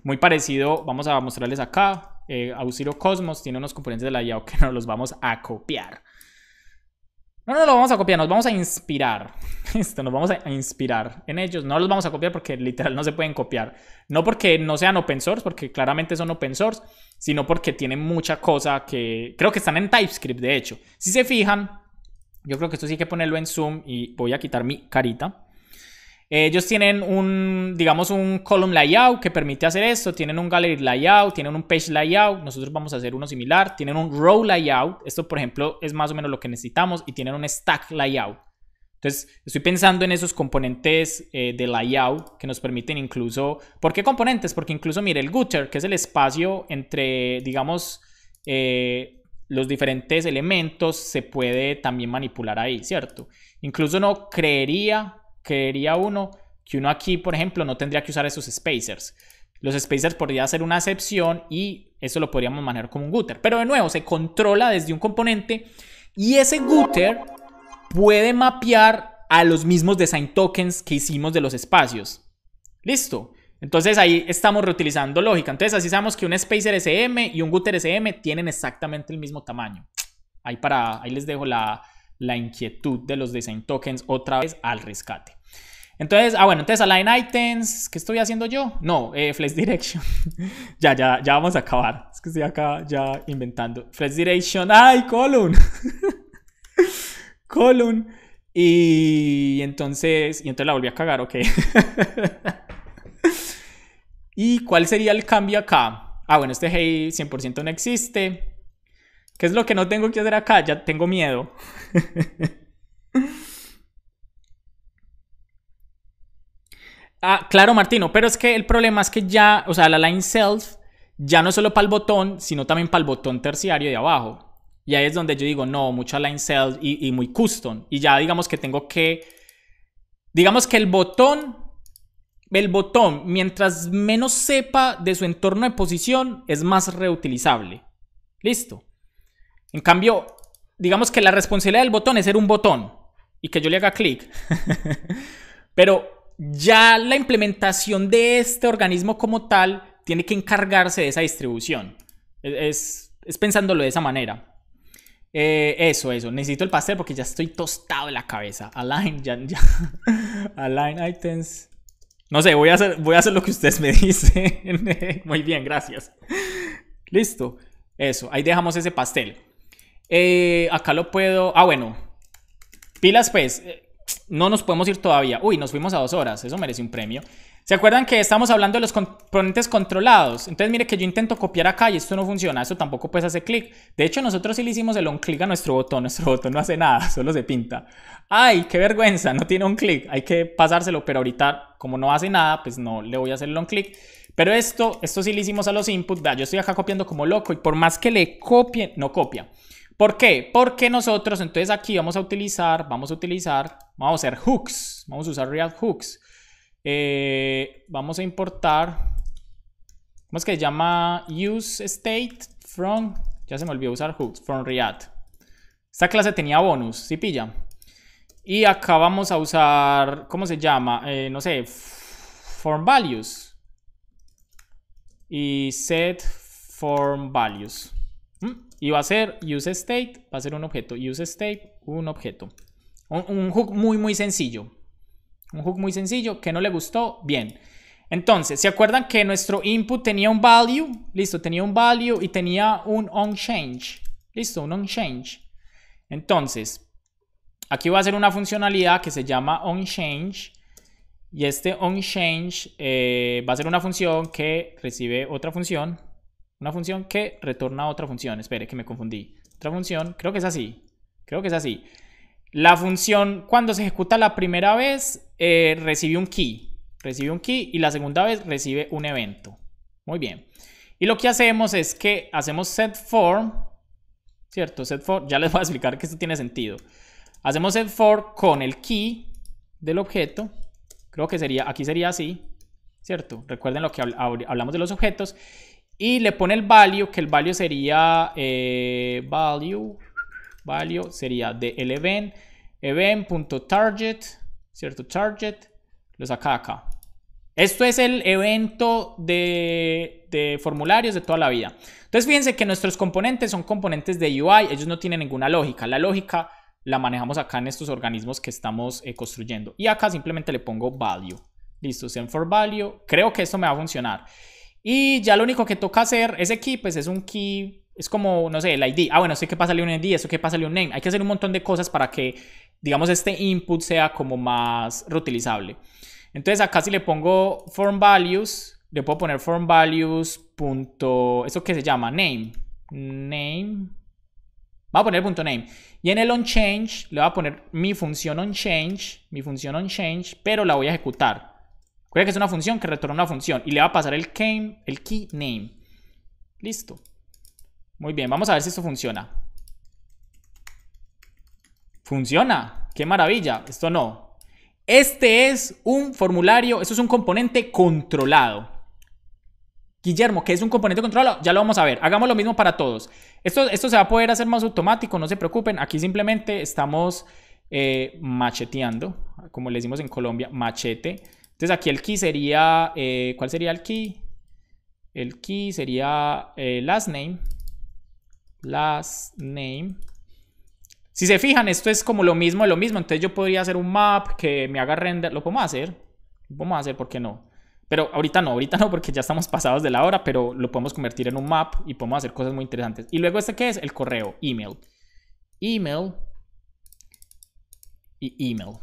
Muy parecido, vamos a mostrarles acá. Eh, Auxilio Cosmos tiene unos componentes de layout que nos los vamos a copiar. No, no, lo vamos a copiar, nos vamos a inspirar. Esto, <laughs> nos vamos a inspirar en ellos. No los vamos a copiar porque literal no se pueden copiar. No porque no sean open source, porque claramente son open source, sino porque tienen mucha cosa que... Creo que están en TypeScript, de hecho. Si se fijan, yo creo que esto sí hay que ponerlo en Zoom y voy a quitar mi carita. Ellos tienen un, digamos, un column layout que permite hacer esto, tienen un gallery layout, tienen un page layout, nosotros vamos a hacer uno similar, tienen un row layout, esto por ejemplo es más o menos lo que necesitamos, y tienen un stack layout. Entonces, estoy pensando en esos componentes eh, de layout que nos permiten incluso... ¿Por qué componentes? Porque incluso, mire, el gutter, que es el espacio entre, digamos, eh, los diferentes elementos, se puede también manipular ahí, ¿cierto? Incluso no creería quería uno que uno aquí, por ejemplo, no tendría que usar esos spacers. Los spacers podría ser una excepción y eso lo podríamos manejar como un gutter. Pero de nuevo, se controla desde un componente y ese gutter puede mapear a los mismos design tokens que hicimos de los espacios. Listo. Entonces ahí estamos reutilizando lógica. Entonces así sabemos que un spacer SM y un gutter SM tienen exactamente el mismo tamaño. Ahí, para, ahí les dejo la inquietud de los design tokens otra vez al rescate. Entonces, ah, bueno, entonces Align Items, ¿qué estoy haciendo yo? No, eh, Flex Direction. <laughs> ya, ya, ya vamos a acabar. Es que estoy acá ya inventando. Flex Direction, ¡ay, column! <laughs> column. Y entonces, y entonces la volví a cagar, ok. <laughs> ¿Y cuál sería el cambio acá? Ah, bueno, este hey 100% no existe. ¿Qué es lo que no tengo que hacer acá? Ya tengo miedo. Ah, claro, Martino, pero es que el problema es que ya, o sea, la line self ya no solo para el botón, sino también para el botón terciario de abajo. Y ahí es donde yo digo, no, mucha line self y, y muy custom. Y ya digamos que tengo que, digamos que el botón el botón, mientras menos sepa de su entorno de posición, es más reutilizable. Listo. En cambio, digamos que la responsabilidad del botón es ser un botón y que yo le haga clic. <laughs> Pero ya la implementación de este organismo como tal tiene que encargarse de esa distribución. Es, pensándolo de esa manera. Eh, eso, eso. Necesito el pastel porque ya estoy tostado de la cabeza. Align, ya, ya. <laughs> Align items. No sé, voy a hacer, voy a hacer lo que ustedes me <laughs> dicen. Muy bien, gracias. Listo. Eso, ahí dejamos ese pastel. Eh, acá lo puedo. Ah, bueno. Pilas, pues. Eh, no nos podemos ir todavía. Uy, nos fuimos a dos horas, eso merece un premio. ¿Se acuerdan que estamos hablando de los componentes controlados? Entonces mire que yo intento copiar acá y esto no funciona, esto tampoco puedes hace clic. De hecho nosotros sí le hicimos el on click a nuestro botón, nuestro <laughs> botón no hace nada, solo se pinta. ¡Ay, qué vergüenza! No tiene un clic, hay que pasárselo, pero ahorita como no hace nada, pues no le voy a hacer el on click. Pero esto, esto sí le hicimos a los inputs, yo estoy acá copiando como loco y por más que le copie, no copia. ¿Por qué? Porque nosotros entonces aquí vamos a utilizar, vamos a utilizar, vamos a hacer hooks, vamos a usar React Hooks. Eh, vamos a importar, ¿cómo es que se llama? Use state from, ya se me olvidó usar hooks, from React. Esta clase tenía bonus, si ¿sí pilla. Y acá vamos a usar, ¿cómo se llama? Eh, no sé, form values. Y set form values. Y va a ser state va a ser un objeto, use state un objeto. Un, hook muy, muy sencillo. Un hook muy sencillo que no le gustó, bien. Entonces, ¿se acuerdan que nuestro input tenía un value? Listo, tenía un value y tenía un onChange. Listo, un onChange. Entonces, aquí va a ser una funcionalidad que se llama onChange. Y este onChange change eh, va a ser una función que recibe otra función una función que retorna otra función. Espere, que me confundí. Otra función, creo que es así. Creo que es así. La función cuando se ejecuta la primera vez eh, recibe un key. Recibe un key y la segunda vez recibe un evento. Muy bien. Y lo que hacemos es que hacemos set setForm, ¿cierto? set for ya les voy a explicar que esto tiene sentido. Hacemos set for con el key del objeto. Creo que sería, aquí sería así, ¿cierto? Recuerden lo que hablamos de los objetos. Y le pone el value, que el value sería eh, value, value sería de el event, event.target, ¿cierto? Target, lo saca acá. Esto es el evento de, formularios de toda la vida. Entonces fíjense que nuestros componentes son componentes de UI, ellos no tienen ninguna lógica. La lógica la manejamos acá en estos organismos que estamos eh, construyendo. Y acá simplemente le pongo value. Listo, send for value. Creo que esto me va a funcionar. Y ya lo único que toca hacer, ese key, pues es un key, es como, no sé, el ID. Ah, bueno, sé que pasarle un ID, eso que pasarle un name. Hay que hacer un montón de cosas para que, digamos, este input sea como más reutilizable. Entonces acá si le pongo form values, le puedo poner form values punto, ¿eso que se llama? Name. Name. va a poner punto name. Y en el onChange le voy a poner mi función onChange, mi función onChange, pero la voy a ejecutar que es una función que retorna una función y le va a pasar el, key name. Listo. Muy bien, vamos a ver si esto funciona. Funciona. ¡Qué maravilla! Esto no. Este es un formulario, esto es un componente controlado. Guillermo, que es un componente controlado? Ya lo vamos a ver. Hagamos lo mismo para todos. Esto, esto se va a poder hacer más automático, no se preocupen. Aquí simplemente estamos eh, macheteando, como le decimos en Colombia, machete. Entonces aquí el key sería, eh, ¿cuál sería el key? El key sería eh, last name. Last name. Si se fijan, esto es como lo mismo, lo mismo. Entonces yo podría hacer un map que me haga render. ¿Lo podemos hacer? Lo podemos hacer, ¿por qué no? Pero ahorita no, ahorita no, porque ya estamos <laughs> pasados de la hora, pero lo podemos convertir en un map y podemos hacer cosas muy interesantes. Y luego este qué es? El correo, email. Email y email.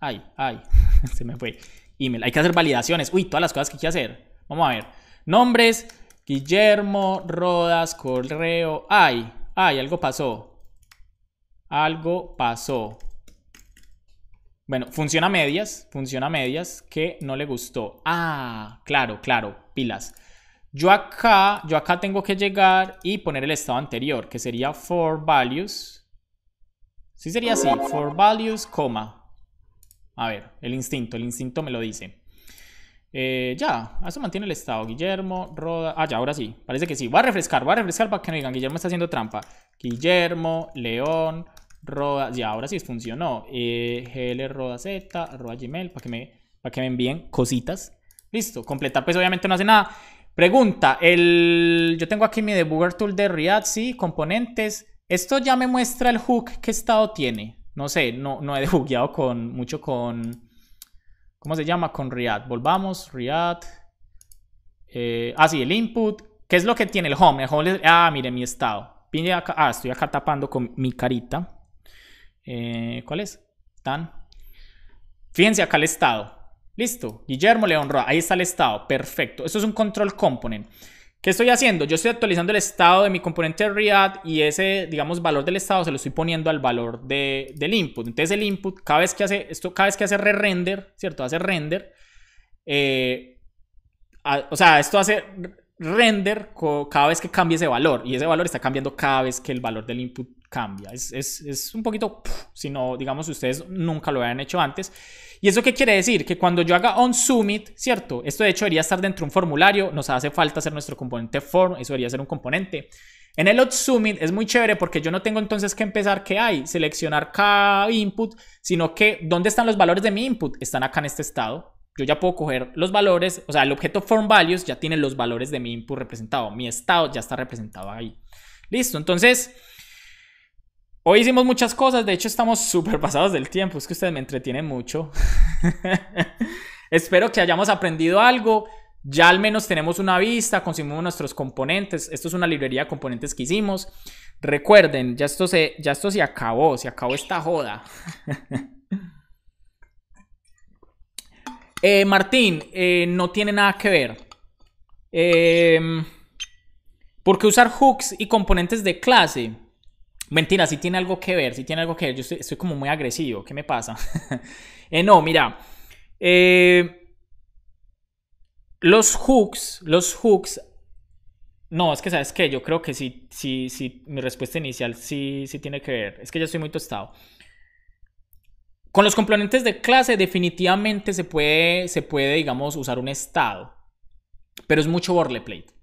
Ay, ay, <laughs> se me fue email. Hay que hacer validaciones. Uy, todas las cosas que hay que hacer. Vamos a ver. Nombres. Guillermo Rodas, correo. Ay, ay, algo pasó. Algo pasó. Bueno, funciona medias, funciona medias, que no le gustó. Ah, claro, claro, pilas. Yo acá, yo acá tengo que llegar y poner el estado anterior, que sería for values. Sí sería así, for values, coma. A ver, el instinto, el instinto me lo dice. Eh, ya, eso mantiene el estado. Guillermo, Roda. Ah, ya, ahora sí. Parece que sí. Va a refrescar, va a refrescar para que no digan. Guillermo está haciendo trampa. Guillermo, León, Roda. Ya, ahora sí funcionó. Eh, GL, Roda Z, Gmail, para que, me, para que me envíen cositas. Listo. Completar, pues obviamente no hace nada. Pregunta: el... Yo tengo aquí mi debugger tool de React, sí, componentes. Esto ya me muestra el hook que estado tiene no sé, no, he debugueado <laughs> con, mucho con, ¿cómo se llama? Con React. Volvamos, React. Eh, ah, sí, el input. ¿Qué es lo que tiene el home? ah, mire mi estado. acá, ah, estoy acá tapando con mi carita. Eh, ¿Cuál es? Tan. Fíjense acá el estado. Listo. Guillermo León Roa. Ahí está el estado. Perfecto. eso es un control component. ¿Qué estoy haciendo? Yo estoy actualizando el estado de mi componente React y ese, digamos, valor del estado se lo estoy poniendo al valor del input. Entonces el input, cada vez que hace esto, cada vez que hace re-render, ¿cierto? Hace render. Eh, o sea, esto hace render cada vez que cambie ese valor y ese valor está cambiando cada vez que el valor del input cambia. Es, un poquito, si no, digamos, ustedes nunca lo habían hecho antes. ¿Y eso qué quiere decir? Que cuando yo haga on ¿cierto? Esto de hecho debería estar dentro de un formulario, nos hace falta hacer nuestro componente form, eso debería ser un componente. En el onSummit es muy chévere porque yo no tengo entonces que empezar ¿Qué hay, seleccionar cada input, sino que ¿dónde están los valores de mi input? Están acá en este estado. Yo ya puedo coger los valores, o sea, el objeto form values ya tiene los valores de mi input representado, mi estado ya está representado ahí. Listo, entonces... Hoy hicimos muchas cosas, de hecho estamos súper pasados del tiempo, es que ustedes me entretienen mucho. <laughs> Espero que hayamos aprendido algo. Ya al menos tenemos una vista, consumimos nuestros componentes. Esto es una librería de componentes que hicimos. Recuerden, ya esto se, ya esto se acabó, se acabó esta joda. <laughs> Eh, Martín, eh, no tiene nada que ver. Eh, ¿Por qué usar hooks y componentes de clase? Mentira, sí tiene algo que ver, sí tiene algo que ver. Yo estoy, como muy agresivo. ¿Qué me pasa? <laughs> Eh, no, mira. Eh, los hooks, los hooks. No, es que sabes que yo creo que sí, sí, sí, mi respuesta inicial sí, sí tiene que ver. Es que yo estoy muy tostado. Con los componentes de clase definitivamente se puede, se puede, digamos, usar un estado. Pero es mucho boilerplate.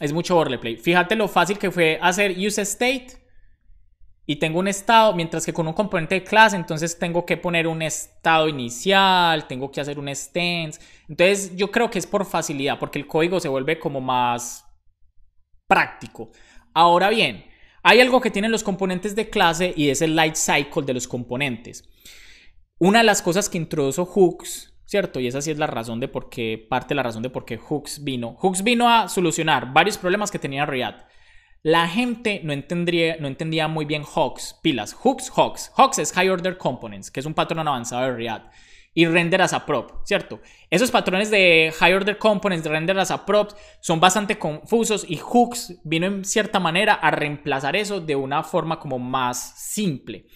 Es mucho boilerplate. Fíjate lo fácil que fue hacer use state y tengo un estado, mientras que con un componente de clase, entonces tengo que poner un estado inicial, tengo que hacer un stance. Entonces yo creo que es por facilidad, porque el código se vuelve como más práctico. Ahora bien, hay algo que tienen los componentes de clase y es el life cycle de los componentes. Una de las cosas que introdujo Hooks, ¿cierto? Y esa sí es la razón de por qué, parte de la razón de por qué Hooks vino. Hooks vino a solucionar varios problemas que tenía React la gente no, no entendía muy bien hooks, pilas, hooks, hooks. Hooks es High Order Components, que es un patrón avanzado de React. Y render as a prop, ¿cierto? Esos patrones de High Order Components, de render as a prop, son bastante confusos y hooks vino en cierta manera a reemplazar eso de una forma como más simple.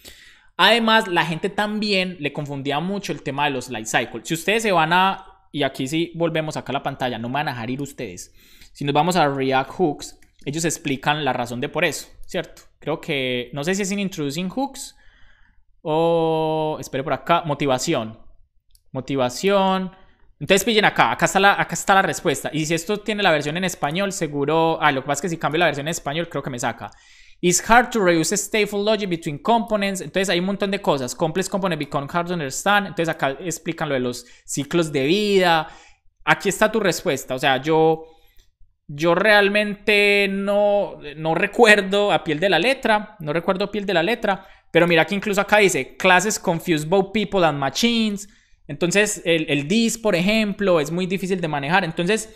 Además, la gente también le confundía mucho el tema de los life cycles. Si ustedes se van a, y aquí sí volvemos acá a la pantalla, no me van a dejar ir ustedes. Si nos vamos a React Hooks, ellos explican la razón de por eso, ¿cierto? Creo que, no sé si es en Introducing Hooks o, Espero por acá, motivación. Motivación. Entonces pillen acá, acá está, la, acá está la respuesta. Y si esto tiene la versión en español, seguro... Ah, lo que pasa es que si cambio la versión en español, creo que me saca. It's hard to reuse stateful logic between components. Entonces hay un montón de cosas. Complex component become hard to understand. Entonces acá explican lo de los ciclos de vida. Aquí está tu respuesta. O sea, yo yo realmente no, no recuerdo a piel de la letra, no recuerdo a piel de la letra, pero mira que incluso acá dice clases confuse both people and machines. Entonces, el, dis, por ejemplo, es muy difícil de manejar. Entonces,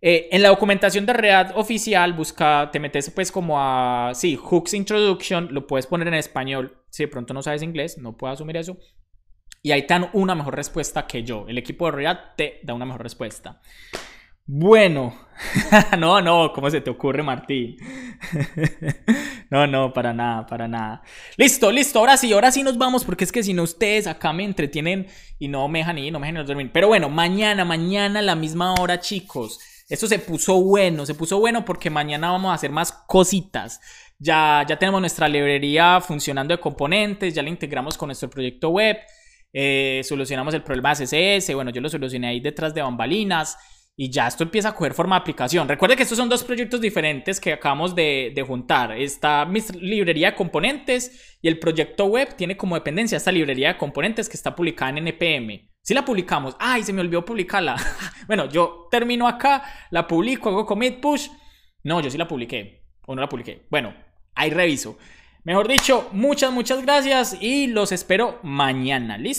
eh, en la documentación de React oficial, busca, te metes pues como a, sí, hooks introduction, lo puedes poner en español. Si de pronto no sabes inglés, no puedo asumir eso. Y ahí te dan una mejor respuesta que yo. El equipo de React te da una mejor respuesta. Bueno, <laughs> no, no, ¿cómo se te ocurre, Martín? <laughs> no, no, para nada, para nada. Listo, listo, ahora sí, ahora sí nos vamos, porque es que si no, ustedes acá me entretienen y no me dejan ir, no me dejan dormir. Pero bueno, mañana, mañana a la misma hora, chicos. Esto se puso bueno, se puso bueno porque mañana vamos a hacer más cositas. Ya, ya tenemos nuestra librería funcionando de componentes, ya la integramos con nuestro proyecto web, eh, solucionamos el problema de CSS, bueno, yo lo solucioné ahí detrás de bambalinas y ya esto empieza a coger forma de aplicación. Recuerde que estos son dos proyectos diferentes que acabamos de, juntar. Está mi librería de componentes y el proyecto web tiene como dependencia esta librería de componentes que está publicada en NPM. Si la publicamos, ay, se me olvidó publicarla. <laughs> bueno, yo termino acá, la publico, hago commit push. No, yo sí la publiqué o no la publiqué. Bueno, ahí reviso. Mejor dicho, muchas, muchas gracias y los espero mañana. ¿Listo?